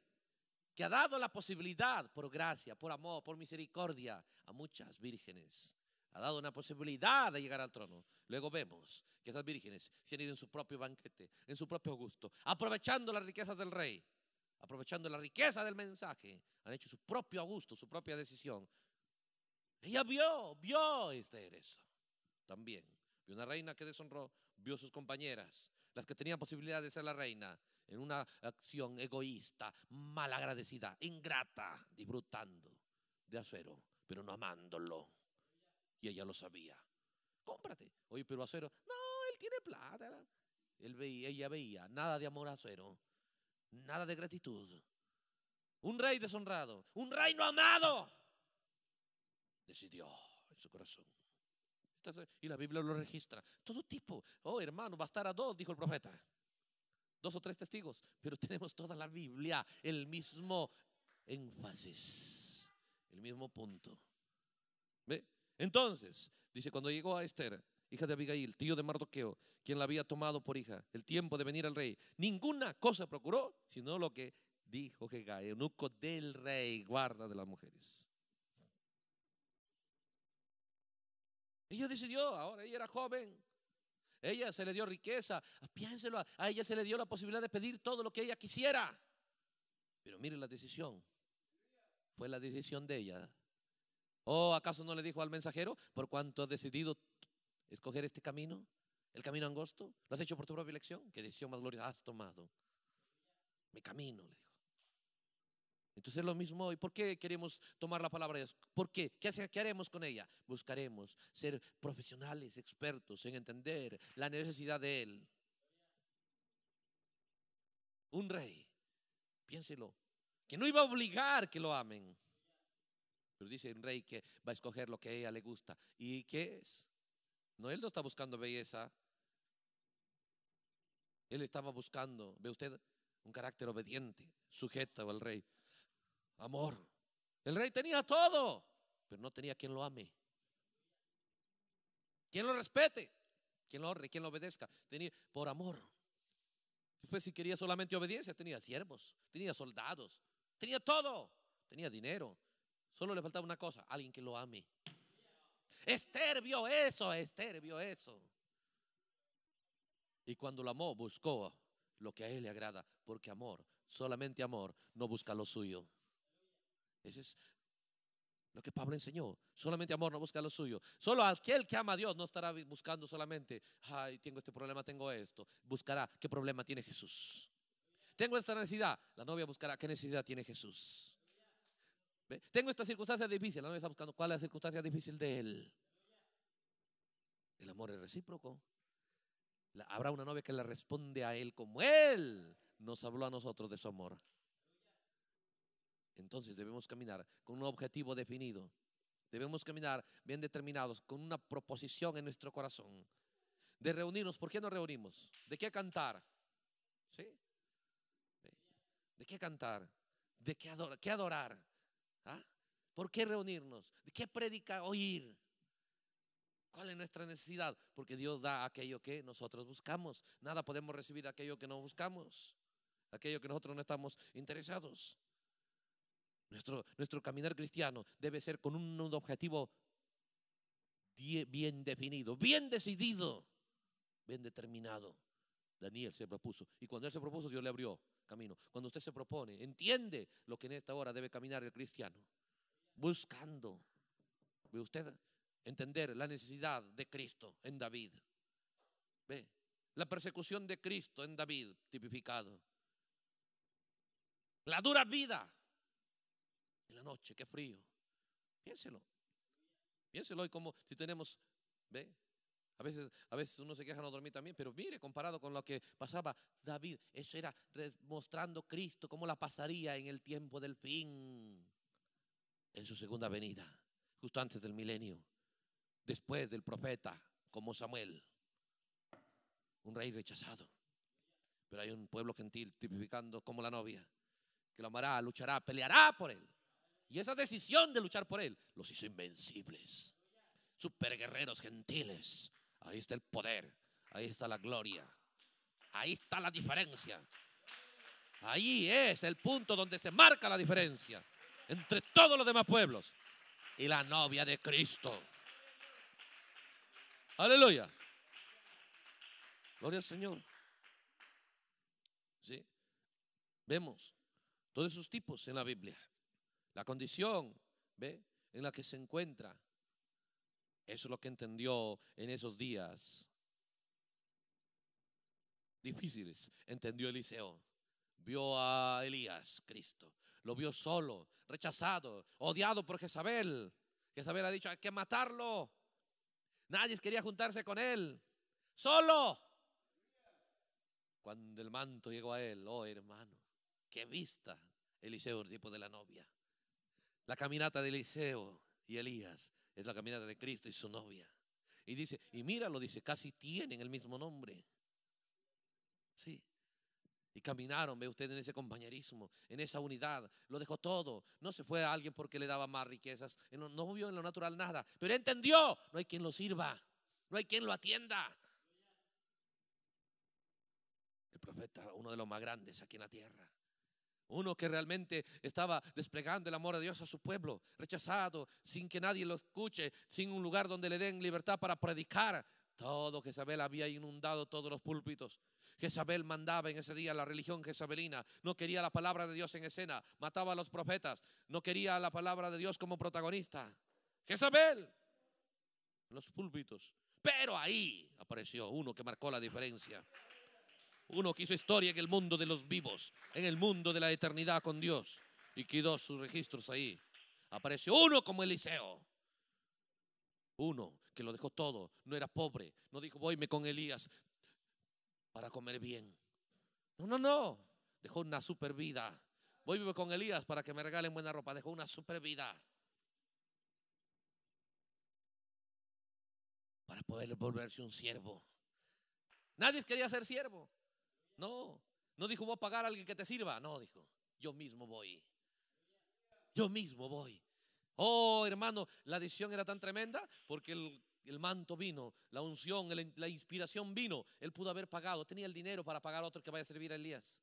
que ha dado la posibilidad, por gracia, por amor, por misericordia, a muchas vírgenes ha dado una posibilidad de llegar al trono. Luego vemos que esas vírgenes se han ido en su propio banquete, en su propio gusto, aprovechando las riquezas del rey, aprovechando la riqueza del mensaje, han hecho su propio gusto, su propia decisión. Ella vio, vio este eres también. Vio una reina que deshonró, vio sus compañeras, las que tenían posibilidad de ser la reina, en una acción egoísta, malagradecida, ingrata, disfrutando de acero, pero no amándolo ya ella lo sabía. Cómprate. Oye, pero acero, no, él tiene plata. Él veía, ella veía, nada de amor a acero, nada de gratitud. Un rey deshonrado, un reino amado, decidió en su corazón. Y la Biblia lo registra. Todo tipo. Oh, hermano, bastará dos, dijo el profeta. Dos o tres testigos. Pero tenemos toda la Biblia, el mismo énfasis, el mismo punto. ¿Ve? Entonces, dice, cuando llegó a Esther, hija de Abigail, tío de Mardoqueo, quien la había tomado por hija, el tiempo de venir al rey, ninguna cosa procuró, sino lo que dijo Hegai, eunuco del rey, guarda de las mujeres. Ella decidió, ahora ella era joven, ella se le dio riqueza, piénselo, a ella se le dio la posibilidad de pedir todo lo que ella quisiera. Pero mire la decisión, fue la decisión de ella ¿O acaso no le dijo al mensajero, por cuanto has decidido escoger este camino, el camino angosto? ¿Lo has hecho por tu propia elección? que decisión más gloriosa has tomado? Mi camino, le dijo. Entonces es lo mismo hoy. ¿Por qué queremos tomar la palabra de Dios? ¿Por qué? ¿Qué, ¿Qué, haremos con ella? Buscaremos ser profesionales, expertos en entender la necesidad de Él. Un rey, piénselo, que no iba a obligar que lo amen. Pero dice un rey que va a escoger lo que a ella le gusta. ¿Y qué es? No, él no está buscando belleza. Él estaba buscando, ve usted, un carácter obediente, sujeto al rey. Amor. El rey tenía todo, pero no tenía quien lo ame. Quien lo respete, quien lo honre, quien lo obedezca. Tenía por amor. Después si quería solamente obediencia, tenía siervos, tenía soldados, tenía todo, tenía dinero, Solo le faltaba una cosa, alguien que lo ame. Esther eso, Esther eso. Y cuando lo amó, buscó lo que a él le agrada, porque amor, solamente amor, no busca lo suyo. Ese es lo que Pablo enseñó. Solamente amor no busca lo suyo. Solo aquel que ama a Dios no estará buscando solamente, ay, tengo este problema, tengo esto. Buscará qué problema tiene Jesús. Tengo esta necesidad. La novia buscará qué necesidad tiene Jesús. Tengo esta circunstancia difícil. La novia está buscando cuál es la circunstancia difícil de él. El amor es recíproco. habrá una novia que le responde a él como él nos habló a nosotros de su amor. Entonces debemos caminar con un objetivo definido. Debemos caminar bien determinados, con una proposición en nuestro corazón. De reunirnos, ¿por qué nos reunimos? ¿De qué cantar? ¿Sí? ¿De qué cantar? ¿De qué adorar? ¿Qué adorar? ¿Ah? ¿Por qué reunirnos? ¿De qué predica oír? ¿Cuál es nuestra necesidad? Porque Dios da aquello que nosotros buscamos. Nada podemos recibir aquello que no buscamos, aquello que nosotros no estamos interesados. Nuestro, nuestro caminar cristiano debe ser con un, un objetivo bien definido, bien decidido, bien determinado. Daniel se propuso. Y cuando él se propuso, Dios le abrió camino. Cuando usted se propone, entiende lo que en esta hora debe caminar el cristiano. Buscando. Ve usted entender la necesidad de Cristo en David. Ve. La persecución de Cristo en David, tipificado. La dura vida en la noche, qué frío. Piénselo. Piénselo hoy como si tenemos, ve, a veces, a veces uno se queja no dormir también, pero mire, comparado con lo que pasaba David, eso era mostrando Cristo cómo la pasaría en el tiempo del fin, en su segunda venida, justo antes del milenio, después del profeta, como Samuel, un rey rechazado. Pero hay un pueblo gentil tipificando como la novia, que lo amará, luchará, peleará por él. Y esa decisión de luchar por él los hizo invencibles, superguerreros gentiles Ahí está el poder. Ahí está la gloria. Ahí está la diferencia. Ahí es el punto donde se marca la diferencia entre todos los demás pueblos y la novia de Cristo. Aleluya. Gloria al Señor. ¿Sí? Vemos todos esos tipos en la Biblia. La condición, ¿ve? En la que se encuentra eso es lo que entendió en esos días difíciles, entendió Eliseo. Vio a Elías, Cristo. Lo vio solo, rechazado, odiado por Jezabel. Jezabel ha dicho, hay que matarlo. Nadie quería juntarse con él. Solo. Cuando el manto llegó a él, oh hermano, qué vista. Eliseo, el tipo de la novia. La caminata de Eliseo y Elías es la caminata de Cristo y su novia. Y dice, y míralo, dice, casi tienen el mismo nombre. Sí. Y caminaron, ve usted, en ese compañerismo, en esa unidad. Lo dejó todo. No se fue a alguien porque le daba más riquezas. No, no vio en lo natural nada. Pero entendió, no hay quien lo sirva. No hay quien lo atienda. El profeta, uno de los más grandes aquí en la tierra. Uno que realmente estaba desplegando el amor de Dios a su pueblo, rechazado, sin que nadie lo escuche, sin un lugar donde le den libertad para predicar. Todo Jezabel había inundado todos los púlpitos. Jezabel mandaba en ese día la religión jezabelina. No quería la palabra de Dios en escena. Mataba a los profetas. No quería la palabra de Dios como protagonista. Jezabel. Los púlpitos. Pero ahí apareció uno que marcó la diferencia. Uno que hizo historia en el mundo de los vivos, en el mundo de la eternidad con Dios y quedó sus registros ahí. Apareció uno como Eliseo. Uno que lo dejó todo, no era pobre, no dijo, voyme con Elías para comer bien. No, no, no. Dejó una super vida. Voy con Elías para que me regalen buena ropa. Dejó una super vida. Para poder volverse un siervo. Nadie quería ser siervo. No, no dijo voy a pagar a alguien que te sirva. No, dijo, yo mismo voy. Yo mismo voy. Oh, hermano, la decisión era tan tremenda porque el, manto vino, la unción, la inspiración vino. Él pudo haber pagado, tenía el dinero para pagar a otro que vaya a servir a Elías.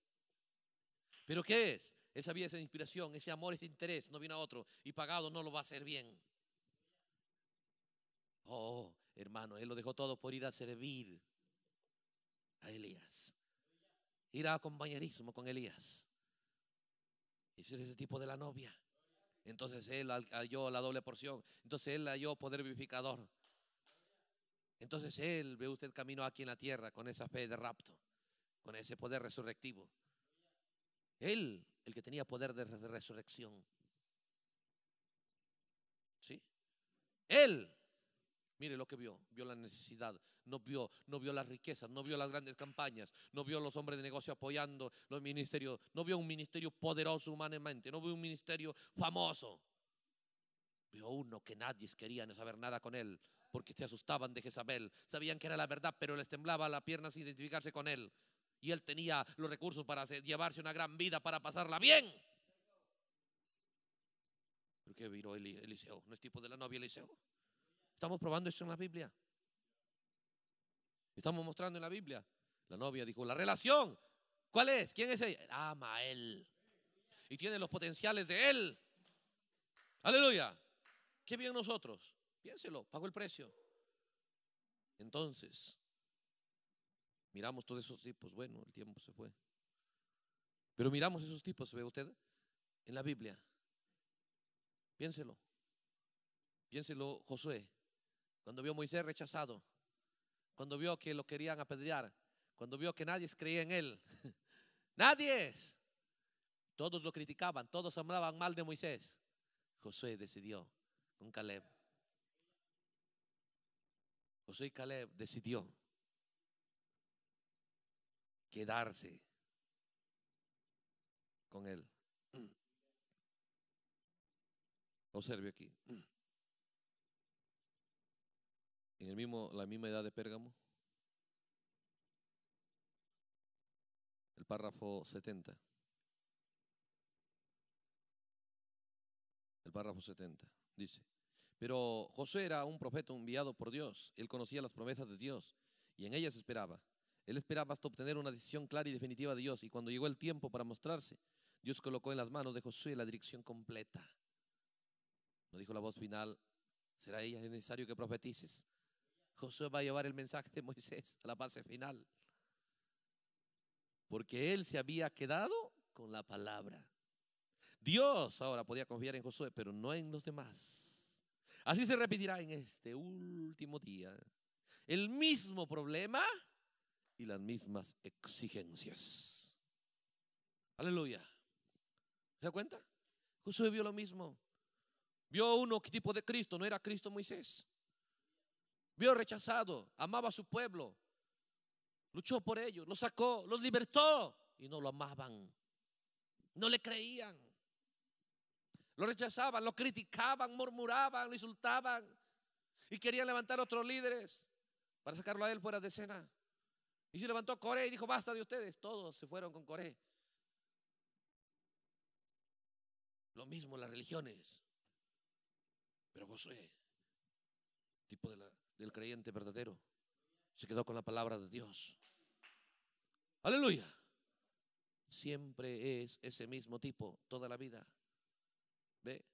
Pero ¿qué es? Él sabía esa inspiración, ese amor, ese interés, no vino a otro y pagado no lo va a hacer bien. Oh, hermano, él lo dejó todo por ir a servir a Elías ir a compañerismo con Elías. Y ser ese tipo de la novia. Entonces él halló la doble porción. Entonces él halló poder vivificador. Entonces él ve usted el camino aquí en la tierra con esa fe de rapto, con ese poder resurrectivo. Él, el que tenía poder de resurrección. ¿Sí? Él, Mire lo que vio, vio la necesidad, no vio, no vio las riquezas, no vio las grandes campañas, no vio los hombres de negocio apoyando los ministerios, no vio un ministerio poderoso humanamente, no vio un ministerio famoso. Vio uno que nadie quería saber nada con él, porque se asustaban de Jezabel, sabían que era la verdad, pero les temblaba la pierna sin identificarse con él. Y él tenía los recursos para llevarse una gran vida, para pasarla bien. ¿Por qué viró Eliseo, no es tipo de la novia Eliseo. Estamos probando eso en la Biblia. Estamos mostrando en la Biblia. La novia dijo, la relación. ¿Cuál es? ¿Quién es ella? Ama a él. Y tiene los potenciales de él. Aleluya. Qué bien nosotros. Piénselo, pagó el precio. Entonces, miramos todos esos tipos. Bueno, el tiempo se fue. Pero miramos esos tipos, ¿se ve usted? En la Biblia. Piénselo. Piénselo, Josué. Cuando vio a Moisés rechazado, cuando vio que lo querían apedrear, cuando vio que nadie creía en él, nadie. Todos lo criticaban, todos hablaban mal de Moisés. José decidió con Caleb. José y Caleb decidió quedarse con él. Observe aquí. en el mismo, la misma edad de Pérgamo, el párrafo 70. El párrafo 70 dice, pero José era un profeta enviado por Dios, él conocía las promesas de Dios y en ellas esperaba. Él esperaba hasta obtener una decisión clara y definitiva de Dios y cuando llegó el tiempo para mostrarse, Dios colocó en las manos de José la dirección completa. No dijo la voz final, será ella necesario que profetices, Josué va a llevar el mensaje de Moisés a la fase final. Porque él se había quedado con la palabra. Dios ahora podía confiar en Josué, pero no en los demás. Así se repetirá en este último día. El mismo problema y las mismas exigencias. Aleluya. ¿Se da cuenta? Josué vio lo mismo. Vio uno tipo de Cristo, no era Cristo Moisés vio rechazado, amaba a su pueblo, luchó por ellos, los sacó, los libertó y no lo amaban. No le creían. Lo rechazaban, lo criticaban, murmuraban, lo insultaban y querían levantar otros líderes para sacarlo a él fuera de escena. Y se levantó Coré y dijo, basta de ustedes. Todos se fueron con Coré. Lo mismo las religiones. Pero Josué, tipo de la del creyente verdadero. Se quedó con la palabra de Dios. Aleluya. Siempre es ese mismo tipo toda la vida. ¿Ve?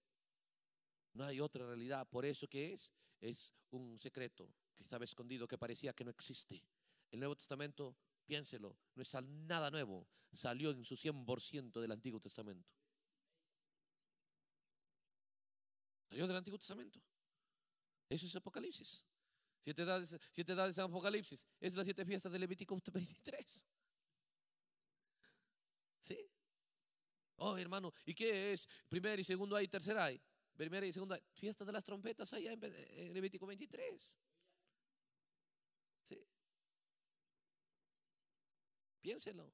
No hay otra realidad. Por eso que es, es un secreto que estaba escondido, que parecía que no existe. El Nuevo Testamento, piénselo, no es nada nuevo. Salió en su 100% del Antiguo Testamento. Salió del Antiguo Testamento. Eso es Apocalipsis. Siete edades, siete en Apocalipsis. Es las siete fiestas de Levítico 23. ¿Sí? Oh, hermano, ¿y qué es? Primera y segunda hay, tercera hay. Primera y segunda, fiesta de las trompetas allá en Levítico 23. ¿Sí? Piénselo.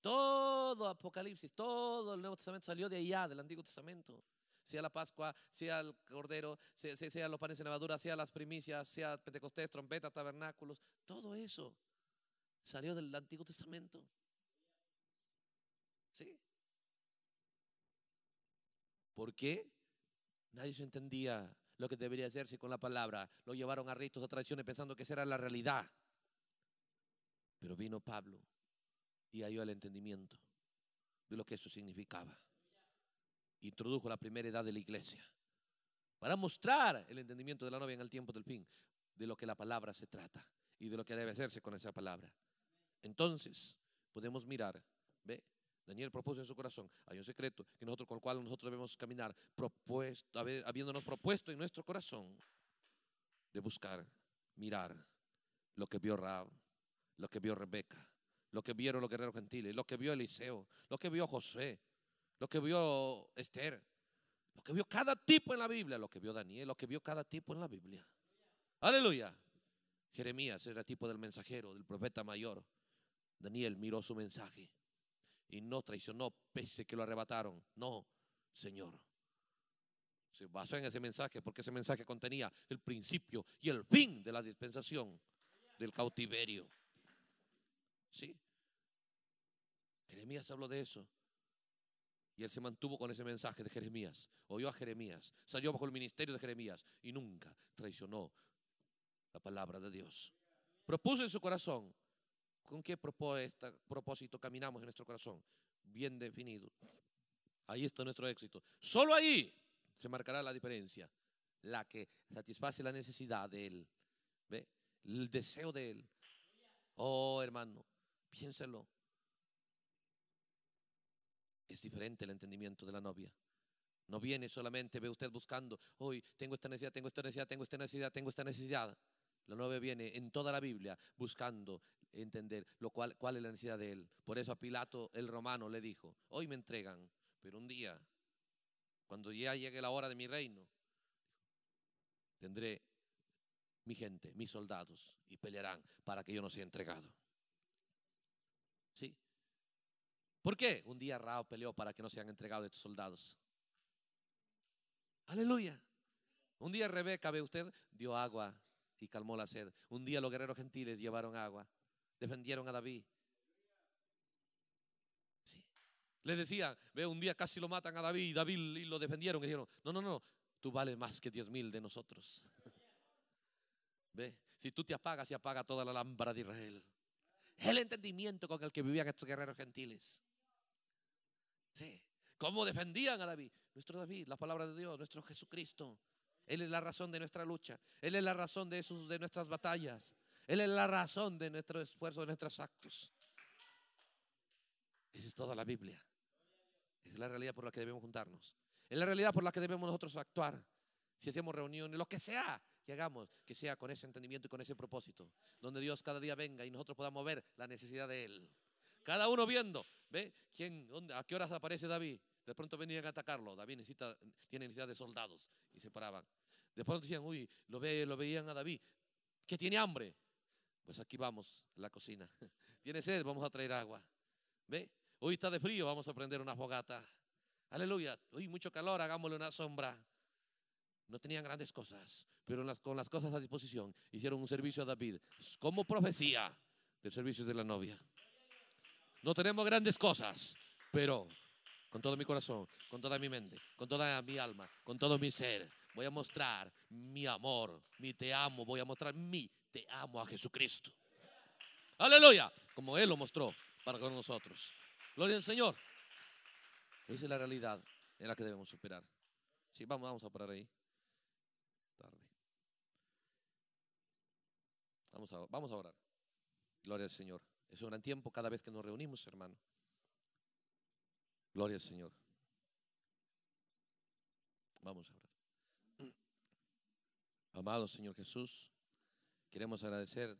Todo Apocalipsis, todo el Nuevo Testamento salió de allá, del Antiguo Testamento sea la Pascua, sea el Cordero, sea, los panes en levadura, sea las primicias, sea Pentecostés, trompetas, tabernáculos, todo eso salió del Antiguo Testamento. ¿Sí? ¿Por qué? Nadie se entendía lo que debería hacerse con la palabra. Lo llevaron a ritos, a tradiciones, pensando que esa era la realidad. Pero vino Pablo y halló el entendimiento de lo que eso significaba introdujo la primera edad de la iglesia para mostrar el entendimiento de la novia en el tiempo del fin, de lo que la palabra se trata y de lo que debe hacerse con esa palabra. Entonces, podemos mirar, ¿ve? Daniel propuso en su corazón, hay un secreto que nosotros, con el cual nosotros debemos caminar, propuesto, habiéndonos propuesto en nuestro corazón de buscar, mirar lo que vio Raab, lo que vio Rebeca, lo que vieron los guerreros gentiles, lo que vio Eliseo, lo que vio José, lo que vio Esther, lo que vio cada tipo en la Biblia, lo que vio Daniel, lo que vio cada tipo en la Biblia. Aleluya. Jeremías era tipo del mensajero, del profeta mayor. Daniel miró su mensaje y no traicionó pese que lo arrebataron. No, Señor. Se basó en ese mensaje porque ese mensaje contenía el principio y el fin de la dispensación del cautiverio. ¿Sí? Jeremías habló de eso. Y él se mantuvo con ese mensaje de Jeremías. Oyó a Jeremías, salió bajo el ministerio de Jeremías y nunca traicionó la palabra de Dios. Propuso en su corazón. ¿Con qué propósito caminamos en nuestro corazón? Bien definido. Ahí está nuestro éxito. Solo ahí se marcará la diferencia. La que satisface la necesidad de Él. ¿Ve? El deseo de Él. Oh, hermano, piénselo. Es diferente el entendimiento de la novia. No viene solamente, ve usted buscando, hoy tengo esta necesidad, tengo esta necesidad, tengo esta necesidad, tengo esta necesidad. La novia viene en toda la Biblia buscando entender lo cual, cuál es la necesidad de él. Por eso a Pilato el romano le dijo, hoy me entregan, pero un día, cuando ya llegue la hora de mi reino, tendré mi gente, mis soldados, y pelearán para que yo no sea entregado. Sí, ¿Por qué? Un día Rao peleó para que no sean entregados de estos soldados. Aleluya. Un día Rebeca, ve usted, dio agua y calmó la sed. Un día los guerreros gentiles llevaron agua, defendieron a David. Sí. Le decían, ve, un día casi lo matan a David y David y lo defendieron. Y dijeron, no, no, no, tú vales más que diez mil de nosotros. ve, si tú te apagas, se apaga toda la lámpara de Israel. El entendimiento con el que vivían estos guerreros gentiles. Sí. ¿Cómo defendían a David? Nuestro David, la palabra de Dios, nuestro Jesucristo. Él es la razón de nuestra lucha. Él es la razón de, de nuestras batallas. Él es la razón de nuestro esfuerzo, de nuestros actos. Esa es toda la Biblia. Es la realidad por la que debemos juntarnos. Es la realidad por la que debemos nosotros actuar. Si hacemos reuniones, lo que sea que hagamos, que sea con ese entendimiento y con ese propósito. Donde Dios cada día venga y nosotros podamos ver la necesidad de Él. Cada uno viendo ¿Ve? ¿Quién, dónde, ¿A qué horas aparece David? De pronto venían a atacarlo. David necesita, tiene necesidad de soldados. Y se paraban. De pronto decían, uy, lo, ve, lo veían a David, que tiene hambre. Pues aquí vamos, la cocina. Tiene sed, vamos a traer agua. ¿Ve? Hoy está de frío, vamos a prender una fogata. Aleluya. Hoy mucho calor, hagámosle una sombra. No tenían grandes cosas, pero con las cosas a disposición hicieron un servicio a David, como profecía del servicio de la novia. No tenemos grandes cosas, pero con todo mi corazón, con toda mi mente, con toda mi alma, con todo mi ser, voy a mostrar mi amor, mi te amo, voy a mostrar mi te amo a Jesucristo. Aleluya, como Él lo mostró para con nosotros. Gloria al Señor. Esa es la realidad en la que debemos superar. Sí, vamos, vamos a parar ahí. Tarde. Vamos a, vamos a orar. Gloria al Señor. Es un gran tiempo cada vez que nos reunimos, hermano. Gloria al Señor. Vamos a hablar. Amado Señor Jesús, queremos agradecer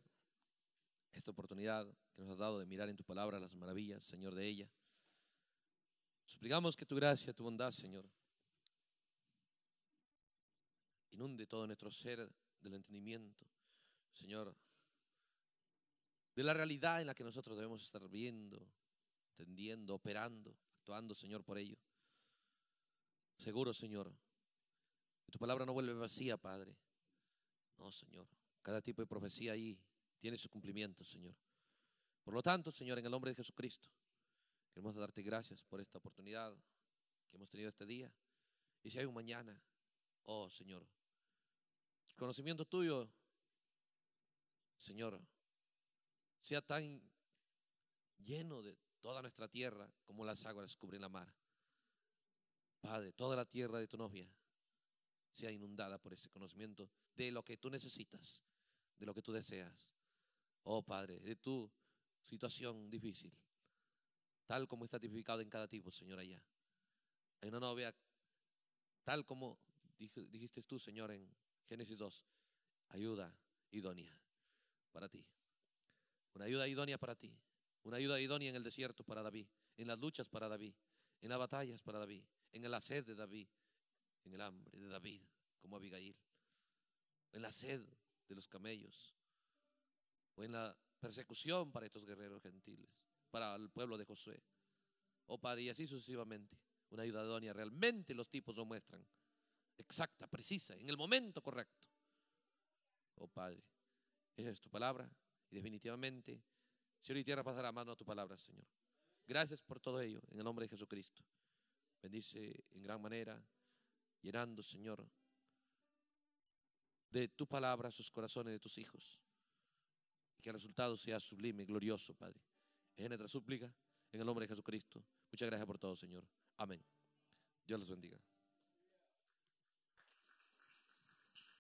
esta oportunidad que nos has dado de mirar en tu palabra las maravillas, Señor, de ella. Suplicamos que tu gracia, tu bondad, Señor, inunde todo nuestro ser del entendimiento. Señor, de la realidad en la que nosotros debemos estar viendo, entendiendo, operando, actuando, Señor, por ello. Seguro, Señor, que tu palabra no vuelve vacía, Padre. No, Señor. Cada tipo de profecía ahí tiene su cumplimiento, Señor. Por lo tanto, Señor, en el nombre de Jesucristo, queremos darte gracias por esta oportunidad que hemos tenido este día. Y si hay un mañana, oh Señor, el conocimiento tuyo, Señor, sea tan lleno de toda nuestra tierra como las aguas cubren la mar. Padre, toda la tierra de tu novia sea inundada por ese conocimiento de lo que tú necesitas, de lo que tú deseas. Oh Padre, de tu situación difícil, tal como está tipificado en cada tipo, Señor, allá. En una novia, tal como dijiste tú, Señor, en Génesis 2, ayuda idónea para ti. Una ayuda idónea para ti. Una ayuda idónea en el desierto para David. En las luchas para David. En las batallas para David. En la sed de David. En el hambre de David, como Abigail. En la sed de los camellos. O en la persecución para estos guerreros gentiles. Para el pueblo de Josué. O para y así sucesivamente. Una ayuda idónea. Realmente los tipos lo muestran. Exacta, precisa, en el momento correcto. Oh Padre, es tu palabra y definitivamente, Señor y tierra pasará mano a tu palabra, Señor. Gracias por todo ello, en el nombre de Jesucristo. Bendice en gran manera, llenando, Señor, de tu palabra sus corazones de tus hijos. Y que el resultado sea sublime, y glorioso, Padre. Es nuestra súplica, en el nombre de Jesucristo. Muchas gracias por todo, Señor. Amén. Dios los bendiga.